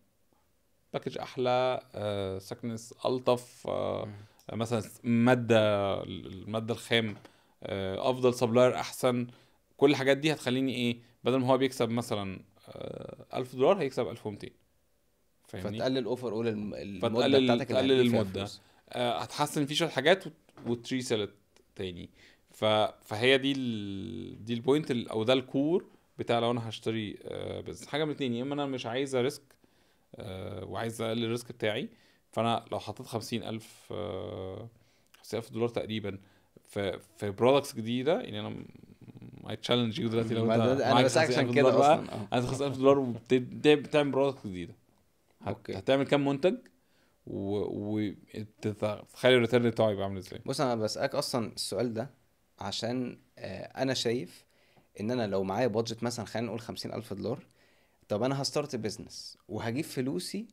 باكج احلى آه، سكنس الطف آه، مثلا ماده الماده الخام آه، افضل سبلاير احسن كل الحاجات دي هتخليني ايه بدل ما هو بيكسب مثلا 1000 دولار هيكسب 1200 فاهمني فتقلل اوفر اول المده فتقلل بتاعتك تقلل المده هتحسن فيه شويه حاجات وتريسلت تاني ف... فهي دي ال... دي البوينت ال... او ده الكور بتاع لو انا هشتري بزنس حاجه من الاثنين يا اما انا مش عايزه ريسك آه، وعايز اقلل الريسك بتاعي فانا لو حطيت خمسين الف آه، خمسين الف دولار تقريبا في في برودكتس جديده يعني انا اي تشالنج يو دلوقتي لو انت انا بس عشان كده اصلا عايز أه. 5000 دولار وبتعمل برودكت جديده اوكي هتعمل كام منتج و و... الريترن بتاعه يبقى عامل ازاي بص انا بسالك اصلا السؤال ده عشان انا شايف ان انا لو معايا بادجت مثلا خلينا نقول 50000 دولار طب انا هستارت بزنس وهجيب فلوسي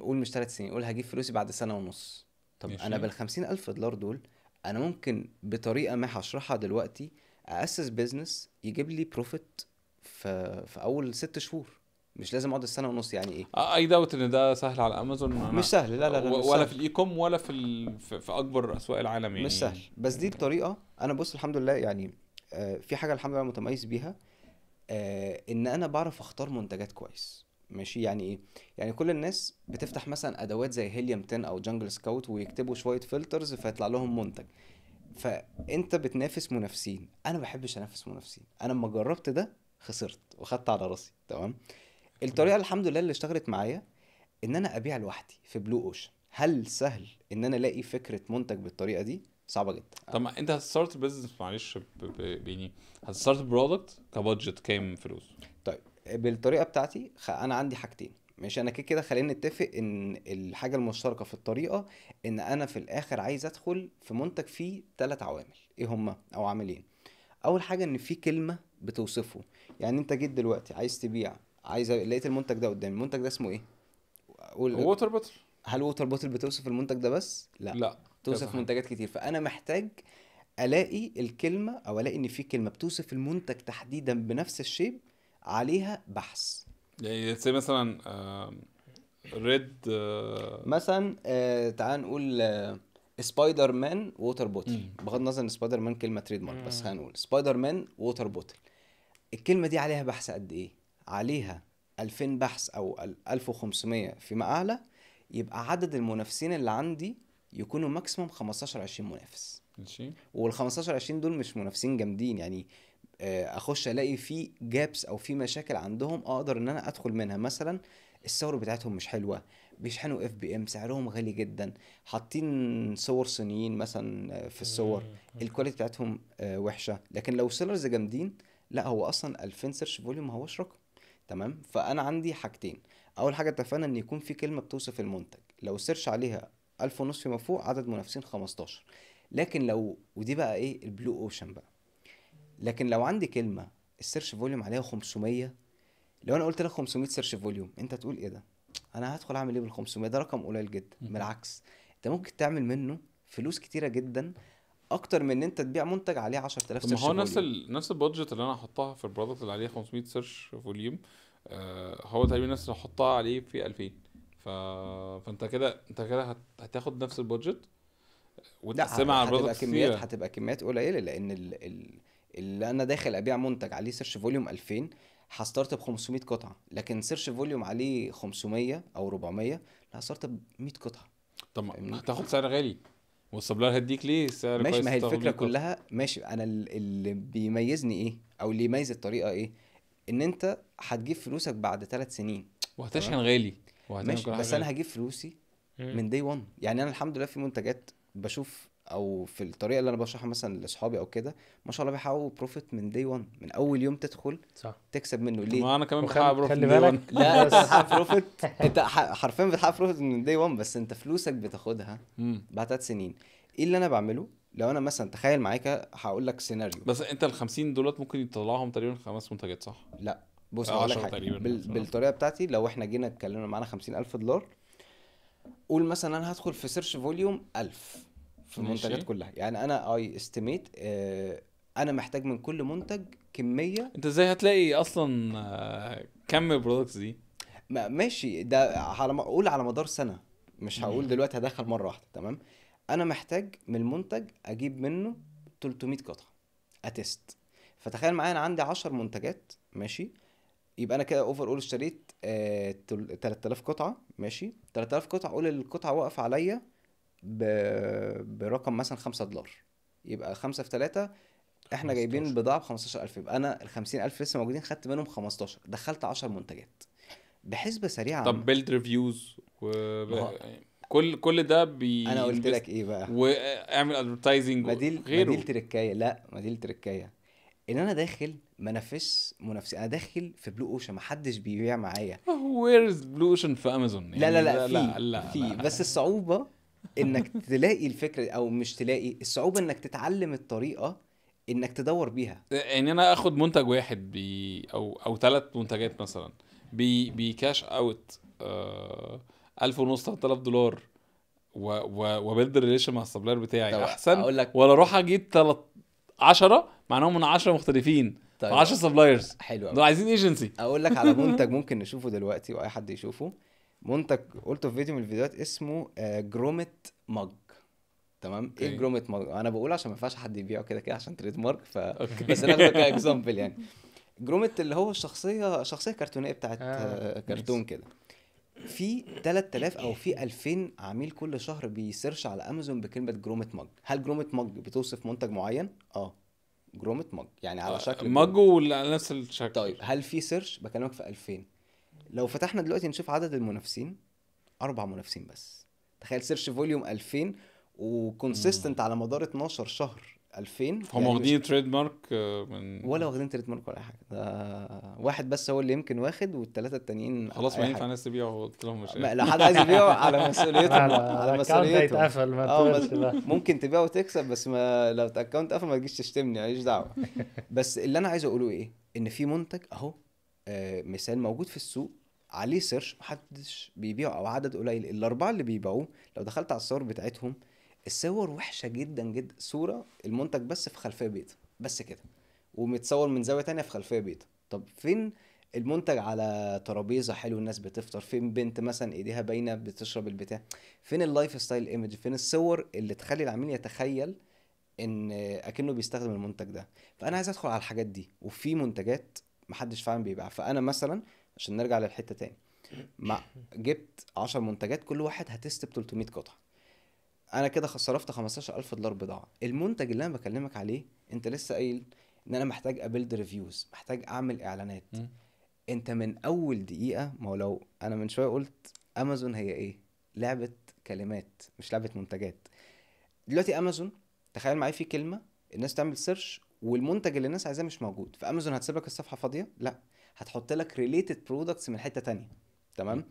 قول مش ثلاث سنين قول هجيب فلوسي بعد سنه ونص طب انا بال ألف دولار دول انا ممكن بطريقه ما هشرحها دلوقتي اسس بزنس يجيب لي بروفيت في في اول ست شهور مش لازم اقعد السنه ونص يعني ايه اي داوت ان ده سهل على امازون مش سهل لا لا لا ولا سهل. في الاي كوم ولا في ال... في اكبر اسواق العالم يعني مش سهل بس دي بطريقه انا بص الحمد لله يعني آه، في حاجه الحمد لله متميز بيها آه، ان انا بعرف اختار منتجات كويس ماشي يعني ايه يعني كل الناس بتفتح مثلا ادوات زي هيليوم 10 او جانجل سكاوت ويكتبوا شويه فلترز فيطلع لهم منتج فانت بتنافس منافسين انا ما بحبش انافس منافسين انا لما جربت ده خسرت وخدت على راسي تمام الطريقه الحمد لله اللي اشتغلت معايا ان انا ابيع لوحدي في بلو اوشن هل سهل ان انا الاقي فكره منتج بالطريقه دي صعبه جدا طب انت هتستارت بزنس معلش يعني هتستارت برودكت كبادجت كام فلوس طيب بالطريقه بتاعتي انا عندي حاجتين ماشي انا كده كده خلينا نتفق ان الحاجه المشتركه في الطريقه ان انا في الاخر عايز ادخل في منتج فيه ثلاث عوامل ايه هما او عاملين اول حاجه ان في كلمه بتوصفه يعني انت جيت دلوقتي عايز تبيع عايز لقيت المنتج ده قدامي المنتج ده اسمه ايه قول ووتر بوتل هل ووتر بوتل بتوصف المنتج ده بس لا لا توصف منتجات كتير فانا محتاج الاقي الكلمه او الاقي ان في كلمه بتوصف المنتج تحديدا بنفس الشيب عليها بحث يعني زي مثلا ريد آه، آه، مثلا آه، تعال نقول سبايدر مان ووتر بوتل بغض النظر ان سبايدر مان كلمه تريد مارك بس هنقول سبايدر مان ووتر بوتل الكلمه دي عليها بحث قد ايه عليها 2000 بحث او 1500 فيما اعلى يبقى عدد المنافسين اللي عندي يكونوا ماكسيموم 15 20 منافس ماشي وال 15 20 دول مش منافسين جامدين يعني آه، اخش الاقي في جابس او في مشاكل عندهم اقدر ان انا ادخل منها مثلا الصور بتاعتهم مش حلوه بيشحنوا اف بي ام سعرهم غالي جدا حاطين صور صينيين مثلا آه، في الصور الكواليتي بتاعتهم آه، وحشه لكن لو سيلرز جامدين لا هو اصلا 2000 سيرش فوليوم ما هوش رقم تمام فانا عندي حاجتين اول حاجه اتفقنا ان يكون في كلمه بتوصف المنتج لو سيرش عليها 1000 ونص فيما فوق عدد منافسين 15 لكن لو ودي بقى ايه البلو اوشن بقى لكن لو عندي كلمه السيرش فوليوم عليها 500 لو انا قلت لك 500 سيرش فوليوم انت تقول ايه ده انا هدخل اعمل ايه بال 500 ده رقم قليل جدا بالعكس انت ممكن تعمل منه فلوس كتيره جدا اكتر من ان انت تبيع منتج عليه 10000 سيرش ما هو نفس الـ نفس البادجت اللي انا هحطها في البرودكت اللي عليه 500 سيرش فوليوم آه هو تقريبا نفس اللي احطها عليه في 2000 ف... فانت كده انت كده هت... هتاخد نفس البادجت وتقسمها على هتبقى كميات هتبقى كميات قليله لان ال... ال... اللي انا داخل ابيع منتج عليه سيرش فوليوم 2000 هستارت ب 500 قطعه لكن سيرش فوليوم عليه 500 او 400 لا هستارت ب 100 قطعه طب ما هتاخد سعر غالي والسبلاير هيديك ليه سعر ماشي ما هي الفكره كلها ماشي انا اللي بيميزني ايه او اللي يميز الطريقه ايه ان انت هتجيب فلوسك بعد ثلاث سنين وهتشحن غالي ماشي بس انا هجيب فلوسي من دي 1 يعني انا الحمد لله في منتجات بشوف او في الطريقه اللي انا بشرحها مثلا لاصحابي او كده ما شاء الله بيحققوا بروفيت من دي 1 من اول يوم تدخل صح تكسب منه ليه؟ ما انا كمان بحقق بروفيت خلي بالك لا بس بروفيت انت حرفيا بتحقق بروفيت من دي 1 بس انت فلوسك بتاخدها بعد ثلاث سنين ايه اللي انا بعمله؟ لو انا مثلا تخيل معاك هقول لك سيناريو بس انت ال 50 دولار ممكن يطلعهم تقريبا خمس منتجات صح؟ لا بص آه، هقول لك حاجه بال... بالطريقه بتاعتي لو احنا جينا اتكلمنا معانا 50000 دولار قول مثلا انا هدخل في سيرش فوليوم 1000 في المنتجات كلها يعني انا اي استيميت آه، انا محتاج من كل منتج كميه انت ازاي هتلاقي اصلا آه، كم البرودكتس دي ما ماشي ده على ما اقول على مدار سنه مش هقول دلوقتي هدخل مره واحده تمام انا محتاج من المنتج اجيب منه 300 قطعه اتست فتخيل معايا انا عندي 10 منتجات ماشي يبقى انا كده اوفر اول اشتريت آه 3000 قطعه ماشي 3000 قطعه قول القطعه واقف عليا برقم مثلا 5 دولار يبقى 5 في 3 احنا جايبين بضاعه ب 15000 يبقى انا ال 50000 لسه موجودين خدت منهم 15 دخلت 10 منتجات بحسبه سريعه طب بيلد ريفيوز و... كل كل ده بي انا قلت لك ايه بقى واعمل ادفرتايزنج ما دي غيره ما دي التركايه لا ما دي التركايه ان انا داخل ما منافسي انا داخل في بلو اوشن ما حدش بيبيع معايا ويرز بلو اوشن في امازون يعني لا لا يعني لا, في لا, لا, في لا, بس الصعوبه انك تلاقي الفكره او مش تلاقي الصعوبه انك تتعلم الطريقه انك تدور بيها ان يعني انا اخد منتج واحد بي او او ثلاث منتجات مثلا بي بيكاش اوت آه 1000 ونص 3000 دولار وبيلد ريليشن مع السبلاير بتاعي احسن أقول لك ولا اروح اجيب 3 10 معناهم من 10 مختلفين طيب 10 سبلايرز حلو قوي دول عايزين ايجنسي اقول لك على منتج ممكن نشوفه دلوقتي واي حد يشوفه منتج قلته في فيديو من الفيديوهات اسمه جرومت آه، مج تمام ايه جرومت مج انا بقول عشان ما ينفعش حد يبيعه كده كده عشان تريد مارك ف أوكي. بس انا كاكزامبل يعني جرومت اللي هو الشخصيه شخصيه كرتونيه بتاعت آه. آه، كرتون كده في 3000 او في 2000 عميل كل شهر بيسيرش على امازون بكلمه جرومت مج هل جرومت مج بتوصف منتج معين اه جرومت مج يعني على آه، شكل مج ولا نفس الشكل طيب هل في سيرش بكلمك في 2000 لو فتحنا دلوقتي نشوف عدد المنافسين اربع منافسين بس تخيل سيرش فوليوم 2000 وكونسيستنت على مدار 12 شهر 2000 هم يعني واخدين تريد مارك آه، من ولا واخدين تريد مارك ولا حاجه ده واحد بس هو اللي يمكن واخد والثلاثه التانيين خلاص ما ينفع الناس تبيعه قلت لهم مش لا حد عايز يبيعه على مسؤوليته على مسؤوليته يتقفل ما آه، تقولش ممكن تبيعه وتكسب بس ما لو الاكونت قفل ما تجيش تشتمني ماليش دعوه بس اللي انا عايز اقوله ايه ان في منتج اهو آه، مثال موجود في السوق عليه سيرش محدش بيبيعه او عدد قليل الاربعه اللي بيبيعوه لو دخلت على الصور بتاعتهم الصور وحشه جدا جدا صوره المنتج بس في خلفيه بيضاء بس كده ومتصور من زاويه تانية في خلفيه بيضاء طب فين المنتج على ترابيزه حلو الناس بتفطر فين بنت مثلا ايديها باينه بتشرب البتاع فين اللايف ستايل ايمج فين الصور اللي تخلي العميل يتخيل ان اكنه بيستخدم المنتج ده فانا عايز ادخل على الحاجات دي وفي منتجات محدش فعلا بيبيع فانا مثلا عشان نرجع للحته تاني ما جبت 10 منتجات كل واحد هتست ب 300 قطعه انا كده صرفت 15000 دولار بضاعه المنتج اللي انا بكلمك عليه انت لسه قايل ان انا محتاج ابيلد ريفيوز محتاج اعمل اعلانات م. انت من اول دقيقه ما لو انا من شويه قلت امازون هي ايه لعبه كلمات مش لعبه منتجات دلوقتي امازون تخيل معايا في كلمه الناس تعمل سيرش والمنتج اللي الناس عايزاه مش موجود فامازون هتسيب لك الصفحه فاضيه لا هتحط لك ريليتد برودكتس من حته تانية تمام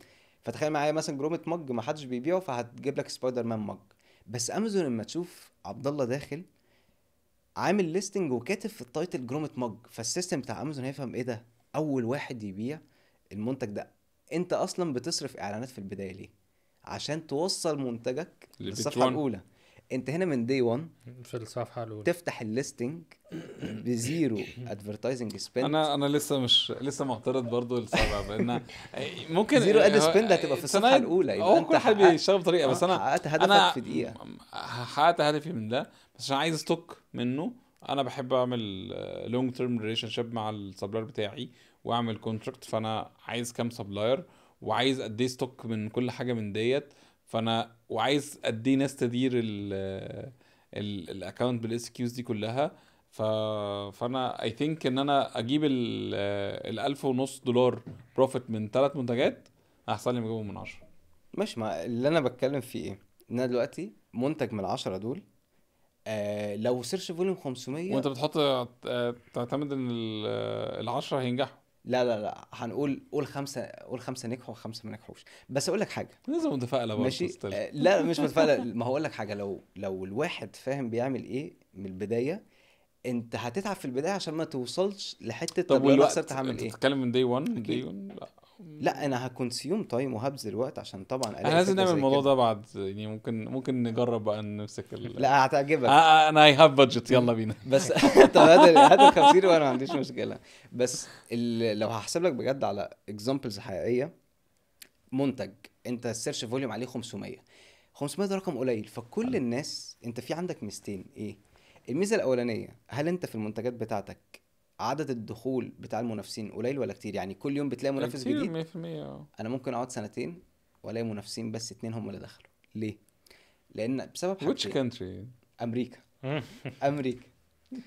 فتخيل معايا مثلا جرومه مج ما حدش بيبيعه فهتجيب لك سبايدر مان مج بس امازون لما تشوف عبد الله داخل عامل ليستنج وكاتب في التايتل جرومت مج فالسيستم بتاع امازون هيفهم ايه ده اول واحد يبيع المنتج ده انت اصلا بتصرف اعلانات في البدايه ليه عشان توصل منتجك للصفحه الاولى انت هنا من دي 1 في الصفحه الاولى تفتح الليستنج بزيرو ادفرتايزنج سبيند انا انا لسه مش لسه معترض برضو السبب ان ممكن زيرو اد سبيند هتبقى في الصفحه الاولى يبقى هو كل حد بيشتغل بطريقه بس انا حققت هدفك في دقيقه حققت هدفي من ده بس عشان عايز ستوك منه انا بحب اعمل لونج تيرم ريليشن شيب مع السبلاير بتاعي واعمل كونتراكت فانا عايز كام سبلاير وعايز قد ايه ستوك من كل حاجه من ديت فانا وعايز قد ايه ناس تدير الاكونت بالاس كيوز دي كلها ف... فانا اي ثينك ان انا اجيب ال 1000 ونص دولار بروفيت من ثلاث منتجات احسن لي ما اجيبهم من 10 ماشي ما اللي انا بتكلم فيه ايه ان انا دلوقتي منتج من العشرة دول آه لو سيرش فوليوم 500 وانت بتحط آه، تعتمد ان ال 10 آه، هينجحوا لا لا لا هنقول قول خمسه قول خمسه نجحوا وخمسه ما نجحوش بس اقول لك حاجه لازم متفائله برضه ماشي آه، لا مش متفائله ما هو اقول لك حاجه لو لو الواحد فاهم بيعمل ايه من البدايه انت هتتعب في البدايه عشان ما توصلش لحته طب, طب والوقت خسرت هعمل ايه؟ بتتكلم من دي 1 دي 1 لا لا انا هكونسيوم تايم وهبذل وقت عشان طبعا انا لازم نعمل الموضوع ده بعد يعني ممكن ممكن نجرب بقى نمسك ال... لا هتعجبك آه, آه، انا اي هاف بادجت يلا بينا بس طب هذا هذا 50 وانا ما عنديش مشكله بس ال... لو هحسب لك بجد على اكزامبلز حقيقيه منتج انت السيرش فوليوم عليه 500 500 ده رقم قليل فكل الناس انت في عندك ميزتين ايه الميزه الاولانيه هل انت في المنتجات بتاعتك عدد الدخول بتاع المنافسين قليل ولا كتير يعني كل يوم بتلاقي منافس كتير جديد 100% اه انا ممكن اقعد سنتين والاقي منافسين بس اتنين هم اللي دخلوا ليه لان بسبب ويتش country امريكا امريكا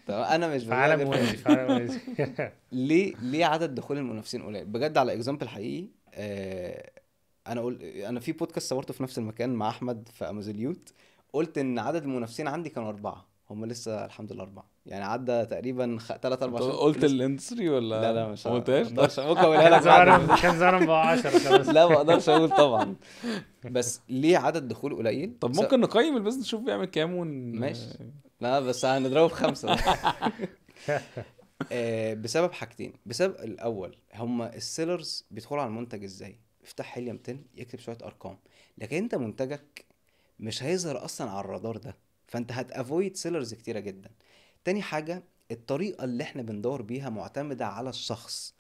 طب انا مش عالم عالم ليه ليه عدد دخول المنافسين قليل بجد على اكزامبل حقيقي آه انا قلت انا في بودكاست صورته في نفس المكان مع احمد في امازون يوت قلت ان عدد المنافسين عندي كانوا اربعه هم لسه الحمد لله اربعه يعني عدى تقريبا خ... اربع 4 شهور قلت الاندستري ولا لا لا مش ما قلتهاش ممكن اقولها لك زمان كان زمان بقى 10 خلاص لا ما اقدرش اقول طبعا بس ليه عدد دخول قليل طب ممكن نقيم البيزنس نشوف بيعمل كام ون... ماشي لا بس هنضربه بخمسه آه، بسبب حاجتين بسبب الاول هم السيلرز بيدخلوا على المنتج ازاي افتح هيليوم 10 يكتب شويه ارقام لكن انت منتجك مش هيظهر اصلا على الرادار ده فانت هتافويد سيلرز كتيره جدا تاني حاجه الطريقه اللي احنا بندور بيها معتمده على الشخص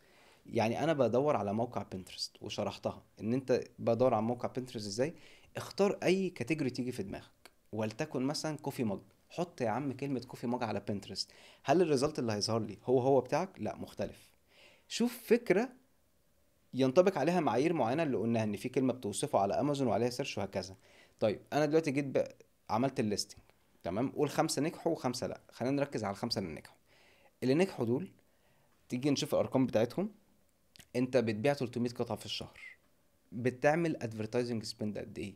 يعني انا بدور على موقع بنترست وشرحتها ان انت بدور على موقع بنترست ازاي اختار اي كاتيجوري تيجي في دماغك ولتكن مثلا كوفي مج حط يا عم كلمه كوفي مج على بنترست هل الريزلت اللي هيظهر لي هو هو بتاعك لا مختلف شوف فكره ينطبق عليها معايير معينه اللي قلناها ان في كلمه بتوصفه على امازون وعليها سيرش وهكذا طيب انا دلوقتي جيت عملت الليستنج تمام قول خمسه نجحوا وخمسه لا خلينا نركز على الخمسه اللي نجحوا اللي نجحوا دول تيجي نشوف الارقام بتاعتهم انت بتبيع 300 قطعه في الشهر بتعمل ادفرتايزنج سبند قد ايه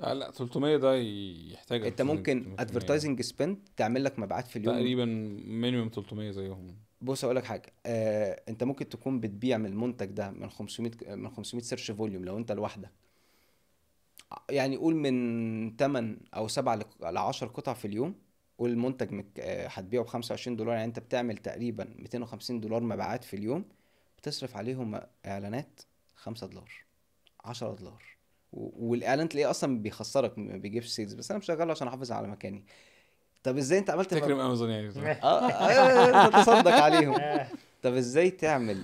آه لا 300 ده يحتاج انت ممكن ادفرتايزنج سبند تعمل لك مبيعات في اليوم تقريبا مينيمم 300 زيهم بص اقول لك حاجه آه انت ممكن تكون بتبيع من المنتج ده من 500 من 500 سيرش فوليوم لو انت لوحدك يعني قول من 8 او 7 ل 10 قطع في اليوم والمنتج المنتج آه، هتبيعه ب 25 دولار يعني انت بتعمل تقريبا 250 دولار مبيعات في اليوم بتصرف عليهم اعلانات 5 دولار 10 دولار والاعلان تلاقيه اصلا بيخسرك ما بيجيبش سيلز بس انا مشغله عشان احافظ على مكاني طب ازاي انت عملت تكرم امازون يعني اه, آه،, آه، تصدق عليهم طب ازاي تعمل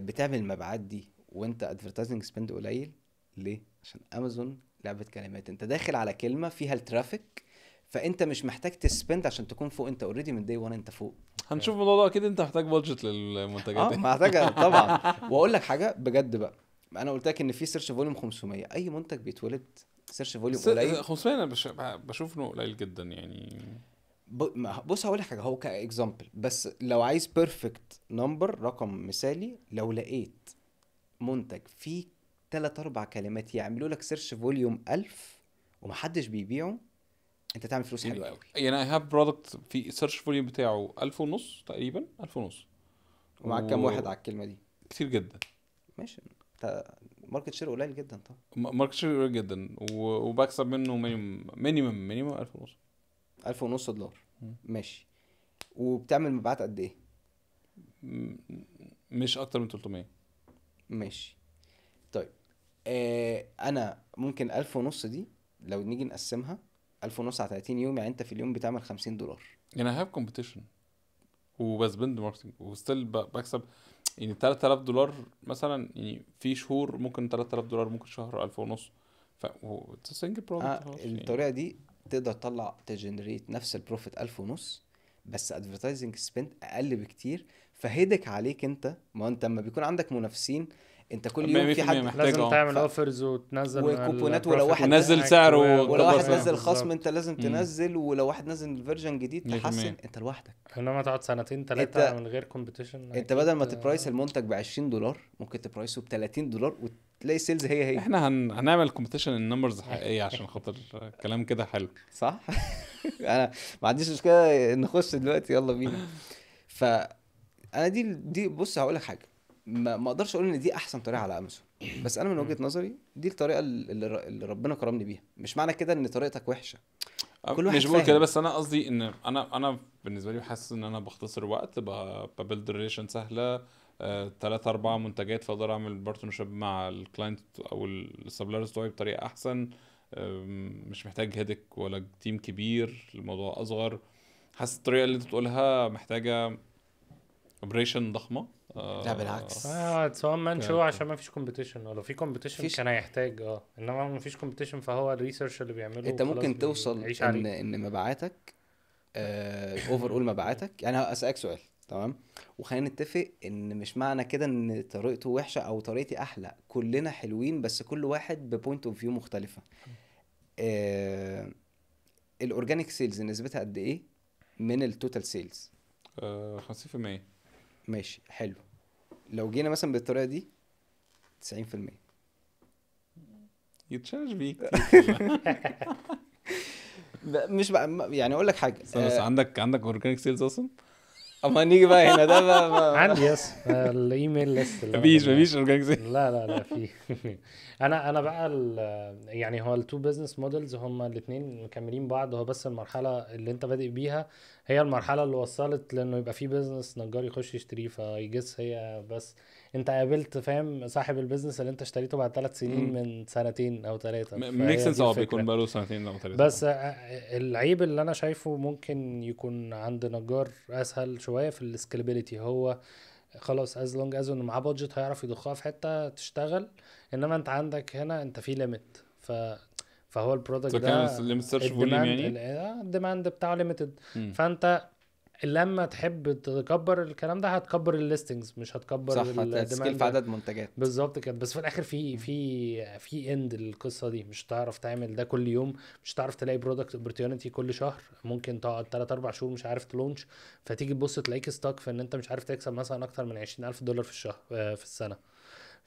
بتعمل المبيعات دي وانت ادفرتايزنج سبند قليل ليه؟ عشان امازون لعبه كلمات انت داخل على كلمه فيها الترافيك فانت مش محتاج تسبند عشان تكون فوق انت اوريدي من داي 1 انت فوق هنشوف الموضوع ده اكيد انت محتاج بادجت للمنتجات اه محتاج طبعا واقول لك حاجه بجد بقى انا قلت لك ان في سيرش فوليوم 500 اي منتج بيتولد سيرش فوليوم قليل 500 انا بشوف انه قليل جدا يعني بص هقول لك حاجه هو كاكزامبل بس لو عايز بيرفكت نمبر رقم مثالي لو لقيت منتج فيه ثلاث اربع كلمات يعملوا لك سيرش فوليوم 1000 ومحدش بيبيعه انت تعمل فلوس حلوه قوي يعني اي هاف برودكت في سيرش فوليوم بتاعه 1000 ونص تقريبا 1000 ونص ومعاك كام واحد على الكلمه دي؟ كتير جدا ماشي ماركت شير قليل جدا طبعا ماركت شير قليل جدا وبكسب منه مينيمم مينيمم 1000 ونص 1000 ونص دولار ماشي وبتعمل مبيعات قد ايه؟ مش اكتر من 300 ماشي آه، انا ممكن ألف ونص دي لو نيجي نقسمها ألف ونص على 30 يوم يعني انت في اليوم بتعمل 50 دولار يعني هاف كومبيتيشن وبسبند ماركتنج وستيل بكسب يعني 3000 دولار مثلا يعني في شهور ممكن 3000 دولار ممكن شهر 1000 ونص ف سنجل آه، برودكت الطريقه دي تقدر تطلع تجنريت نفس البروفيت 1000 ونص بس ادفرتايزنج سبنت اقل بكتير فهيدك عليك انت ما انت لما بيكون عندك منافسين انت كل يوم في حد لازم اه. تعمل اوفرز وتنزل وكوبونات ولو واحد نزل سعره ولو واحد نزل خصم انت لازم تنزل ولو واحد نزل فيرجن جديد تحسن انت لوحدك انما تقعد سنتين ثلاثه من غير كومبيتيشن انت بدل ما تبرايس المنتج ب 20 دولار ممكن تبرايسه ب 30 دولار وتلاقي سيلز هي هي احنا هن... هنعمل كومبيتيشن النمبرز حقيقيه عشان خاطر كلام كده حلو صح انا ما عنديش مشكله نخش دلوقتي يلا بينا ف انا دي دي بص هقول لك حاجه ما ما اقدرش اقول ان دي احسن طريقه على امازون بس انا من وجهه نظري دي الطريقه اللي, ربنا كرمني بيها مش معنى كده ان طريقتك وحشه كل واحد مش بقول كده بس انا قصدي ان انا انا بالنسبه لي حاسس ان انا بختصر وقت ببلد ريليشن سهله ثلاثة آه، أربعة منتجات فأقدر أعمل بارتنرشيب مع الكلاينت أو السبلايرز بتوعي بطريقة أحسن مش محتاج هيدك ولا تيم كبير الموضوع أصغر حاسس الطريقة اللي أنت بتقولها محتاجة اوبريشن ضخمة لا آه. بالعكس اه سواء يعني شو عشان ما فيش كومبيتيشن ولو في كومبيتيشن كان هيحتاج اه انما ما فيش كومبيتيشن فهو الريسيرش اللي بيعمله انت ممكن توصل ان ان مبيعاتك اوفر آه، اول مبيعاتك يعني اسالك سؤال تمام وخلينا نتفق ان مش معنى كده ان طريقته وحشه او طريقتي احلى كلنا حلوين بس كل واحد ببوينت اوف فيو مختلفه آه الاورجانيك سيلز نسبتها قد ايه من التوتال سيلز 50% ماشي حلو لو جينا مثلا بالطريقه دي 90% يتشارج بيك مش بقى يعني اقول لك حاجه بس آه عندك عندك اورجانيك سيلز اصلا اما نيجي بقى هنا ده بقى, بقى عندي يس الايميل ليست مفيش مفيش اورجانيك سيلز لا لا لا في انا انا بقى يعني هو التو بزنس مودلز هما الاثنين مكملين بعض هو بس المرحله اللي انت بادئ بيها هي المرحله اللي وصلت لانه يبقى في بيزنس نجار يخش يشتريه فيجس هي بس انت قابلت فاهم صاحب البيزنس اللي انت اشتريته بعد ثلاث سنين من سنتين او ثلاثه ميك سنس اه بيكون بقاله سنتين او ثلاثه بس آه، العيب اللي انا شايفه ممكن يكون عند نجار اسهل شويه في السكيلابيلتي هو خلاص از لونج از انه معاه بادجت هيعرف يضخها في حته تشتغل انما انت عندك هنا انت في ليميت ف فهو البرودكت ده السيرش فوليوم يعني الديماند آه، بتاعه ليميتد فانت لما تحب تكبر الكلام ده هتكبر الليستنجز مش هتكبر صح هتسكيل يعني. في عدد منتجات بالظبط كده بس في الاخر في في في اند القصه دي مش هتعرف تعمل ده كل يوم مش هتعرف تلاقي برودكت اوبورتيونيتي كل شهر ممكن تقعد ثلاث اربع شهور مش عارف تلونش فتيجي تبص تلاقيك ستاك في ان انت مش عارف تكسب مثلا اكتر من 20000 دولار في الشهر آه، في السنه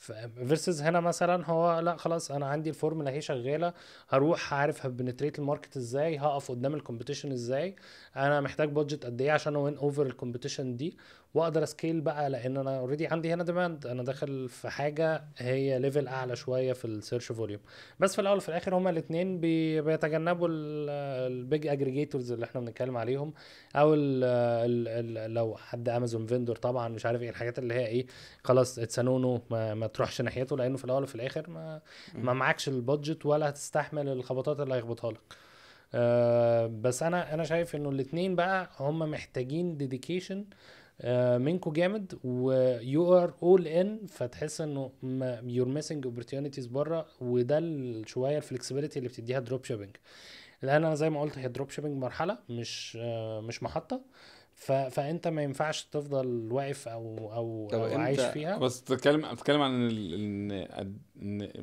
فيرسز هنا مثلا هو لا خلاص انا عندي الفورمولا هي شغاله هروح عارف هبنتريت الماركت ازاي هقف قدام الكومبيتيشن ازاي انا محتاج بادجت قد ايه عشان اوين اوفر الكومبيتيشن دي واقدر اسكيل بقى لان انا اوريدي عندي هنا ديماند انا داخل في حاجه هي ليفل اعلى شويه في السيرش فوليوم بس في الاول وفي الاخر هما الاثنين بي بيتجنبوا البيج اجريجيتورز اللي احنا بنتكلم عليهم او الـ الـ الـ لو حد امازون فيندور طبعا مش عارف ايه الحاجات اللي هي ايه خلاص اتسانونو ما, ما تروحش ناحيته لانه في الاول وفي الاخر ما, ما معكش البادجت ولا هتستحمل الخبطات اللي هيخبطها لك أه بس انا انا شايف انه الاثنين بقى هم محتاجين ديديكيشن آه آه، منكو جامد ويو ار اول ان فتحس انه يور ميسنج اوبورتيونيتيز بره وده شويه الفلكسبيتي اللي بتديها دروب شيبنج لان انا زي ما قلت هي دروب شيبنج مرحله مش آه، مش محطه ف... فانت ما ينفعش تفضل واقف او او, أو عايش فيها بس بتتكلم بتتكلم عن ان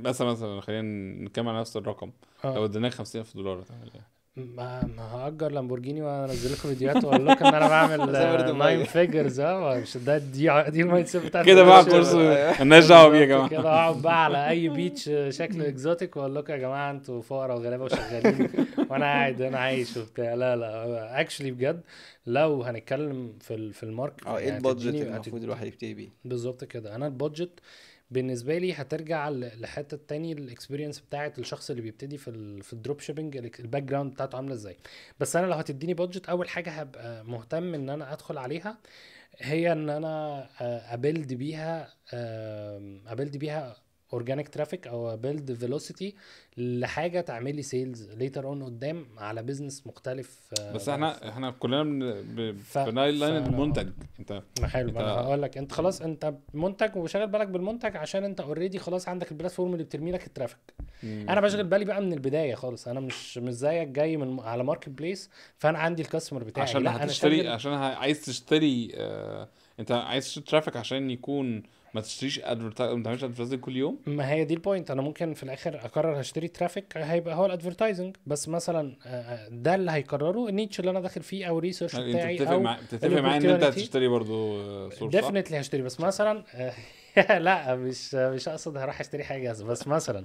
مثلا مثلا خلينا نتكلم على نفس الرقم آه. لو اديناك 50000 دولار تعمل ايه؟ ما ما هاجر لامبورجيني وانزل لكم فيديوهات واقول لكم ان انا بعمل ناين فيجرز اه مش ده دي دي المايند سيت بتاعتي كده بقى كورس مالناش دعوه بيه يا جماعه كده اقعد بقى على اي بيتش شكله اكزوتيك واقول لكم يا جماعه انتوا فقراء وغلابه وشغالين وانا قاعد انا عايش وبتاع لا لا اكشلي بجد لو هنتكلم في في الماركت اه ايه يعني البادجت اللي المفروض الواحد يبتدي بيه بالظبط كده انا البادجت بالنسبه لي هترجع لحته تاني الاكسبيرينس بتاعه الشخص اللي بيبتدي في ال في الدروب شيبنج الباك جراوند بتاعته عامله ازاي بس انا لو هتديني بادجت اول حاجه هبقى مهتم ان انا ادخل عليها هي ان انا آه، ابيلد بيها ابيلد بيها اورجانيك ترافيك او بيلد فيلوسيتي لحاجه تعمل لي سيلز ليتر اون قدام على بزنس مختلف آه، بس احنا احنا كلنا في بنايل لاين المنتج آه. انت ما حلو انت... انا هقول لك انت خلاص انت منتج وشغل بالك بالمنتج عشان انت اوريدي خلاص عندك البلاتفورم اللي بترمي لك الترافيك انا بشغل بالي بقى من البدايه خالص انا مش مش زيك جاي من على ماركت بليس فانا عندي الكاستمر بتاعي عشان هتشتري عشان عايز تشتري آه... انت عايز تشتري ترافيك عشان يكون ما تشتريش ادفرتايز ما تعملش ادفرتايزنج كل يوم ما هي دي البوينت انا ممكن في الاخر اقرر هشتري ترافيك هيبقى هو الادفرتايزنج بس مثلا آه، آه، ده اللي هيقرره النيتش اللي انا داخل فيه او يعني الريسيرش بتاعي انت بتتفق معايا بتتفق معايا ان انت هتشتري برضه سورس ديفنتلي هشتري بس مثلا آه، لا مش مش اقصد هروح اشتري حاجه جاهزه بس مثلا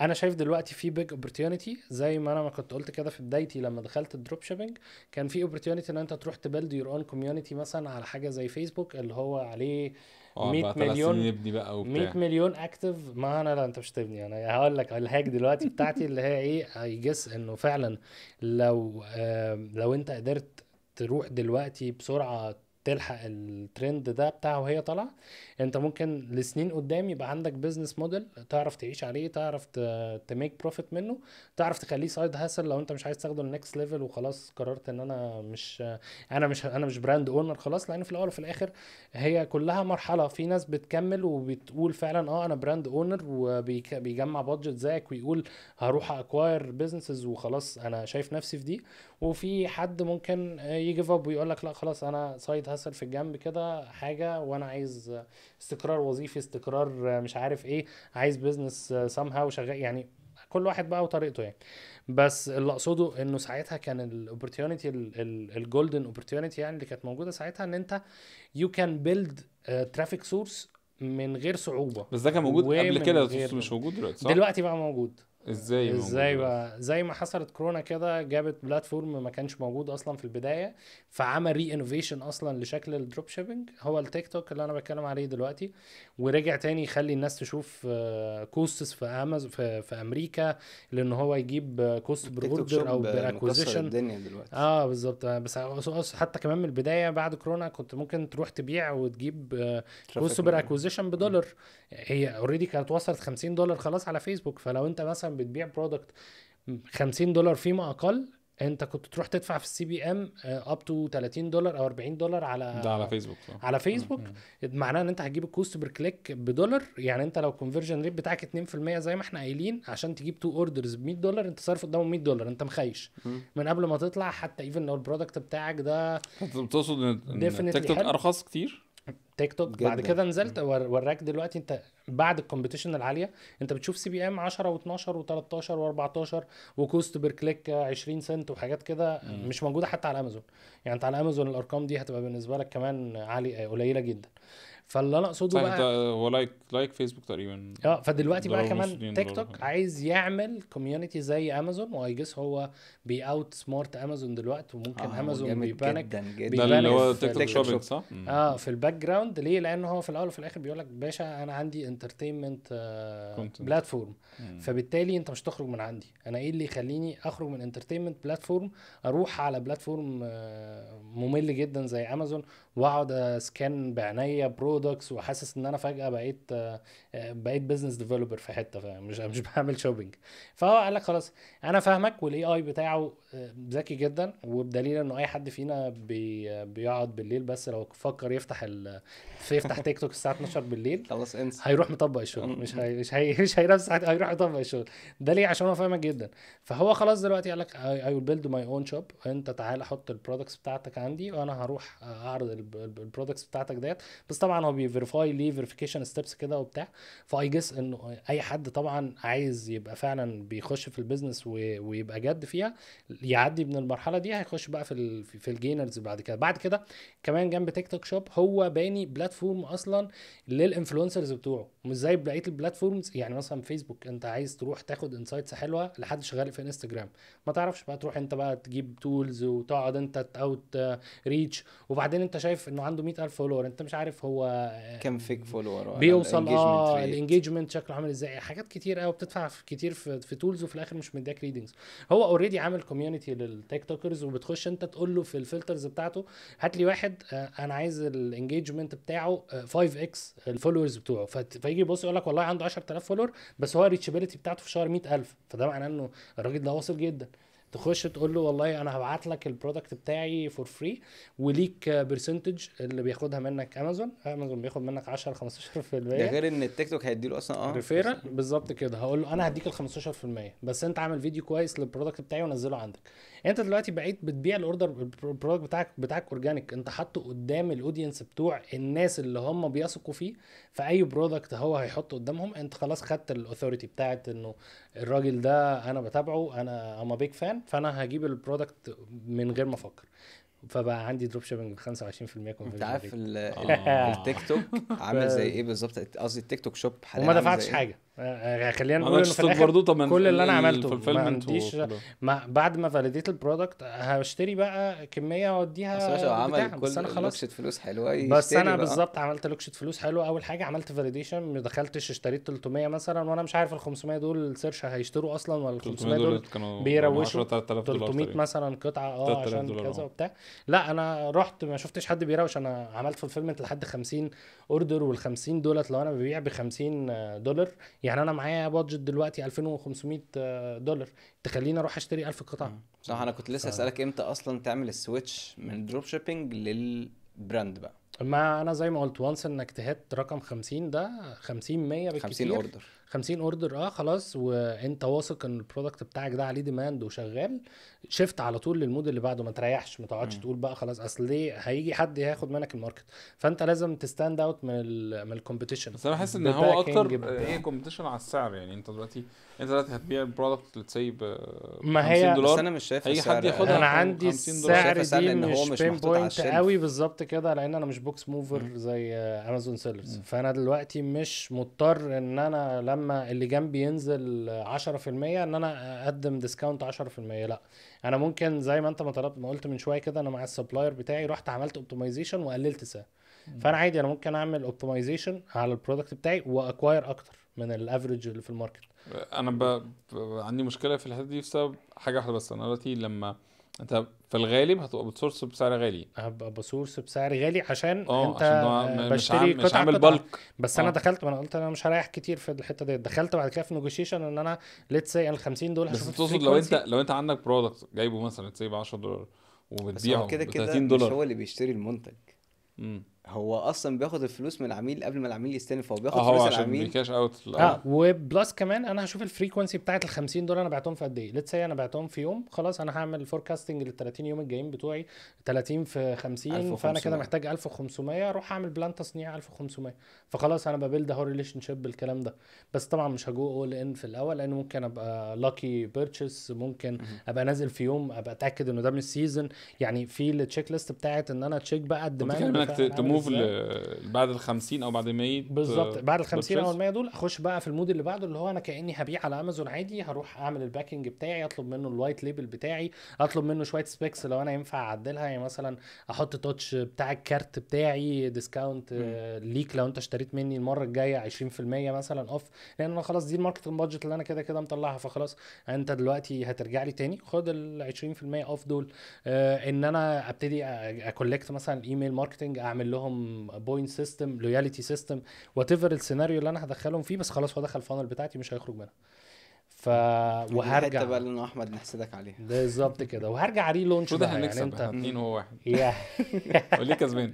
انا شايف دلوقتي في بيج اوبورتيونيتي زي ما انا ما كنت قلت كده في بدايتي لما دخلت الدروب شيبنج كان في اوبورتيونيتي ان انت تروح تبيلد يور اون كوميونتي مثلا على حاجه زي فيسبوك اللي هو عليه 100 آه، مليون نبني بقى وبتاع 100 مليون اكتف ما انا لا انت مش تبني انا هقول لك الهاك دلوقتي بتاعتي اللي هي ايه اي جس انه فعلا لو آه لو انت قدرت تروح دلوقتي بسرعه تلحق الترند ده بتاعه وهي طالعه انت ممكن لسنين قدام يبقى عندك بيزنس موديل تعرف تعيش عليه تعرف تميك بروفيت منه تعرف تخليه سايد هاسل لو انت مش عايز تاخده النكست ليفل وخلاص قررت ان انا مش انا مش انا مش براند اونر خلاص لان في الاول وفي الاخر هي كلها مرحله في ناس بتكمل وبتقول فعلا اه انا براند اونر وبيجمع بادجت زيك ويقول هروح اكواير بزنسز وخلاص انا شايف نفسي في دي وفي حد ممكن يجيف اب ويقول لك لا خلاص انا سايد بتهسل في الجنب كده حاجه وانا عايز استقرار وظيفي استقرار مش عارف ايه عايز بيزنس سام هاو شغال يعني كل واحد بقى وطريقته يعني بس اللي اقصده انه ساعتها كان الاوبورتيونيتي الجولدن اوبورتيونيتي يعني اللي كانت موجوده ساعتها ان انت يو كان بيلد ترافيك سورس من غير صعوبه بس ده كان موجود قبل كده مش موجود دلوقتي صح؟ دلوقتي بقى موجود ازاي ازاي بقى زي ما حصلت كورونا كده جابت بلاتفورم ما كانش موجود اصلا في البدايه فعمل ري انوفيشن اصلا لشكل الدروب شيبنج هو التيك توك اللي انا بتكلم عليه دلوقتي ورجع تاني يخلي الناس تشوف كوستس آه، في امازون في, في امريكا لان هو يجيب كوست آه، بالاوردر او بالاكوزيشن الدنيا دلوقتي اه بالظبط آه، بس حتى كمان من البدايه بعد كورونا كنت ممكن تروح تبيع وتجيب كوست بالاكوزيشن بدولار هي اوريدي كانت وصلت 50 دولار خلاص على فيسبوك فلو انت مثلا مثلا بتبيع برودكت 50 دولار فيما اقل انت كنت تروح تدفع في السي بي ام اب تو 30 دولار او 40 دولار على ده على فيسبوك صح. على فيسبوك معناه ان انت هتجيب الكوست بير كليك بدولار يعني انت لو الكونفرجن ريت بتاعك 2% زي ما احنا قايلين عشان تجيب تو اوردرز ب 100 دولار انت صارف قدامهم 100 دولار انت مخيش من قبل ما تطلع حتى ايفن لو البرودكت بتاعك ده انت بتقصد ان تيك توك ارخص كتير تيك توك جداً. بعد كده نزلت وراك دلوقتي انت بعد الكومبيتيشن العاليه انت بتشوف سي بي ام 10 و12 و13 و14 وكوست بير كليك 20 سنت وحاجات كده مش موجوده حتى على امازون يعني انت على امازون الارقام دي هتبقى بالنسبه لك كمان عاليه قليله جدا فاللي انا اقصده بقى هو لايك لايك فيسبوك تقريبا اه فدلوقتي بقى كمان تيك توك عايز يعمل كوميونتي زي امازون واي جيس هو بي اوت سمارت امازون دلوقتي وممكن آه امازون بيبانك جداً جداً ده اللي هو تيك توك شوبينج صح؟ اه في الباك جراوند ليه؟ لان هو في الاول وفي الاخر بيقول لك باشا انا عندي انترتينمنت آه، بلاتفورم فبالتالي انت مش تخرج من عندي انا ايه اللي يخليني اخرج من انترتينمنت بلاتفورم اروح على بلاتفورم آه، ممل جدا زي امازون واقعد اسكان بعناية برو برودكتس وحاسس ان انا فجاه بقيت آه، بقيت بزنس ديفلوبر في حته مش مش بعمل شوبينج فهو قال لك خلاص انا فاهمك والاي اي بتاعه ذكي جدا وبدليل انه اي حد فينا بي بيقعد بالليل بس لو فكر يفتح ال... يفتح تيك توك الساعه 12 بالليل خلاص انسى هيروح مطبق الشغل مش هي... مش هي... مش هينافس هيروح مطبق الشغل ده ليه عشان هو فاهمك جدا فهو خلاص دلوقتي قال لك اي ويل بيلد ماي اون شوب انت تعالى حط البرودكتس بتاعتك عندي وانا هروح اعرض البرودكتس بتاعتك ديت بس طبعا هو بيفيرفاي ليه فيريفيكيشن ستيبس كده وبتاع فاي جس انه اي حد طبعا عايز يبقى فعلا بيخش في البيزنس و... ويبقى جد فيها يعدي من المرحله دي هيخش بقى في في الجينرز بعد كده بعد كده كمان جنب تيك توك شوب هو باني بلاتفورم اصلا للانفلونسرز بتوعه مش زي بقيه البلاتفورمز يعني مثلا فيسبوك انت عايز تروح تاخد انسايتس حلوه لحد شغال في انستجرام ما تعرفش بقى تروح انت بقى تجيب تولز وتقعد انت اوت ريتش وبعدين انت شايف انه عنده 100000 فولور انت مش عارف هو آه، كم فيك فولور بيوصل اه الانجيجمنت شكله عامل ازاي حاجات كتير قوي بتدفع كتير في, في تولز وفي الاخر مش مديك ريدنجز هو اوريدي عامل كوميونتي كوميونتي للتيك توكرز وبتخش انت تقول له في الفلترز بتاعته هات لي واحد آه، انا عايز الانجيجمنت بتاعه 5 اكس الفولورز بتوعه فيجي يبص يقول لك والله عنده 10000 فولور بس هو الريتشابيلتي بتاعته في شهر 100000 فده معناه انه الراجل ده واصل جدا تخش تقول له والله انا هبعت لك البرودكت بتاعي فور فري وليك برسنتج اللي بياخدها منك امازون امازون بياخد منك 10 15% ده غير ان التيك توك هيديله اصلا اه ريفيرال بالظبط كده هقول له انا هديك ال 15% بس انت عامل فيديو كويس للبرودكت بتاعي ونزله عندك انت دلوقتي بقيت بتبيع الاوردر البرودكت بتاعك بتاعك اورجانيك انت حاطه قدام الاودينس بتوع الناس اللي هم بيثقوا فيه في اي برودكت هو هيحطه قدامهم انت خلاص خدت الاثوريتي بتاعت انه الراجل ده انا بتابعه انا ام بيج فان فانا هجيب البرودكت من غير ما افكر فبقى عندي دروب شيبنج ب 25% كونفرجن انت عارف آه. التيك توك عامل زي ايه بالظبط قصدي التيك توك شوب وما دفعتش إيه؟ حاجه آه، آه، خلينا نقول في الاخر برضو طب كل اللي انا عملته ما عنديش ما بعد ما فاليديت البرودكت هشتري بقى كميه واوديها بس انا خلاص فلوس حلوه بس انا بالظبط عملت لوكشه فلوس حلوه اول حاجه عملت فاليديشن ما دخلتش اشتريت 300 مثلا وانا مش عارف ال 500 دول السيرش هيشتروا اصلا ولا ال 500 دول بيروشوا 300 مثلا قطعه اه عشان كذا آه. وبتاع لا انا رحت ما شفتش حد بيروش انا عملت الفيلم لحد 50 اوردر وال 50 دولت لو انا ببيع ب 50 دولار يعني انا معايا بادجت دلوقتي 2500 دولار تخليني اروح اشتري 1000 قطعه صح انا كنت لسه اسالك امتى اصلا تعمل السويتش من الدروب شيبنج للبراند بقى ما انا زي ما قلت وانس انك تهت رقم 50 ده 50 100 بالكتير 50 اوردر 50 اوردر اه خلاص وانت واثق ان البرودكت بتاعك ده عليه ديماند وشغال شفت على طول للمود اللي بعده ما تريحش ما تقعدش تقول بقى خلاص اصل ليه هيجي حد هياخد منك الماركت فانت لازم تستاند اوت من الـ من الكومبيتيشن بس انا حاسس ان هو اكتر هي كومبيتيشن على السعر يعني انت دلوقتي انت دلوقتي هتبيع البرودكت ليتس سي ب 50 دولار بس انا مش شايف السعر حد ياخدها انا عندي السعر دي مش بين بوينت قوي بالظبط كده لان انا مش بوكس موفر زي امازون سيلرز فانا دلوقتي مش مضطر ان انا لما اللي جنبي ينزل 10% ان انا اقدم ديسكاونت 10% لا انا ممكن زي ما انت ما طلبت ما قلت من شويه كده انا مع السبلاير بتاعي رحت عملت اوبتمايزيشن وقللت سعر فانا عادي انا ممكن اعمل اوبتمايزيشن على البرودكت بتاعي واكواير اكتر من الافريج اللي في الماركت انا ب... عندي مشكله في الحته دي بسبب حاجه واحده بس انا دلوقتي لما انت في الغالب هتبقى بتسورس بسعر غالي هبقى بسورس بسعر غالي عشان أوه. انت مش بشتري قطع مش عامل بالك بس انا اه. دخلت ما انا قلت انا مش هريح كتير في الحته ديت دخلت بعد كده في نيجوشيشن ان انا ليت سي ال 50 دول بس تقصد لو انت لو انت عندك برودكت جايبه مثلا سي ب 10 دولار وبتبيعه ب 30 دولار بس هو كده كده مش هو اللي بيشتري المنتج امم هو اصلا بياخد الفلوس من العميل قبل ما العميل يستلم فهو بياخد أه، فلوس عشان العميل كاش اوت آه،, اه وبلس كمان انا هشوف الفريكونسي بتاعت ال 50 دول انا بعتهم في قد ايه ليتس انا بعتهم في يوم خلاص انا هعمل فوركاستنج لل 30 يوم الجايين بتوعي 30 في 50 فانا كده محتاج 1500 اروح اعمل بلان تصنيع 1500 فخلاص انا ببيلد اهو ريليشن شيب بالكلام ده بس طبعا مش هجو اول ان في الاول لان ممكن ابقى لاكي بيرتشس ممكن ابقى نازل في يوم ابقى اتاكد انه ده مش سيزون يعني في التشيك ليست بتاعت ان انا تشيك بقى الديماند الموف بعد ال 50 او بعد ال 100 بالظبط بعد ال 50 او ال 100 دول اخش بقى في المود اللي بعده اللي هو انا كاني هبيع على امازون عادي هروح اعمل الباكنج بتاعي اطلب منه الوايت ليبل بتاعي اطلب منه شويه سبيكس لو انا ينفع اعدلها يعني مثلا احط تاتش بتاع الكارت بتاعي ديسكاونت آه، ليك لو انت اشتريت مني المره الجايه 20% مثلا اوف لان انا خلاص دي الماركتنج بادجت اللي انا كده كده مطلعها فخلاص انت دلوقتي هترجع لي تاني خد ال 20% اوف دول آه، ان انا ابتدي اكولكت مثلا الايميل ماركتنج اعمل لهم معاهم بوينت سيستم لوياليتي سيستم وات ايفر السيناريو اللي انا هدخلهم فيه بس خلاص هو دخل الفانل بتاعتي مش هيخرج منها ف يعني وهرجع بقى اللي احمد نحسدك عليها بالظبط كده وهرجع ري لونش ده يعني هنكسب يعني انت 2 هو واحد وليه كسبان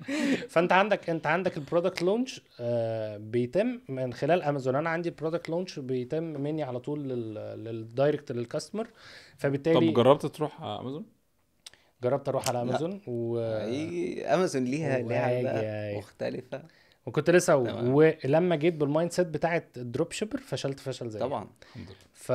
فانت عندك انت عندك البرودكت لونش آه، بيتم من خلال امازون انا عندي البرودكت لونش بيتم مني على طول للدايركت للكاستمر فبالتالي طب جربت تروح امازون جربت اروح على امازون و امازون ليها لعبه مختلفه وكنت لسه و... ولما جيت بالمايند سيت بتاعت الدروب شيبر فشلت فشل زي طبعا ف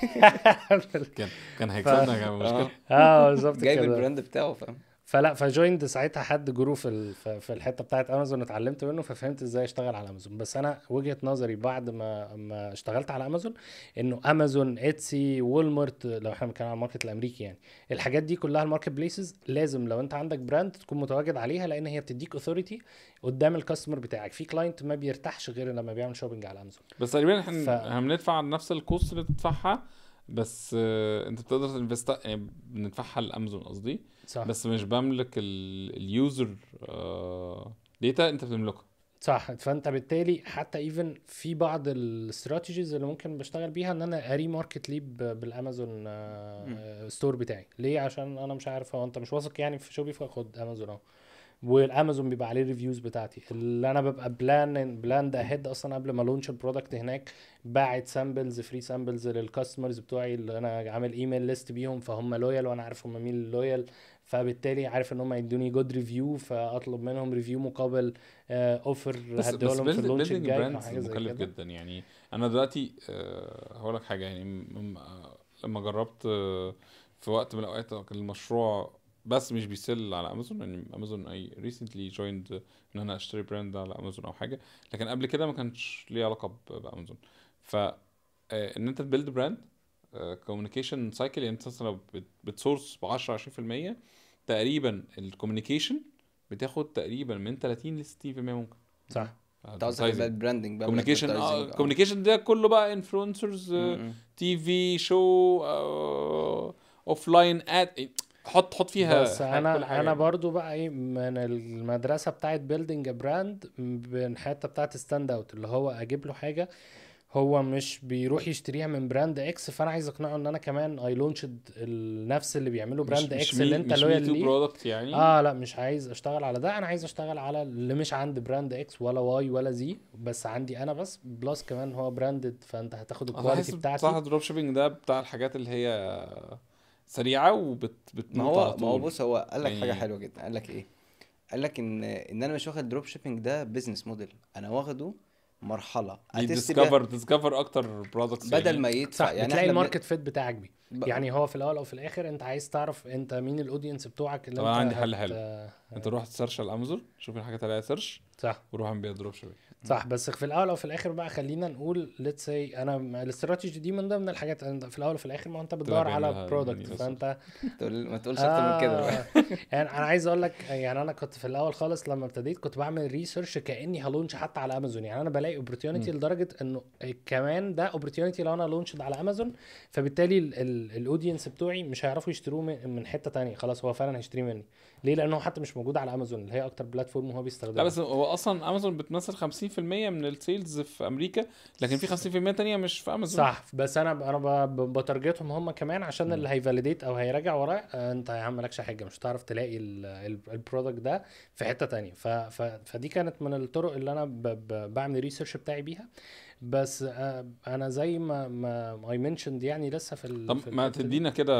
كان كان هيكسبنا ف... مشكله اه بالظبط جايب البراند بتاعه فاهم فلا فجويند ساعتها حد جرو في في الحته بتاعت امازون اتعلمت منه ففهمت ازاي اشتغل على امازون بس انا وجهه نظري بعد ما ما اشتغلت على امازون انه امازون اتسي وولمارت لو احنا بنتكلم على الماركت الامريكي يعني الحاجات دي كلها الماركت بليسز لازم لو انت عندك براند تكون متواجد عليها لان هي بتديك اوثوريتي قدام الكاستمر بتاعك في كلاينت ما بيرتاحش غير لما بيعمل شوبنج على امازون بس تقريبا احنا ف... هندفع نفس الكوست اللي بتدفعها بس آه انت بتقدر تنفست يعني بندفعها لامازون قصدي صح بس مش بملك اليوزر آه داتا انت بتملكها صح فانت بالتالي حتى ايفن في بعض الاستراتيجيز اللي ممكن بشتغل بيها ان انا اري ماركت لي بالامازون ستور آه، بتاعي ليه عشان انا مش عارف هو انت مش واثق يعني في شوبي فخد امازون اهو والامازون بيبقى عليه ريفيوز بتاعتي اللي انا ببقى بلان بلاند اهيد اصلا قبل ما لونش البرودكت هناك باعت سامبلز فري سامبلز للكاستمرز بتوعي اللي انا عامل ايميل ليست بيهم فهم لويال وانا عارف هم مين اللويال فبالتالي عارف ان هم هيدوني جود ريفيو فاطلب منهم ريفيو مقابل اوفر هديه لهم في اللونش الجاي مكلف جدا يعني انا دلوقتي أه هقول لك حاجه يعني آه، لما جربت آه، في وقت من الاوقات المشروع بس مش بيسل على امازون يعني امازون اي ريسنتلي جويند ان انا اشتري براند على امازون او حاجه لكن قبل كده ما كانش ليه علاقه بامازون ف آه، ان انت تبيلد براند كوميونيكيشن سايكل يعني انت مثلا لو بتسورس ب 10 20% تقريبا الكوميونيكيشن بتاخد تقريبا من 30 ل 60% ممكن صح آه، انت قصدك البراندنج بقى كوميونيكيشن اه كوميونيكيشن ده كله بقى انفلونسرز تي في شو اوف لاين اد حط حط فيها بس انا انا برضو بقى ايه من المدرسه بتاعت بيلدينج براند من الحته بتاعت ستاند اوت اللي هو اجيب له حاجه هو مش بيروح يشتريها من براند اكس فانا عايز اقنعه ان انا كمان اي لونشد نفس اللي بيعمله براند مش اكس مش اللي انت لويال ليه برودكت يعني اه لا مش عايز اشتغل على ده انا عايز اشتغل على اللي مش عند براند اكس ولا واي ولا زي بس عندي انا بس بلس كمان هو براندد فانت هتاخد الكواليتي بتاعتي صح الدروب شيبنج ده بتاع الحاجات اللي هي سريعه وبت بت... ما هو ما هو بص هو قال لك يعني... حاجه حلوه جدا قال لك ايه قال لك ان ان انا مش واخد دروب شيبنج ده بزنس موديل انا واخده مرحله ديسكفر ديسكفر اكتر برودكتس بدل يعني. ما يدفع صح يعني بتلاقي الماركت فيت بتاعك بيه ب... يعني هو في الاول او في الاخر انت عايز تعرف انت مين الاودينس بتوعك اللي طبعا انا عندي حل حلو انت روح سيرش على امازون شوف الحاجات عليها سيرش صح وروح اعمل بيها دروب شيبنج صح بس في الاول او في الاخر بقى خلينا نقول ليتس سي انا الاستراتيجي دي من ضمن الحاجات في الاول وفي الاخر ما انت بتدور على برودكت يعني، فانت ما تقولش اكتر آه من كده يعني انا عايز اقول لك يعني انا كنت في الاول خالص لما ابتديت كنت بعمل ريسيرش كاني هلونش حتى على امازون يعني انا بلاقي اوبورتيونيتي لدرجه انه كمان ده اوبورتيونيتي لو انا لونشد على امازون فبالتالي الاودينس بتوعي مش هيعرفوا يشتروه من حته تانية خلاص هو فعلا هيشتريه مني ليه لانه حتى مش موجود على امازون اللي هي اكتر بلاتفورم هو بيستخدمها لا بس هو اصلا امازون بتمثل 50% من السيلز في امريكا لكن في 50% تانية مش في امازون صح بس انا انا بتارجتهم هم كمان عشان اللي هيفاليديت او هيراجع ورايا آه، انت يا عم مالكش حاجه مش هتعرف تلاقي البرودكت ده في حته تانية ف ف فدي كانت من الطرق اللي انا بعمل ريسيرش بتاعي بيها بس آه، انا زي ما ما اي منشند يعني لسه في طب في ما تدينا كده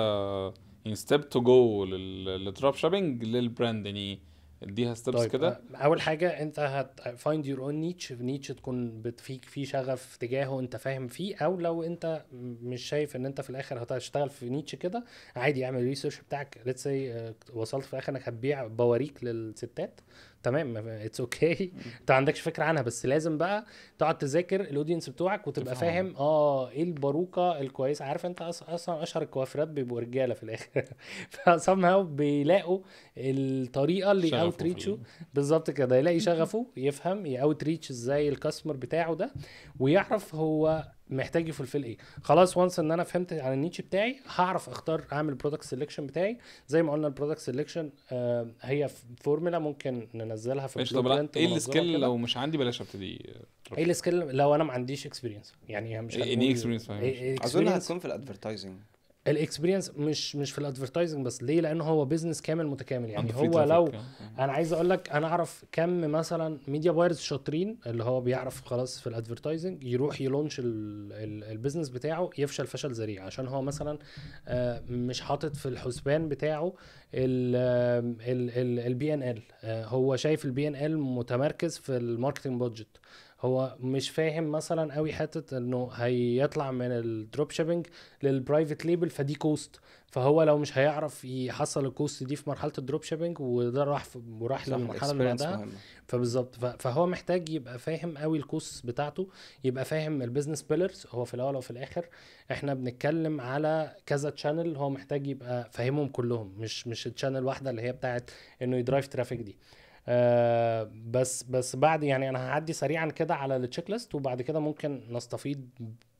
يعني ستيب تو جو للدروب شوبينج للبراند يعني اديها ستيبس طيب كده اول حاجه انت هت فايند يور اون نيتش نيتش تكون فيك في شغف تجاهه انت فاهم فيه او لو انت مش شايف ان انت في الاخر هتشتغل في نيتش كده عادي اعمل ريسيرش بتاعك ليتس سي وصلت في الاخر انك هتبيع بواريك للستات تمام اتس اوكي انت ما عندكش فكره عنها بس لازم بقى تقعد تذاكر الاودينس بتوعك وتبقى فاهم اه ايه الباروكه الكويسه عارف انت اصلا اشهر الكوافيرات بيبقوا رجاله في الاخر فسم هاو بيلاقوا الطريقه اللي اوت ريتشو بالظبط كده يلاقي شغفه يفهم ياوت ريتش ازاي الكاستمر بتاعه ده ويعرف هو محتاج يفلفل ايه خلاص وانس ان انا فهمت عن النيتش بتاعي هعرف اختار اعمل برودكت سيلكشن بتاعي زي ما قلنا البرودكت آه، سيلكشن هي فورمولا ممكن ننزلها في ماشي طب ايه السكيل لو مش عندي بلاش ابتدي ايه السكيل لو انا ما عنديش اكسبيرينس يعني مش ايه اكسبيرينس إيه اظن هتكون في الادفرتايزنج الاكسبيرينس مش مش في الادفرتايزنج بس ليه لان هو بيزنس كامل متكامل يعني هو لو انا عايز اقول لك انا اعرف كم مثلا ميديا بايرز شاطرين اللي هو بيعرف خلاص في الادفرتايزنج يروح يلونش البيزنس بتاعه يفشل فشل ذريع عشان هو مثلا آه، مش حاطط في الحسبان بتاعه البي ان ال آه، هو شايف البي ان ال متمركز في الماركتنج بادجت هو مش فاهم مثلا قوي حته انه هيطلع من الدروب شيبنج للبرايفت ليبل فدي كوست فهو لو مش هيعرف يحصل الكوست دي في مرحله الدروب شيبنج وده راح وراح للمرحله اللي بعدها فبالظبط فهو محتاج يبقى فاهم قوي الكوست بتاعته يبقى فاهم البيزنس بيلرز هو في الاول وفي الاخر احنا بنتكلم على كذا تشانل هو محتاج يبقى فاهمهم كلهم مش مش التشانل واحده اللي هي بتاعت انه يدرايف ترافيك دي آه، بس بس بعد يعني انا هعدي سريعا كده على التشيك ليست وبعد كده ممكن نستفيد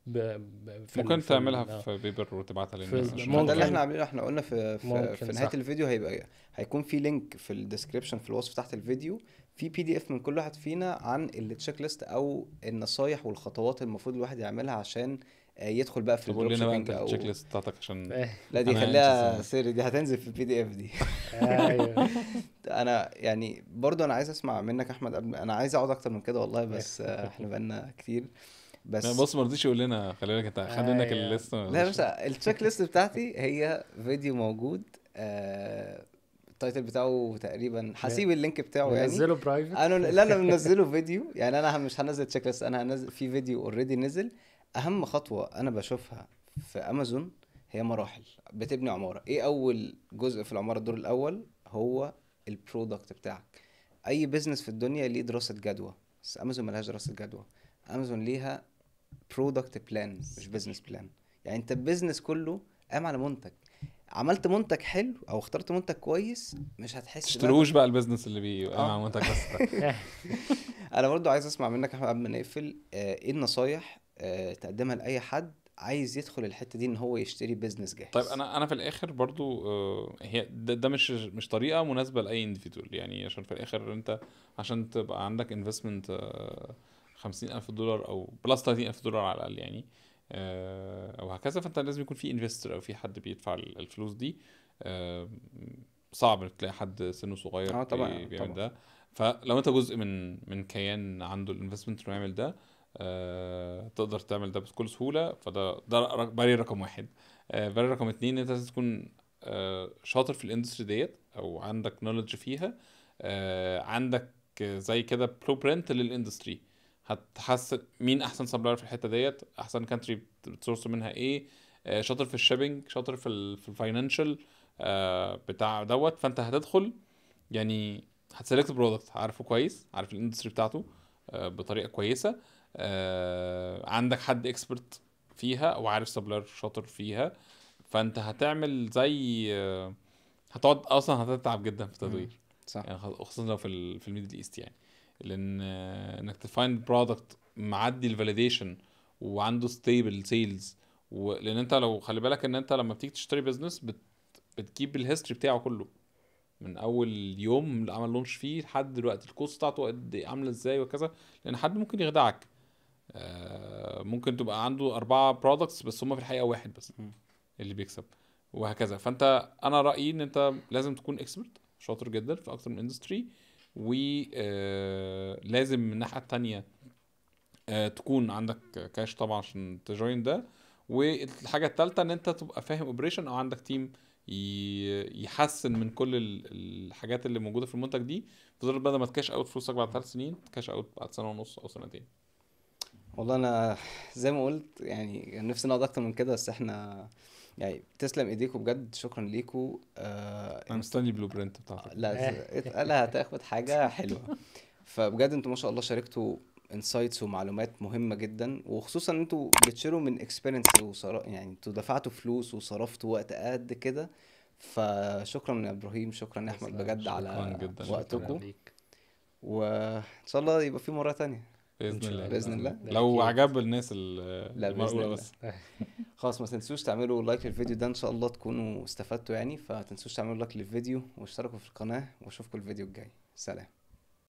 ب... ب... في ممكن تعملها آه، في, في بيبر وتبعتها للناس ده اللي احنا عاملينه احنا قلنا في في, في نهايه صح. الفيديو هيبقى هيكون في لينك في الديسكربشن في الوصف تحت الفيديو في بي دي اف من كل واحد فينا عن التشيك ليست او النصايح والخطوات المفروض الواحد يعملها عشان آه، يدخل بقى في الدروب شيبنج او التشيك ليست بتاعتك عشان إيه. لا دي خليها سيري دي هتنزل في البي دي اف دي ايوه انا يعني برضو انا عايز اسمع منك احمد انا عايز اقعد اكتر من كده والله بس إيه. آه، احنا بقالنا كتير بس بص ما رضيش يقول لنا خلي بالك انت خد منك أيوه. الليست لا بس التشيك ليست بتاعتي هي فيديو موجود آه، التايتل بتاعه تقريبا هسيب اللينك بتاعه يعني نزله برايفت انا لا انا منزله فيديو يعني انا مش هنزل تشيك ليست انا هنزل في فيديو اوريدي نزل اهم خطوه انا بشوفها في امازون هي مراحل بتبني عماره ايه اول جزء في العماره الدور الاول هو البرودكت بتاعك اي بزنس في الدنيا ليه دراسه جدوى بس امازون ملهاش دراسه جدوى امازون ليها برودكت بلان مش بزنس بلان يعني انت البيزنس كله قام على منتج عملت منتج حلو او اخترت منتج كويس مش هتحس تشتروش بقى البيزنس اللي بيه آه. على منتج بس انا برضو عايز اسمع منك احمد قبل ما نقفل آه، ايه النصايح آه، تقدمها لاي حد عايز يدخل الحته دي ان هو يشتري بيزنس جاهز طيب انا انا في الاخر برضو آه، هي ده, ده مش مش طريقه مناسبه لاي انديفيدوال يعني عشان في الاخر انت عشان تبقى عندك انفستمنت آه، 50000 دولار او بلس 30000 دولار على الاقل يعني او هكذا فانت لازم يكون في انفستور او في حد بيدفع الفلوس دي صعب تلاقي حد سنه صغير آه طبعًا بيعمل طبعًا. ده فلو انت جزء من من كيان عنده الانفستمنت ويعمل ده آه، تقدر تعمل ده بكل سهوله فده ده بارير رقم واحد آه بارير رقم اتنين انت لازم تكون آه، شاطر في الاندستري ديت او عندك نولج فيها آه، عندك زي كده بلو برنت للاندستري هتحسن مين احسن سبلاير في الحته ديت احسن كانتري بتسورس منها ايه شاطر في الشيبنج شاطر في الفاينانشال بتاع دوت فانت هتدخل يعني هتسلكت برودكت عارفه كويس عارف الاندستري بتاعته بطريقه كويسه آه عندك حد اكسبرت فيها وعارف سبلاير شاطر فيها فانت هتعمل زي آه هتقعد اصلا هتتعب جدا في التدوير صح يعني خصوصا لو في في الميدل ايست يعني لان آه انك تفايند برودكت معدي الفاليديشن وعنده ستيبل سيلز لان انت لو خلي بالك ان انت لما بتيجي تشتري بزنس بت... بتجيب الهيستوري بتاعه كله من اول يوم اللي عمل لونش فيه لحد دلوقتي الكوست بتاعته قد إيه، عامله ازاي وكذا لان حد ممكن يخدعك آه، ممكن تبقى عنده أربعة برودكتس بس هم في الحقيقة واحد بس اللي بيكسب وهكذا فأنت أنا رأيي إن أنت لازم تكون اكسبرت شاطر جدا في أكتر من اندستري ولازم آه، من الناحية التانية آه، تكون عندك كاش طبعا عشان تجوين ده والحاجة التالتة إن أنت تبقى فاهم أوبريشن أو عندك تيم يحسن من كل الحاجات اللي موجوده في المنتج دي بدل ما تكاش اوت فلوسك بعد ثلاث سنين تكاش اوت بعد سنه ونص او سنتين والله انا زي ما قلت يعني كان نفسي نقعد اكتر من كده بس احنا يعني تسلم ايديكم بجد شكرا ليكم آه انا مستني بلو برنت بتاعتك لا اتقال هتاخد حاجه حلوه فبجد انتوا ما شاء الله شاركتوا انسايتس ومعلومات مهمه جدا وخصوصا ان انتوا بتشيروا من اكسبيرينس وصرا... يعني انتوا دفعتوا فلوس وصرفتوا وقت قد كده فشكرا يا ابراهيم شكرا يا احمد بجد على وقتكم وان شاء الله يبقى في مره تانية باذن الله باذن الله لو عجب الناس باذن الله خلاص ما تنسوش تعملوا لايك للفيديو ده ان شاء الله تكونوا استفدتوا يعني فتنسوش تعملوا لايك للفيديو واشتركوا في القناه واشوفكم الفيديو الجاي سلام